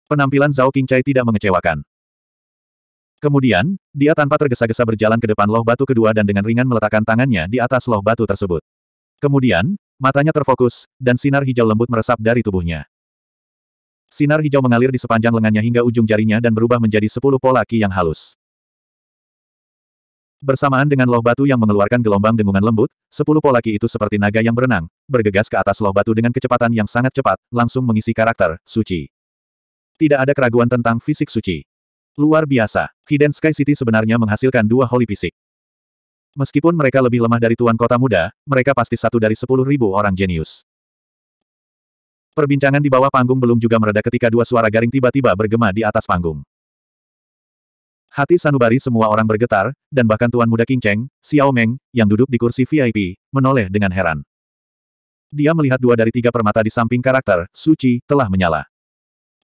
Penampilan Zhao Qingcai tidak mengecewakan. Kemudian, dia tanpa tergesa-gesa berjalan ke depan loh batu kedua dan dengan ringan meletakkan tangannya di atas loh batu tersebut. Kemudian, matanya terfokus, dan sinar hijau lembut meresap dari tubuhnya. Sinar hijau mengalir di sepanjang lengannya hingga ujung jarinya dan berubah menjadi sepuluh pola ki yang halus. Bersamaan dengan loh batu yang mengeluarkan gelombang dengungan lembut, sepuluh polaki itu seperti naga yang berenang, bergegas ke atas loh batu dengan kecepatan yang sangat cepat, langsung mengisi karakter, suci. Tidak ada keraguan tentang fisik suci. Luar biasa, Hidden Sky City sebenarnya menghasilkan dua holy fisik. Meskipun mereka lebih lemah dari tuan kota muda, mereka pasti satu dari sepuluh ribu orang jenius. Perbincangan di bawah panggung belum juga mereda ketika dua suara garing tiba-tiba bergema di atas panggung. Hati sanubari semua orang bergetar, dan bahkan Tuan Muda King Cheng, Xiao Meng, yang duduk di kursi VIP, menoleh dengan heran. Dia melihat dua dari tiga permata di samping karakter, suci, telah menyala.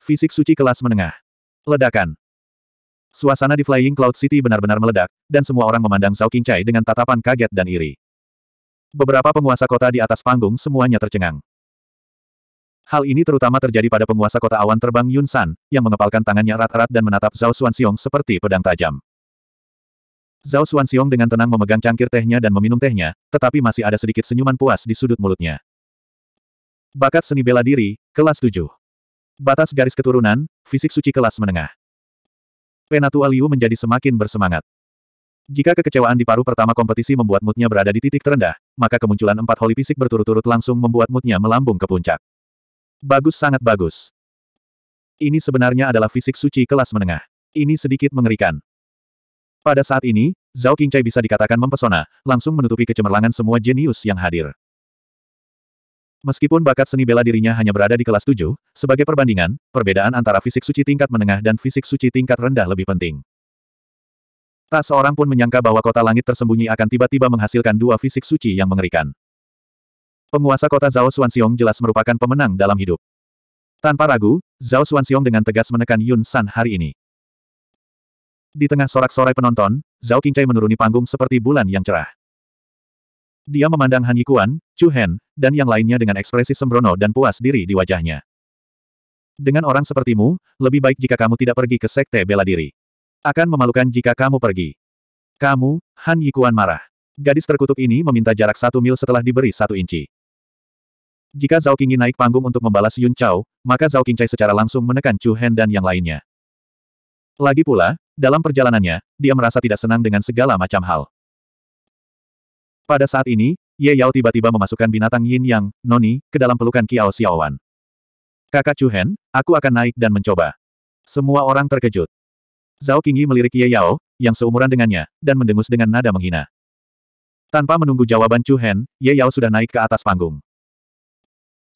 Fisik suci kelas menengah. Ledakan. Suasana di Flying Cloud City benar-benar meledak, dan semua orang memandang Zhao Qingcai dengan tatapan kaget dan iri. Beberapa penguasa kota di atas panggung semuanya tercengang. Hal ini terutama terjadi pada penguasa kota awan terbang Yun San, yang mengepalkan tangannya erat-erat dan menatap Zhao Xuanxiong seperti pedang tajam. Zhao Xuanxiong dengan tenang memegang cangkir tehnya dan meminum tehnya, tetapi masih ada sedikit senyuman puas di sudut mulutnya. Bakat seni bela diri, kelas 7. Batas garis keturunan, fisik suci kelas menengah. Penatua Liu menjadi semakin bersemangat. Jika kekecewaan di paruh pertama kompetisi membuat moodnya berada di titik terendah, maka kemunculan empat holy fisik berturut-turut langsung membuat moodnya melambung ke puncak. Bagus sangat bagus. Ini sebenarnya adalah fisik suci kelas menengah. Ini sedikit mengerikan. Pada saat ini, Zhao Qingcai bisa dikatakan mempesona, langsung menutupi kecemerlangan semua jenius yang hadir. Meskipun bakat seni bela dirinya hanya berada di kelas 7, sebagai perbandingan, perbedaan antara fisik suci tingkat menengah dan fisik suci tingkat rendah lebih penting. Tak seorang pun menyangka bahwa kota langit tersembunyi akan tiba-tiba menghasilkan dua fisik suci yang mengerikan. Penguasa kota Zhao Xuanxiong jelas merupakan pemenang dalam hidup. Tanpa ragu, Zhao Xuanxiong dengan tegas menekan Yun San hari ini. Di tengah sorak-sorai penonton, Zhao Qingcai menuruni panggung seperti bulan yang cerah. Dia memandang Han Yikuan, Chu Hen, dan yang lainnya dengan ekspresi sembrono dan puas diri di wajahnya. Dengan orang sepertimu, lebih baik jika kamu tidak pergi ke sekte bela diri. Akan memalukan jika kamu pergi. Kamu, Han Yikuan marah. Gadis terkutuk ini meminta jarak satu mil setelah diberi satu inci. Jika Zhao Qingyi naik panggung untuk membalas Yun Chao, maka Zhao Qingcai secara langsung menekan Chu Hen dan yang lainnya. Lagi pula, dalam perjalanannya, dia merasa tidak senang dengan segala macam hal. Pada saat ini, Ye Yao tiba-tiba memasukkan binatang Yin Yang, Noni, ke dalam pelukan Qiao Xiaowan. Kakak Chu Hen, aku akan naik dan mencoba. Semua orang terkejut. Zhao Qingyi melirik Ye Yao, yang seumuran dengannya, dan mendengus dengan nada menghina. Tanpa menunggu jawaban Chu Hen, Ye Yao sudah naik ke atas panggung.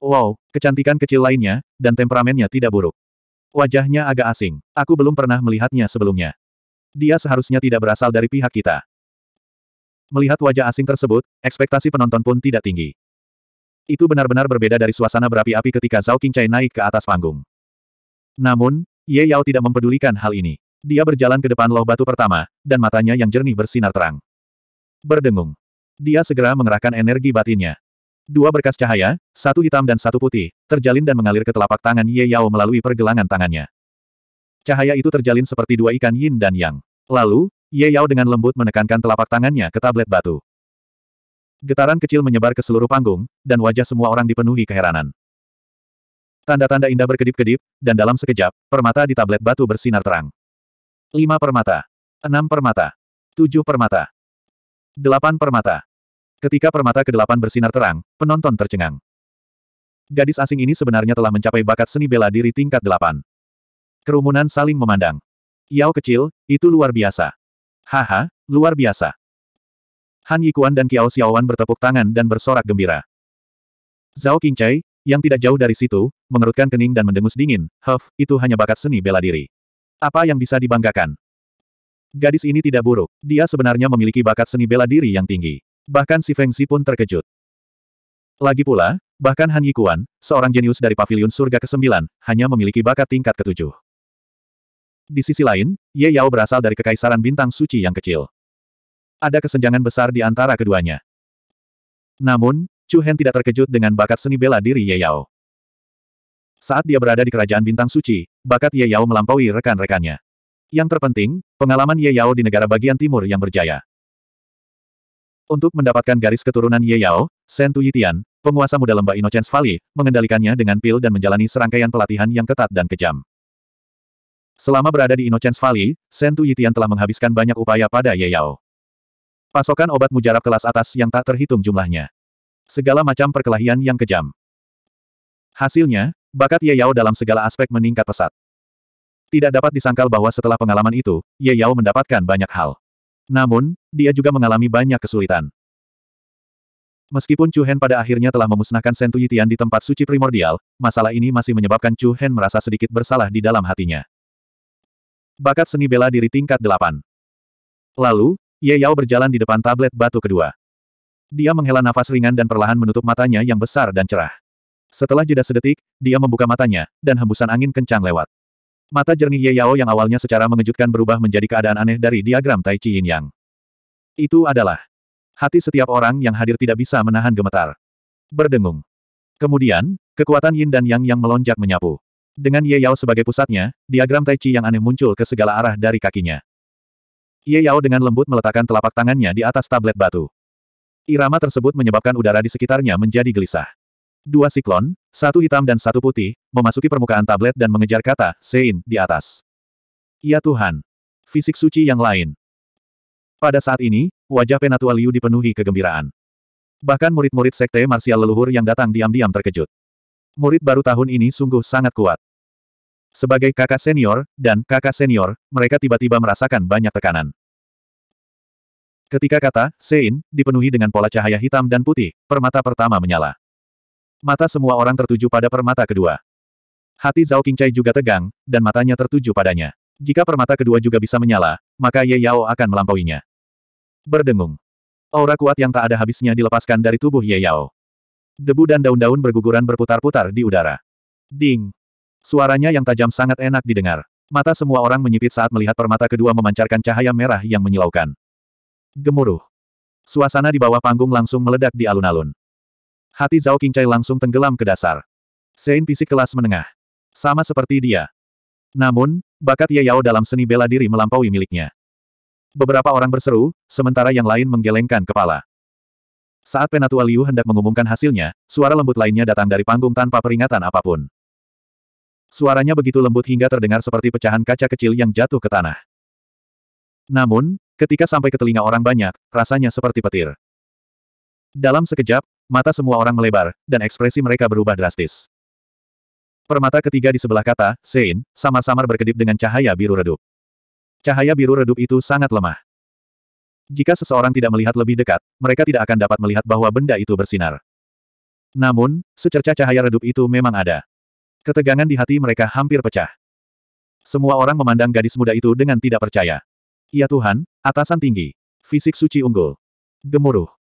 Wow, kecantikan kecil lainnya, dan temperamennya tidak buruk. Wajahnya agak asing. Aku belum pernah melihatnya sebelumnya. Dia seharusnya tidak berasal dari pihak kita. Melihat wajah asing tersebut, ekspektasi penonton pun tidak tinggi. Itu benar-benar berbeda dari suasana berapi-api ketika Zhao Qingcai naik ke atas panggung. Namun, Ye Yao tidak mempedulikan hal ini. Dia berjalan ke depan loh batu pertama, dan matanya yang jernih bersinar terang. Berdengung. Dia segera mengerahkan energi batinnya. Dua berkas cahaya, satu hitam dan satu putih, terjalin dan mengalir ke telapak tangan Ye Yao melalui pergelangan tangannya. Cahaya itu terjalin seperti dua ikan yin dan yang. Lalu, Ye Yao dengan lembut menekankan telapak tangannya ke tablet batu. Getaran kecil menyebar ke seluruh panggung, dan wajah semua orang dipenuhi keheranan. Tanda-tanda indah berkedip-kedip, dan dalam sekejap, permata di tablet batu bersinar terang. Lima permata. Enam permata. Tujuh permata. Delapan permata. Ketika permata kedelapan bersinar terang, penonton tercengang. Gadis asing ini sebenarnya telah mencapai bakat seni bela diri tingkat delapan. Kerumunan saling memandang. Yao kecil, itu luar biasa. Haha, luar biasa. Han Yikuan dan Kiao Xiaowan bertepuk tangan dan bersorak gembira. Zhao Qingcai, yang tidak jauh dari situ, mengerutkan kening dan mendengus dingin, Huff, itu hanya bakat seni bela diri. Apa yang bisa dibanggakan? Gadis ini tidak buruk, dia sebenarnya memiliki bakat seni bela diri yang tinggi. Bahkan si Fengzi pun terkejut. Lagi pula, bahkan Han Yikuan, seorang jenius dari Paviliun surga ke-9, hanya memiliki bakat tingkat ke-7. Di sisi lain, Ye Yao berasal dari kekaisaran bintang suci yang kecil. Ada kesenjangan besar di antara keduanya. Namun, Chu Hen tidak terkejut dengan bakat seni bela diri Ye Yao. Saat dia berada di kerajaan bintang suci, bakat Ye Yao melampaui rekan-rekannya. Yang terpenting, pengalaman Ye Yao di negara bagian timur yang berjaya. Untuk mendapatkan garis keturunan Ye Yao, Shen Tuitian, penguasa muda lembah Innocence Valley, mengendalikannya dengan pil dan menjalani serangkaian pelatihan yang ketat dan kejam. Selama berada di Innocence Valley, Shen Yitian telah menghabiskan banyak upaya pada Ye Yao. Pasokan obat mujarab kelas atas yang tak terhitung jumlahnya. Segala macam perkelahian yang kejam. Hasilnya, bakat Ye Yao dalam segala aspek meningkat pesat. Tidak dapat disangkal bahwa setelah pengalaman itu, Ye Yao mendapatkan banyak hal. Namun, dia juga mengalami banyak kesulitan. Meskipun Chu Hen pada akhirnya telah memusnahkan Sentu Yitian di tempat suci primordial, masalah ini masih menyebabkan Chu Hen merasa sedikit bersalah di dalam hatinya. Bakat seni bela diri tingkat 8 Lalu, Ye Yao berjalan di depan tablet batu kedua. Dia menghela nafas ringan dan perlahan menutup matanya yang besar dan cerah. Setelah jeda sedetik, dia membuka matanya, dan hembusan angin kencang lewat. Mata jernih Ye Yao yang awalnya secara mengejutkan berubah menjadi keadaan aneh dari diagram Tai Chi Yin Yang. Itu adalah hati setiap orang yang hadir tidak bisa menahan gemetar. Berdengung. Kemudian, kekuatan Yin dan Yang yang melonjak menyapu. Dengan Ye Yao sebagai pusatnya, diagram Tai Chi yang aneh muncul ke segala arah dari kakinya. Ye Yao dengan lembut meletakkan telapak tangannya di atas tablet batu. Irama tersebut menyebabkan udara di sekitarnya menjadi gelisah. Dua siklon, satu hitam dan satu putih, memasuki permukaan tablet dan mengejar kata Sein di atas. Ya Tuhan. Fisik suci yang lain. Pada saat ini, wajah Penatua Liu dipenuhi kegembiraan. Bahkan murid-murid sekte marsial leluhur yang datang diam-diam terkejut. Murid baru tahun ini sungguh sangat kuat. Sebagai kakak senior dan kakak senior, mereka tiba-tiba merasakan banyak tekanan. Ketika kata Sein dipenuhi dengan pola cahaya hitam dan putih, permata pertama menyala. Mata semua orang tertuju pada permata kedua. Hati Zhao Qingcai juga tegang, dan matanya tertuju padanya. Jika permata kedua juga bisa menyala, maka Ye Yao akan melampauinya. Berdengung. Aura kuat yang tak ada habisnya dilepaskan dari tubuh Ye Yao. Debu dan daun-daun berguguran berputar-putar di udara. Ding. Suaranya yang tajam sangat enak didengar. Mata semua orang menyipit saat melihat permata kedua memancarkan cahaya merah yang menyilaukan. Gemuruh. Suasana di bawah panggung langsung meledak di alun-alun. Hati Zhao Qingcai langsung tenggelam ke dasar. Sein fisik kelas menengah. Sama seperti dia. Namun, bakat Ye Yao dalam seni bela diri melampaui miliknya. Beberapa orang berseru, sementara yang lain menggelengkan kepala. Saat Penatua Liu hendak mengumumkan hasilnya, suara lembut lainnya datang dari panggung tanpa peringatan apapun. Suaranya begitu lembut hingga terdengar seperti pecahan kaca kecil yang jatuh ke tanah. Namun, ketika sampai ke telinga orang banyak, rasanya seperti petir. Dalam sekejap, Mata semua orang melebar, dan ekspresi mereka berubah drastis. Permata ketiga di sebelah kata, Sein, samar-samar berkedip dengan cahaya biru redup. Cahaya biru redup itu sangat lemah. Jika seseorang tidak melihat lebih dekat, mereka tidak akan dapat melihat bahwa benda itu bersinar. Namun, secerca cahaya redup itu memang ada. Ketegangan di hati mereka hampir pecah. Semua orang memandang gadis muda itu dengan tidak percaya. Ya Tuhan, atasan tinggi. Fisik suci unggul. Gemuruh.